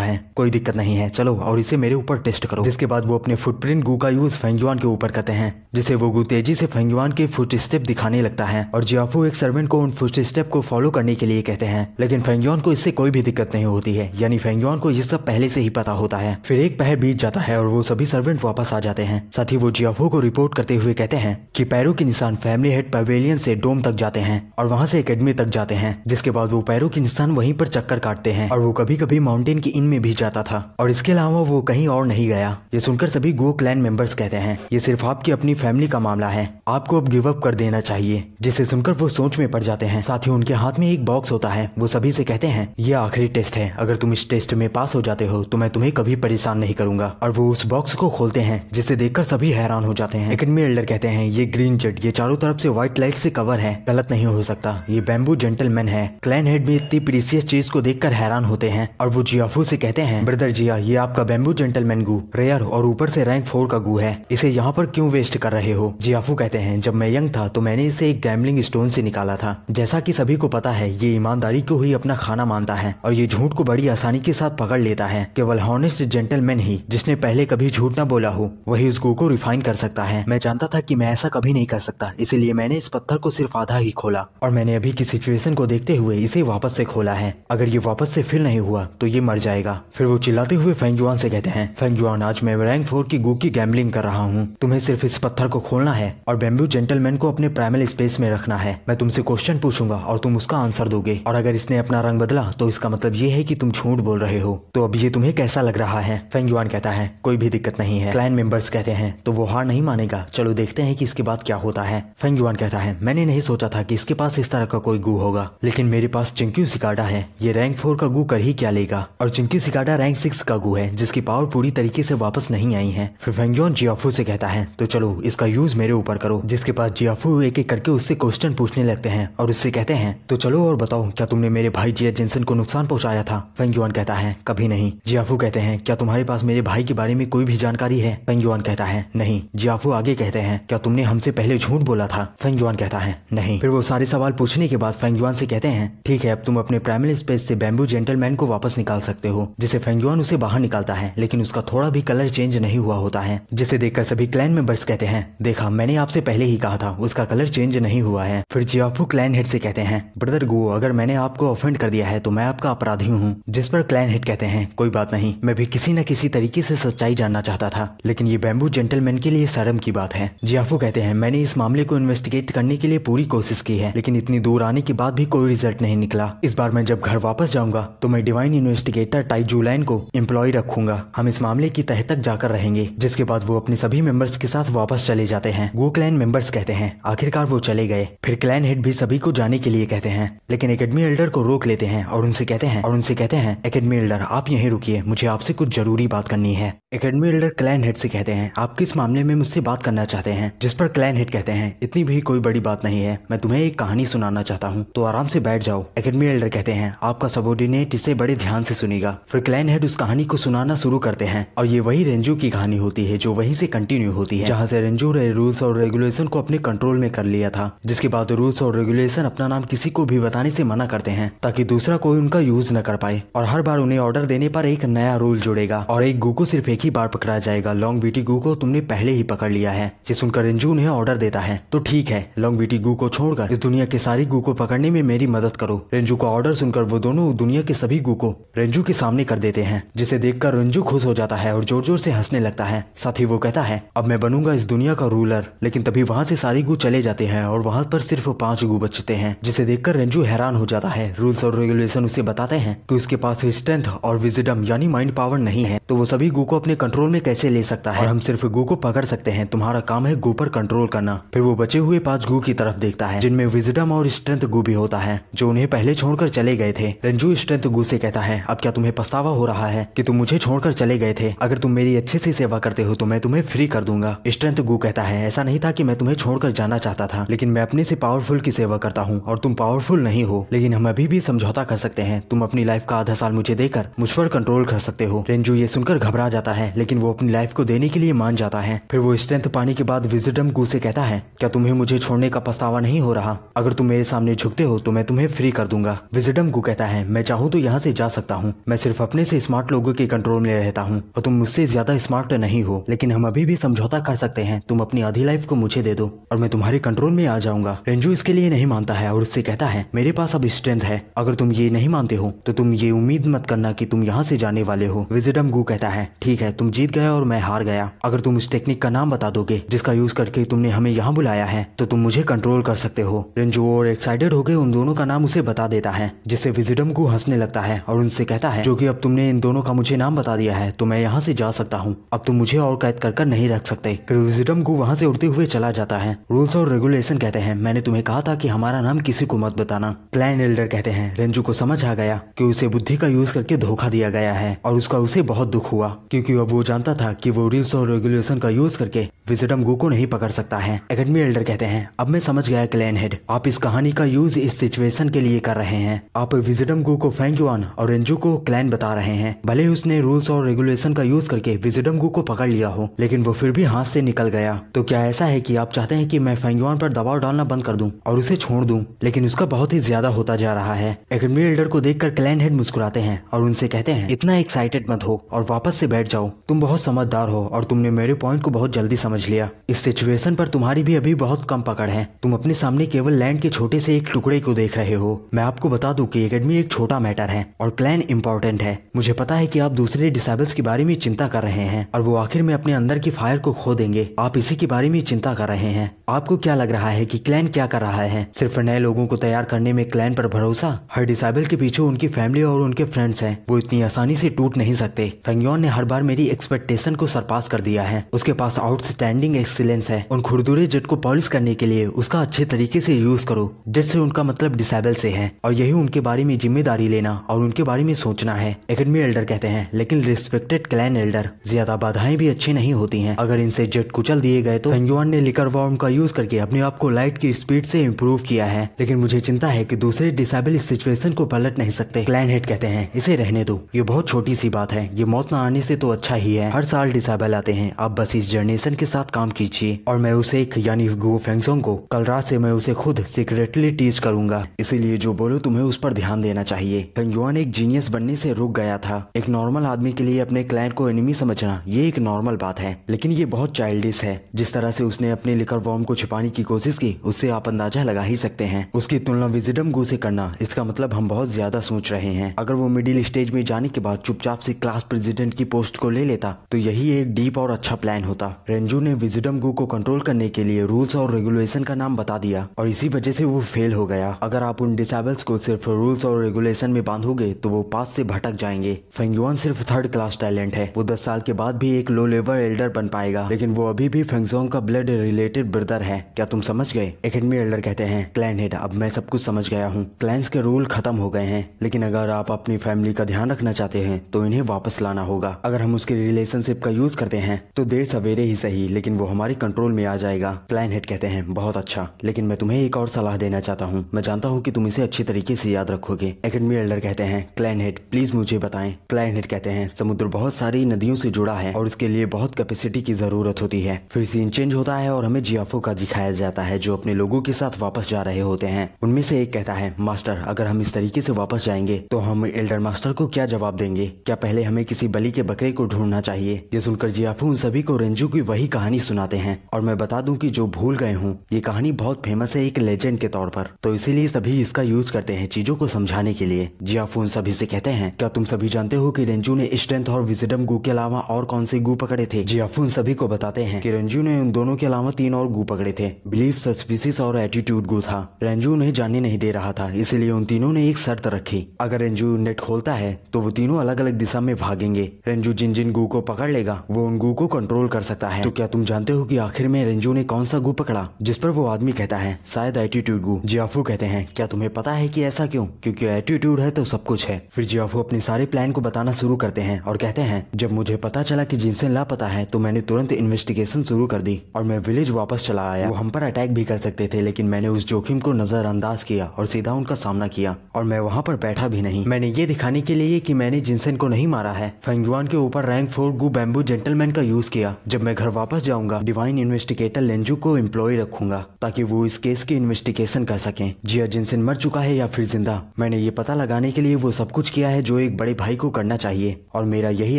है कोई दिक्कत नहीं है चलो और इसे मेरे ऊपर टेस्ट करो जिसके बाद वो अपने फुटप्रिंट गू का यूज फंगजुआन के ऊपर करते हैं जिसे वो गु तेजी से फंगजुआन के फुट स्टेप दिखाने लगता है और जियाफू एक सर्वेंट को उन फर्स्ट स्टेप को फॉलो करने के लिए कहते हैं लेकिन फेंगयोन को इससे कोई भी दिक्कत नहीं होती है यानी फेंगयोन को ये सब पहले से ही पता होता है फिर एक पहर बीत जाता है और वो सभी सर्वेंट वापस आ जाते हैं साथ ही वो जियाफो को रिपोर्ट करते हुए कहते हैं कि पैरो के निशान फैमिली हेड पवेलियन से डोम तक जाते हैं और वहाँ से एकेडमी तक जाते हैं जिसके बाद वो पैरो के निशान वहीं पर चक्कर काटते हैं और वो कभी कभी माउंटेन की इन में भी जाता था और इसके अलावा वो कहीं और नहीं गया ये सुनकर सभी गो क्लैन मेंबर्स कहते हैं ये सिर्फ आपकी अपनी फैमिली का मामला है आपको अब गिव अप कर देना चाहिए जिसे सुनकर वो सोच में पड़ जाते हैं जाते हैं साथ ही उनके हाथ में एक बॉक्स होता है वो सभी से कहते हैं ये आखिरी टेस्ट है अगर तुम इस टेस्ट में पास हो जाते हो तो मैं तुम्हें कभी परेशान नहीं करूंगा और वो उस बॉक्स को खोलते हैं जिसे देखकर सभी हैरान हो जाते हैं एकेडमी एल्डर कहते हैं ये ग्रीन जेट ये चारों तरफ से व्हाइट लाइट से कवर है गलत नहीं हो सकता ये बेम्बू जेंटलमैन है क्लैन हेड में इतनी प्रीसियस चीज को देख हैरान होते हैं और वो जियाफू से कहते हैं ब्रदर जिया ये आपका बेम्बू जेंटलमैन गु रेयर और ऊपर से रैंक फोर का गु है इसे यहाँ पर क्यों वेस्ट कर रहे हो जियाफू कहते हैं जब मैं यंग था तो मैंने इसे एक गैमलिंग स्टोन से निकाला था जैसा कि सभी को पता है ये ईमानदारी को ही अपना खाना मानता है और ये झूठ को बड़ी आसानी के साथ पकड़ लेता है केवल हॉनेस्ट जेंटलमैन ही जिसने पहले कभी झूठ न बोला हो वही उस गो को रिफाइन कर सकता है मैं जानता था कि मैं ऐसा कभी नहीं कर सकता इसीलिए मैंने इस पत्थर को सिर्फ आधा ही खोला और मैंने अभी की सिचुएशन को देखते हुए इसे वापस ऐसी खोला है अगर ये वापस ऐसी फिर नहीं हुआ तो ये मर जाएगा फिर वो चिल्लाते हुए फेंगजुआन से कहते हैं फेंगजुआन आज मैं रैंक फोर की गो की गैम्बलिंग कर रहा हूँ तुम्हें सिर्फ इस पत्थर को खोलना है और बेम्बू जेंटलमैन को अपने प्राइमल स्पेस में रखना है मैं तुमसे क्वेश्चन क्वेश्चन पूछूंगा और तुम उसका आंसर दोगे और अगर इसने अपना रंग बदला तो इसका मतलब ये है कि तुम झूठ बोल रहे हो तो अब ये तुम्हें कैसा लग रहा है फेंग युआन कहता है कोई भी दिक्कत नहीं है क्लाइन मेंबर्स कहते हैं तो वो हार नहीं मानेगा चलो देखते हैं कि इसके बाद क्या होता है फेंग युआन कहता है मैंने नहीं सोचा था कि इसके पास इस तरह का कोई गु होगा लेकिन मेरे पास चिंक्यू सिकाडा है ये रैंक फोर का गु कर ही क्या लेगा और चिंक्यू सिकाडा रैंक सिक्स का गु है जिसकी पावर पूरी तरीके से वापस नहीं आई है फिर युआन जियाफू से कहता है तो चलो इसका यूज मेरे ऊपर करो जिसके पास जियाफू एक एक करके उससे क्वेश्चन पूछने लगते हैं और और उससे कहते हैं तो चलो और बताओ क्या तुमने मेरे भाई जिया जेंसन को नुकसान पहुंचाया था फेंग कहता है कभी नहीं जियाफू कहते हैं क्या तुम्हारे पास मेरे भाई के बारे में कोई भी जानकारी है फेंग कहता है नहीं जियाफू आगे कहते हैं क्या तुमने हमसे पहले झूठ बोला था फेंग कहता है नहीं फिर वो सारे सवाल पूछने के बाद फेंग युआन से कहते हैं ठीक है अब तुम अपने प्राइमरी स्पेस से बैम्बू जेंटलमैन को वापस निकाल सकते हो जिसे फेंग उसे बाहर निकालता है लेकिन उसका थोड़ा भी कलर चेंज नहीं हुआ होता है जिसे देखकर सभी क्लैन मेंबर्स कहते हैं देखा मैंने आपसे पहले ही कहा था उसका कलर चेंज नहीं हुआ है फिर जियाफू क्लैन हिट से कहते हैं ब्रदर गो अगर मैंने आपको ऑफेंड कर दिया है तो मैं आपका अपराधी हूँ जिस पर क्लैन हिट कहते हैं कोई बात नहीं मैं भी किसी न किसी तरीके से सच्चाई जानना चाहता था लेकिन ये बैम्बू जेंटलमैन के लिए शर्म की बात है जियाफू कहते हैं मैंने इस मामले को इन्वेस्टिगेट करने के लिए पूरी कोशिश की है लेकिन इतनी दूर आने के बाद भी कोई रिजल्ट नहीं निकला इस बार मैं जब घर वापस जाऊंगा तो मैं डिवाइन इन्वेस्टिगेटर टाई जूलैन को एम्प्लॉय रखूंगा हम इस मामले की तह तक जाकर रहेंगे जिसके बाद वो अपने सभी मेंबर्स के साथ वापस चले जाते हैं वो क्लैन मेंबर्स कहते हैं आखिरकार वो चले गए फिर क्लैन हेड भी सभी को जाने के लिए कहते हैं लेकिन एकेडमी एल्डर को रोक लेते हैं और उनसे कहते हैं और उनसे कहते हैं एकेडमी एल्डर आप यहीं रुकिए मुझे आपसे कुछ जरूरी बात करनी है एकेडमी एल्डर क्लैन हेड से कहते हैं आप किस मामले में मुझसे बात करना चाहते हैं जिस पर क्लैन हेड कहते हैं इतनी भी कोई बड़ी बात नहीं है मैं तुम्हें एक कहानी सुनाना चाहता हूँ तो आराम से बैठ जाओ एकेडमी एल्डर कहते हैं आपका सबोर्डिनेट इसे बड़े ध्यान से सुनेगा फिर क्लैन हेड उस कहानी को सुनाना शुरू करते हैं और ये वही रेंजू की कहानी होती है जो वही से कंटिन्यू होती है जहाँ से रेंजू ने रूल्स और रेगुलेशन को अपने कंट्रोल में कर लिया था जिसके बाद रूल्स और रेगुलेशन जेसन अपना नाम किसी को भी बताने से मना करते हैं ताकि दूसरा कोई उनका यूज न कर पाए और हर बार उन्हें ऑर्डर देने पर एक नया रूल जुड़ेगा और एक गु को सिर्फ एक ही बार पकड़ा जाएगा लॉन्ग बीटी गु को तुमने पहले ही पकड़ लिया है ये सुनकर रिंजू उन्हें ऑर्डर देता है तो ठीक है लॉन्ग बीटी गु को छोड़कर इस दुनिया के सारी गु को पकड़ने में मेरी मदद करो रिंजू का ऑर्डर सुनकर वो दोनों दुनिया के सभी गु को रिंजू के सामने कर देते हैं जिसे देखकर रिंजू खुश हो जाता है और जोर जोर से हंसने लगता है साथ ही वो कहता है अब मैं बनूंगा इस दुनिया का रूलर लेकिन तभी वहाँ से सारी गु चले जाते हैं और वहाँ पर सिर्फ पांच गु बचते पहुंचते हैं जिसे देखकर रंजू हैरान हो जाता है रूल्स और रेगुलेशन उसे बताते हैं कि उसके पास स्ट्रेंथ और विजिडम यानी माइंड पावर नहीं है तो वो सभी गो को अपने कंट्रोल में कैसे ले सकता है और हम सिर्फ गु को पकड़ सकते हैं तुम्हारा काम है गो पर कंट्रोल करना फिर वो बचे हुए पांच गु की तरफ देखता है जिनमें विजिडम और स्ट्रेंथ गु भी होता है जो उन्हें पहले छोड़कर चले गए थे रंजू स्ट्रेंथ गु से कहता है अब क्या तुम्हें पछतावा हो रहा है की तुम मुझे छोड़कर चले गए थे अगर तुम मेरी अच्छे से सेवा करते हो तो मैं तुम्हें फ्री कर दूंगा स्ट्रेंथ गु कहता है ऐसा नहीं था की मैं तुम्हें छोड़कर जाना चाहता था लेकिन मैं अपने से पावरफुल की सेवा करता करता हूँ और तुम पावरफुल नहीं हो लेकिन हम अभी भी समझौता कर सकते हैं तुम अपनी लाइफ का आधा साल मुझे देकर मुझ पर कंट्रोल कर सकते हो रेंजू ये सुनकर घबरा जाता है लेकिन वो अपनी लाइफ को देने के लिए मान जाता है फिर वो स्ट्रेंथ पाने के बाद विजिडम गु से कहता है क्या तुम्हें मुझे छोड़ने का पछतावा नहीं हो रहा अगर तुम मेरे सामने झुकते हो तो मैं तुम्हें फ्री कर दूंगा विजिडम गु कहता है मैं चाहूँ तो यहाँ से जा सकता हूँ मैं सिर्फ अपने से स्मार्ट लोगों के कंट्रोल में रहता हूँ और तुम मुझसे ज्यादा स्मार्ट नहीं हो लेकिन हम अभी भी समझौता कर सकते हैं तुम अपनी आधी लाइफ को मुझे दे दो और मैं तुम्हारे कंट्रोल में आ जाऊंगा रेंजू इसके लिए नहीं मानता मानता है और उससे कहता है मेरे पास अब स्ट्रेंथ है अगर तुम ये नहीं मानते हो तो तुम ये उम्मीद मत करना कि तुम यहाँ से जाने वाले हो विजिडम गु कहता है ठीक है तुम जीत गए और मैं हार गया अगर तुम उस टेक्निक का नाम बता दोगे जिसका यूज करके तुमने हमें यहाँ बुलाया है तो तुम मुझे कंट्रोल कर सकते हो रिंजो और एक्साइटेड गए उन दोनों का नाम उसे बता देता है जिससे विजिडम को हंसने लगता है और उनसे कहता है जो की अब तुमने इन दोनों का मुझे नाम बता दिया है तो मैं यहाँ से जा सकता हूँ अब तुम मुझे और कैद कर, कर नहीं रख सकते फिर विजिडम को वहाँ से उड़ते हुए चला जाता है रूल्स और रेगुलेशन कहते हैं मैंने तुम्हें कहा था कि हमारे तुम्हारा नाम किसी को मत बताना क्लैन एल्डर कहते हैं रंजू को समझ आ गया कि उसे बुद्धि का यूज करके धोखा दिया गया है और उसका उसे बहुत दुख हुआ क्योंकि अब वो जानता था कि वो रूल्स और रेगुलेशन का यूज करके विजडम गो को नहीं पकड़ सकता है अकेडमी एल्डर कहते हैं अब मैं समझ गया क्लैन हेड आप इस कहानी का यूज इस सिचुएशन के लिए कर रहे हैं आप विजडम गो को फैंगुआन और रेंजू को क्लैन बता रहे हैं भले उसने रूल्स और रेगुलेशन का यूज करके विजडम गो को पकड़ लिया हो लेकिन वो फिर भी हाथ से निकल गया तो क्या ऐसा है की आप चाहते हैं की मैं फैंगुआन पर दबाव डालना बंद कर दूँ और उसे छोड़ छोड़ दूं लेकिन उसका बहुत ही ज्यादा होता जा रहा है एकेडमी एल्डर को देखकर क्लैंड हेड मुस्कुराते हैं और उनसे कहते हैं इतना एक्साइटेड मत हो और वापस से बैठ जाओ तुम बहुत समझदार हो और तुमने मेरे पॉइंट को बहुत जल्दी समझ लिया इस सिचुएशन पर तुम्हारी भी अभी बहुत कम पकड़ है तुम अपने सामने केवल लैंड के छोटे से एक टुकड़े को देख रहे हो मैं आपको बता दूँ की एकेडमी एक छोटा मैटर है और क्लैन इम्पोर्टेंट है मुझे पता है की आप दूसरे डिसेबल्स के बारे में चिंता कर रहे हैं और वो आखिर में अपने अंदर की फायर को खो देंगे आप इसी के बारे में चिंता कर रहे हैं आपको क्या लग रहा है की क्लैन क्या कर रहा है सिर्फ सिर्फ नए लोगों को तैयार करने में क्लैन पर भरोसा हर डिसाइबल के पीछे उनकी फैमिली और उनके फ्रेंड्स हैं वो इतनी आसानी से टूट नहीं सकते फेंगयोन ने हर बार मेरी एक्सपेक्टेशन को सरपास कर दिया है उसके पास आउटस्टैंडिंग एक्सीलेंस है उन खुरदुरे जेट को पॉलिश करने के लिए उसका अच्छे तरीके ऐसी यूज करो जेट ऐसी उनका मतलब डिसाइबल ऐसी है और यही उनके बारे में जिम्मेदारी लेना और उनके बारे में सोचना है अकेडमी एल्डर कहते हैं लेकिन रिस्पेक्टेड क्लैन एल्डर ज्यादा बाधाएं भी अच्छी नहीं होती है अगर इनसे जेट कुचल दिए गए तो फेंगयोन ने लिकर वॉर्म का यूज करके अपने आप को लाइट की स्पीड ऐसी इम्प्रूव किया किया है लेकिन मुझे चिंता है कि दूसरे डिसेबल इस सिचुएशन को पलट नहीं सकते क्लाइन हेड कहते हैं इसे रहने दो ये बहुत छोटी सी बात है ये मौत न आने से तो अच्छा ही है हर साल डिसेबल आते हैं आप बस इस जनरेशन के साथ काम कीजिए और मैं उसे एक यानी गो फेंगसोंग को कल रात ऐसी मैं उसे खुद सीक्रेटली टीच करूंगा इसीलिए जो बोलो तुम्हें उस पर ध्यान देना चाहिए फेंगजुआन एक जीनियस बनने ऐसी रुक गया था एक नॉर्मल आदमी के लिए अपने क्लाइंट को एनिमी समझना ये एक नॉर्मल बात है लेकिन ये बहुत चाइल्डिश है जिस तरह से उसने अपने लिकर वॉर्म को छिपाने की कोशिश की उससे आप अंदाजा लगा ही सकते सकते हैं उसकी तुलना विजिडम गु से करना इसका मतलब हम बहुत ज्यादा सोच रहे हैं अगर वो मिडिल स्टेज में जाने के बाद चुपचाप से क्लास प्रेसिडेंट की पोस्ट को ले लेता तो यही एक डीप और अच्छा प्लान होता रेंजू ने विजिडम गु को कंट्रोल करने के लिए रूल्स और रेगुलेशन का नाम बता दिया और इसी वजह से वो फेल हो गया अगर आप उन डिसेबल्स को सिर्फ रूल्स और रेगुलेशन में बांधोगे तो वो पास से भटक जाएंगे फेंगयुआन सिर्फ थर्ड क्लास टैलेंट है वो दस साल के बाद भी एक लो लेवल एल्डर बन पाएगा लेकिन वो अभी भी फेंगजोंग का ब्लड रिलेटेड ब्रदर है क्या तुम समझ गए एकेडमी एल्डर कहते हैं क्लैन हेड अब मैं सब कुछ समझ गया हूँ क्लैंस के रूल खत्म हो गए हैं लेकिन अगर आप अपनी फैमिली का ध्यान रखना चाहते हैं तो इन्हें वापस लाना होगा अगर हम उसके रिलेशनशिप का यूज करते हैं तो देर सवेरे ही सही लेकिन वो हमारे कंट्रोल में आ जाएगा क्लैन हेड कहते हैं बहुत अच्छा लेकिन मैं तुम्हें एक और सलाह देना चाहता हूँ मैं जानता हूँ की तुम इसे अच्छे तरीके ऐसी याद रखोगे अकेडमी एल्डर कहते हैं क्लैन हेड प्लीज मुझे बताए क्लैन हेड कहते हैं समुद्र बहुत सारी नदियों से जुड़ा है और इसके लिए बहुत कैपेसिटी की जरूरत होती है फिर सीन चेंज होता है और हमें जियाफो का दिखाया जाता है जो अपने लोगों के साथ वापस जा रहे होते हैं उनमें से एक कहता है मास्टर अगर हम इस तरीके से वापस जाएंगे तो हम एल्डर मास्टर को क्या जवाब देंगे क्या पहले हमें किसी बली के बकरे को ढूंढना चाहिए ये सुनकर जियाफू उन सभी को रेंजू की वही कहानी सुनाते हैं और मैं बता दूं कि जो भूल गए हूँ ये कहानी बहुत फेमस है एक लेजेंड के तौर पर तो इसीलिए सभी इसका यूज करते हैं चीजों को समझाने के लिए जियाफू उन सभी से कहते हैं क्या तुम सभी जानते हो की रेंजू ने स्ट्रेंथ और विजडम गु के अलावा और कौन से गु पकड़े थे जियाफू उन सभी को बताते हैं की रेंजू ने उन दोनों के अलावा तीन और गु पकड़े थे बिलीफ सस्पिसिस और एटीट्यूड गु था था रंजू उन्हें जाने नहीं दे रहा था इसीलिए उन तीनों ने एक शर्त रखी अगर रंजू नेट खोलता है तो वो तीनों अलग अलग दिशा में भागेंगे रंजू जिन जिन गु को पकड़ लेगा वो उन गु को कंट्रोल कर सकता है तो क्या तुम जानते हो की आखिर में रंजू ने कौन सा गु पकड़ा जिस पर वो आदमी कहता है शायद एटीट्यूड गु जियाफू कहते हैं क्या तुम्हें पता है की ऐसा क्यों क्यूँकी एटीट्यूड है तो सब कुछ है फिर जियाफू अपने सारे प्लान को बताना शुरू करते हैं और कहते हैं जब मुझे पता चला की जिनसे लापता है तो मैंने तुरंत इन्वेस्टिगेशन शुरू कर दी और मैं विलेज वापस चला आया वो हम पर अटैक भी कर सकते थे लेकिन मैंने उस जो जोखिम को नजरअंदाज किया और सीधा उनका सामना किया और मैं वहाँ पर बैठा भी नहीं मैंने ये दिखाने के लिए कि मैंने जिनसेन को नहीं मारा है फेंगुआन के ऊपर rank four Gu bamboo gentleman का यूज किया जब मैं घर वापस जाऊंगा डिवाइन इन्वेस्टिगेटर लेंजू को एम्प्लॉय रखूंगा ताकि वो इस केस की इन्वेस्टिगेशन कर सके जिया जिनसेन मर चुका है या फिर जिंदा मैंने ये पता लगाने के लिए वो सब कुछ किया है जो एक बड़े भाई को करना चाहिए और मेरा यही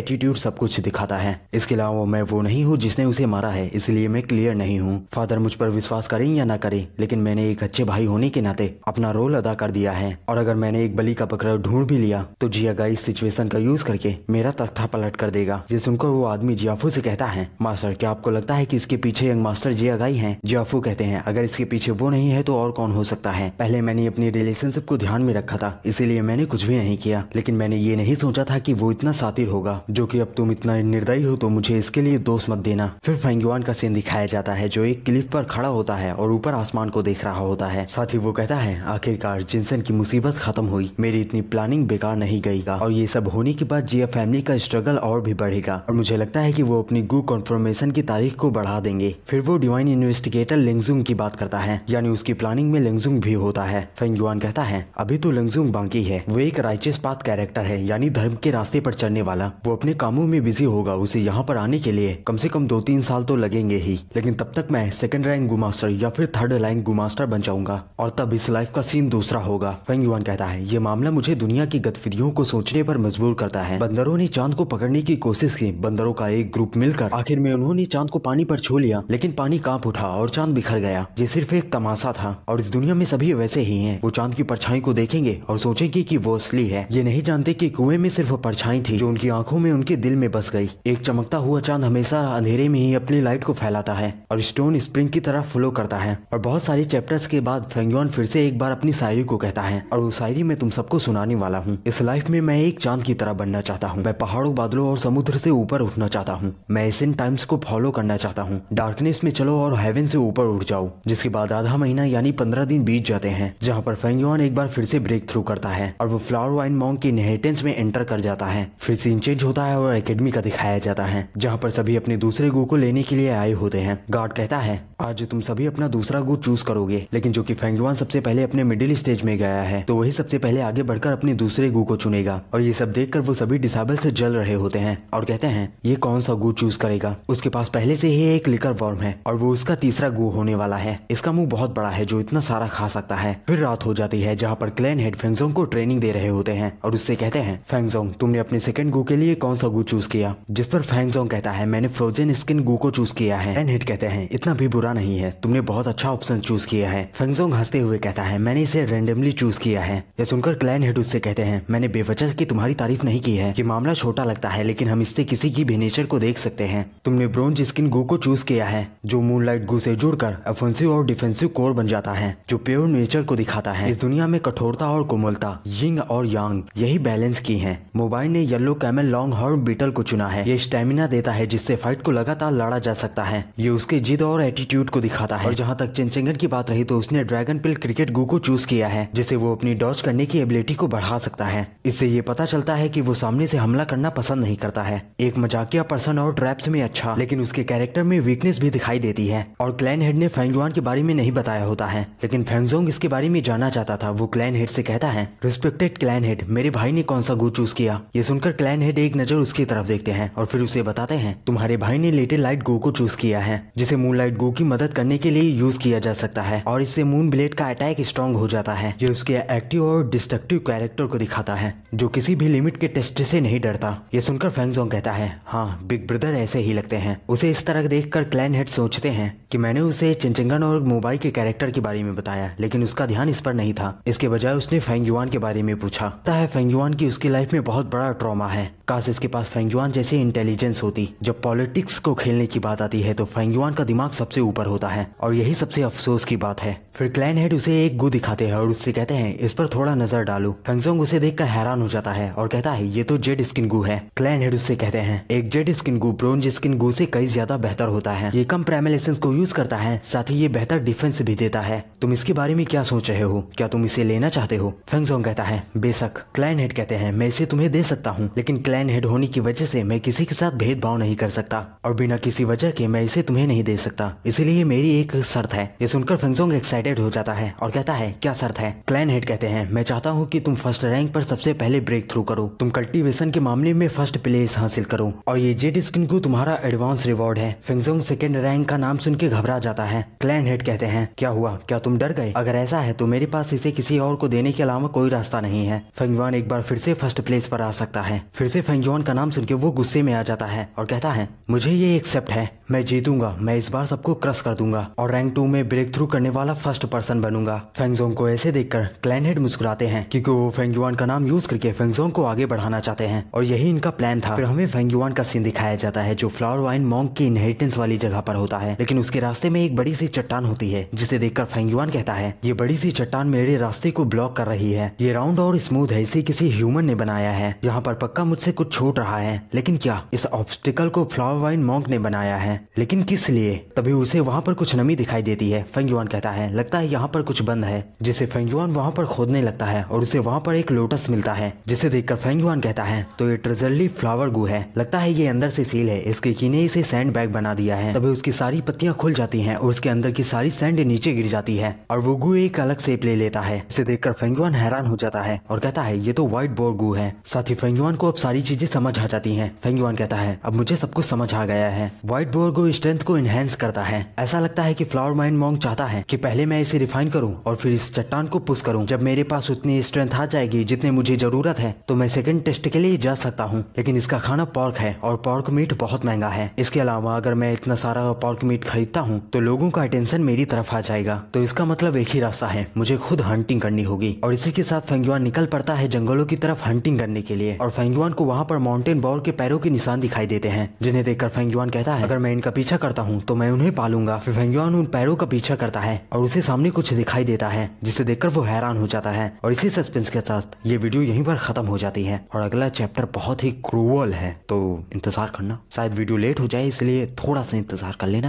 एटीट्यूड सब कुछ दिखाता है इसके अलावा मैं वो नहीं हूँ जिसने उसे मारा है इसलिए मैं क्लियर नहीं हूँ फादर मुझ पर विश्वास करें या ना करें लेकिन मैंने एक एक अच्छे भाई होने के नाते अपना रोल अदा कर दिया है और अगर मैंने एक बली का पकड़ा ढूंढ भी लिया तो जिया गाय इस सिचुएशन का यूज करके मेरा तख्ता पलट कर देगा जिस सुनकर वो आदमी जियाफू से कहता है मास्टर क्या आपको लगता है की इसके पीछे यंग मास्टर जिया गाई है जियाफू कहते हैं अगर इसके पीछे वो नहीं है तो और कौन हो सकता है पहले मैंने अपनी रिलेशनशिप को ध्यान में रखा था इसीलिए मैंने कुछ भी नहीं किया लेकिन मैंने ये नहीं सोचा था की वो इतना सातिर होगा जो की अब तुम इतना निर्दयी हो तो मुझे इसके लिए दोस्त मत देना फिर फैंगवान का सीन दिखाया जाता है जो एक क्लिफ पर खड़ा होता है और ऊपर आसमान को देख रहा हो होता है साथ ही वो कहता है आखिरकार जिनसन की मुसीबत खत्म हुई मेरी इतनी प्लानिंग बेकार नहीं गई और ये सब होने के बाद जिया फैमिली का स्ट्रगल और भी बढ़ेगा और मुझे लगता है की वो अपनी गु कॉन्फर्मेशन की तारीख को बढ़ा देंगे फिर वो डिवाइन इन्वेस्टिगेटर लिंगजुंग की बात करता है यानी उसकी प्लानिंग में लिंगजुंग भी होता है फेंग युआन कहता है अभी तो लिंगजुंग बाकी है वो एक राइचियस पाथ कैरेक्टर है यानी धर्म के रास्ते पर चलने वाला वो अपने कामों में बिजी होगा उसे यहाँ पर आने के लिए कम से कम दो तीन साल तो लगेंगे ही लेकिन तब तक मैं सेकेंड रैंक गुमास्टर या फिर थर्ड रैंक गुमास्टर बन बन जाऊंगा और तब इस लाइफ का सीन दूसरा होगा फेंग युवान कहता है ये मामला मुझे दुनिया की गतिविधियों को सोचने पर मजबूर करता है बंदरों ने चांद को पकड़ने की कोशिश की बंदरों का एक ग्रुप मिलकर आखिर में उन्होंने चांद को पानी पर छू लिया लेकिन पानी कांप उठा और चांद बिखर गया ये सिर्फ एक तमाशा था और इस दुनिया में सभी वैसे ही है वो चांद की परछाई को देखेंगे और सोचेंगे की वो असली है ये नहीं जानते की कुएं में सिर्फ परछाई थी जो उनकी आंखों में उनके दिल में बस गई एक चमकता हुआ चांद हमेशा अंधेरे में ही अपनी लाइट को फैलाता है और स्टोन स्प्रिंग की तरह फ्लो करता है और बहुत सारे चैप्टर्स के बाद फेंगयन फिर से एक बार अपनी शायरी को कहता है और वो शायरी मैं तुम सबको सुनाने वाला हूँ इस लाइफ में मैं एक चांद की तरह बनना चाहता हूँ मैं पहाड़ों बादलों और समुद्र से ऊपर उठना चाहता हूँ मैं इन टाइम्स को फॉलो करना चाहता हूँ डार्कनेस में चलो और हेवन से ऊपर उठ जाओ जिसके बाद आधा महीना यानी पंद्रह दिन बीत जाते हैं जहाँ पर फेंगयन एक बार फिर से ब्रेक थ्रू करता है और वो फ्लावर वाइन मॉन्ग की इनहेरिटेंस में एंटर कर जाता है फिर सीन चेंज होता है और अकेडमी का दिखाया जाता है जहाँ पर सभी अपने दूसरे गो को लेने के लिए आए होते हैं गार्ड कहता है आज तुम सभी अपना दूसरा गो चूज करोगे लेकिन जो कि फेंगजुआन सबसे पहले अपने मिडिल स्टेज में गया है तो वही सबसे पहले आगे बढ़कर अपने दूसरे गु को चुनेगा और ये सब देखकर वो सभी डिसाबल से जल रहे होते हैं और कहते हैं ये कौन सा गु चूज करेगा उसके पास पहले से ही एक लिकर वॉर्म है और वो उसका तीसरा गु होने वाला है इसका मुंह बहुत बड़ा है जो इतना सारा खा सकता है फिर रात हो जाती है जहाँ पर क्लैन हेड फेंगजोंग को ट्रेनिंग दे रहे होते हैं और उससे कहते हैं फेंगजोंग तुमने अपने सेकंड गु के लिए कौन सा गु चूज किया जिस पर फेंगजोंग कहता है मैंने फ्रोजन स्किन गु को चूज किया है क्लैन हेड कहते हैं इतना भी बुरा नहीं है तुमने बहुत अच्छा ऑप्शन चूज किया है फंगसोंग हंसते हुए कहता है मैंने इसे रेंडमली चूज किया है यह सुनकर क्लैन हेड उससे कहते हैं मैंने बेवजह की तुम्हारी तारीफ नहीं की है ये मामला छोटा लगता है लेकिन हम इससे किसी की भी नेचर को देख सकते हैं तुमने ब्रोंज स्किन गू को चूज किया है जो मूनलाइट गू से जुड़कर अफेंसिव और डिफेंसिव कोर बन जाता है जो प्योर नेचर को दिखाता है इस दुनिया में कठोरता और कोमलता यिंग और यांग यही बैलेंस की है मोबाइल ने yellow camel long horn beetle को चुना है ये स्टेमिना देता है जिससे फाइट को लगातार लड़ा जा सकता है ये उसके जिद और एटीट्यूड को दिखाता है और जहाँ तक चिंचिंगन की बात रही तो उसने ड्रैगन पिल क्रिकेट गो को चूज किया है जिसे वो अपनी डॉच करने की एबिलिटी को बढ़ा सकता है इससे ये पता चलता है कि वो सामने से हमला करना पसंद नहीं करता है एक मजाकिया पर्सन और ट्रैप्स में अच्छा लेकिन उसके कैरेक्टर में वीकनेस भी दिखाई देती है और क्लैन हेड ने फैंगजुआन के बारे में नहीं बताया होता है लेकिन फैंगजोंग इसके बारे में जाना चाहता था वो क्लैन हेड से कहता है रिस्पेक्टेड क्लैन हेड मेरे भाई ने कौन सा गो चूज किया ये सुनकर क्लैन हेड एक नजर उसकी तरफ देखते हैं और फिर उसे बताते हैं तुम्हारे भाई ने लेटे लाइट गो को चूज किया है जिसे मून लाइट गो की मदद करने के लिए यूज किया जा सकता है और जिससे मून ब्लेड का अटैक स्ट्रॉन्ग हो जाता है ये उसके एक्टिव और डिस्ट्रक्टिव कैरेक्टर को दिखाता है जो किसी भी लिमिट के टेस्ट से नहीं डरता ये सुनकर फेंगजोंग कहता है हाँ बिग ब्रदर ऐसे ही लगते हैं उसे इस तरह देख कर क्लैन हेड सोचते हैं कि मैंने उसे चिंचिंगन और मोबाइल के कैरेक्टर के बारे में बताया लेकिन उसका ध्यान इस पर नहीं था इसके बजाय उसने फैंगजुआन के बारे में पूछा है फैंगजुआन की उसकी लाइफ में बहुत बड़ा ट्रॉमा है काश इसके पास फैंगजुआन जैसी इंटेलिजेंस होती जब पॉलिटिक्स को खेलने की बात आती है तो फैंगजुआन का दिमाग सबसे ऊपर होता है और यही सबसे अफसोस की बात है है फिर क्लैन हेड उसे एक गु दिखाते हैं और उससे कहते हैं इस पर थोड़ा नजर डालो फेंगजोंग उसे देखकर हैरान हो जाता है और कहता है ये तो जेड स्किन गु है क्लैन हेड उससे कहते हैं एक jade skin Gu bronze skin Gu से कई ज्यादा बेहतर होता है ये कम प्रेमलेसेंस को यूज करता है साथ ही ये बेहतर डिफेंस भी देता है तुम इसके बारे में क्या सोच रहे हो क्या तुम इसे लेना चाहते हो फेंगजोंग कहता है बेशक क्लैन हेड कहते हैं मैं इसे तुम्हें दे सकता हूँ लेकिन क्लैन हेड होने की वजह से मैं किसी के साथ भेदभाव नहीं कर सकता और बिना किसी वजह के मैं इसे तुम्हें नहीं दे सकता इसीलिए मेरी एक शर्त है ये सुनकर फेंगजोंग एक्साइटेड एक्साइटेड हो जाता है और कहता है क्या शर्त है क्लैन हेड कहते हैं मैं चाहता हूँ कि तुम फर्स्ट रैंक पर सबसे पहले ब्रेक थ्रू करो तुम कल्टीवेशन के मामले में फर्स्ट प्लेस हासिल करो और ये जेड स्किन को तुम्हारा एडवांस रिवॉर्ड है फिंगजोंग सेकेंड रैंक का नाम सुन के घबरा जाता है क्लैन हेड कहते हैं क्या हुआ क्या तुम डर गए अगर ऐसा है तो मेरे पास इसे किसी और को देने के अलावा कोई रास्ता नहीं है फेंगजोन एक बार फिर से फर्स्ट प्लेस पर आ सकता है फिर से फेंगजोन का नाम सुन के वो गुस्से में आ जाता है और कहता है मुझे ये एक्सेप्ट है मैं जीतूंगा मैं इस बार सबको क्रस कर दूंगा और रैंक टू में ब्रेक थ्रू करने वाला फर्स्ट फर्स्ट पर्सन बनूंगा फेंगजोंग को ऐसे देखकर क्लैन हेड मुस्कुराते हैं क्योंकि वो फेंगजुआन का नाम यूज करके फेंगजोंग को आगे बढ़ाना चाहते हैं और यही इनका प्लान था फिर हमें फेंगजुआन का सीन दिखाया जाता है जो फ्लावर वाइन मॉन्ग की इनहेरिटेंस वाली जगह पर होता है लेकिन उसके रास्ते में एक बड़ी सी चट्टान होती है जिसे देखकर फेंगजुआन कहता है ये बड़ी सी चट्टान मेरे रास्ते को ब्लॉक कर रही है ये राउंड और स्मूथ है इसे किसी ह्यूमन ने बनाया है यहाँ पर पक्का मुझसे कुछ छूट रहा है लेकिन क्या इस ऑब्स्टिकल को फ्लावर वाइन मॉन्ग ने बनाया है लेकिन किस लिए तभी उसे वहाँ पर कुछ नमी दिखाई देती है फेंगजुआन कहता है लगता है यहाँ पर कुछ बंद है जिसे फेंगयुआन वहाँ पर खोदने लगता है और उसे वहाँ पर एक लोटस मिलता है जिसे देखकर फेंगयुआन कहता है तो ये ट्रेजरली फ्लावर गु है लगता है ये अंदर से सील है इसके कीने इसे सैंड बैग बना दिया है तभी उसकी सारी पत्तियाँ खुल जाती है और उसके अंदर की सारी सैंड नीचे गिर जाती है और वो गु एक अलग सेप ले लेता है इसे देखकर फेंगयुआन हैरान हो जाता है और कहता है ये तो व्हाइट बोर गु है साथ ही फेंगयुआन को अब सारी चीजें समझ आ जाती है फेंगयुआन कहता है अब मुझे सब कुछ समझ आ गया है व्हाइट बोर गु स्ट्रेंथ को इनहेंस करता है ऐसा लगता है की फ्लावर माइंड मॉन्ग चाहता है की पहले मैं इसे रिफाइन करूँ और फिर इस चट्टान को पुश करूँ जब मेरे पास उतनी स्ट्रेंथ आ जाएगी जितने मुझे जरूरत है तो मैं सेकंड टेस्ट के लिए जा सकता हूँ लेकिन इसका खाना पॉर्क है और पॉर्क मीट बहुत महंगा है इसके अलावा अगर मैं इतना सारा पॉर्क मीट खरीदता हूँ तो लोगों का अटेंशन मेरी तरफ आ जाएगा तो इसका मतलब एक ही रास्ता है मुझे खुद हंटिंग करनी होगी और इसी के साथ फेंगुआन निकल पड़ता है जंगलों की तरफ हंटिंग करने के लिए और फेंगुआन को वहाँ पर माउंटेन बॉर के पैरों के निशान दिखाई देते हैं जिन्हें देखकर फेंगुआन कहता है अगर मैं इनका पीछा करता हूँ तो मैं उन्हें पालूंगा फिर फेंगुआन उन पैरों का पीछा करता है और उसे उसके सामने कुछ दिखाई देता है जिसे देखकर वो हैरान हो जाता है और इसी सस्पेंस के साथ ये वीडियो यहीं पर खत्म हो जाती है और अगला चैप्टर बहुत ही क्रूअल है तो इंतजार करना शायद वीडियो लेट हो जाए इसलिए थोड़ा सा इंतजार कर लेना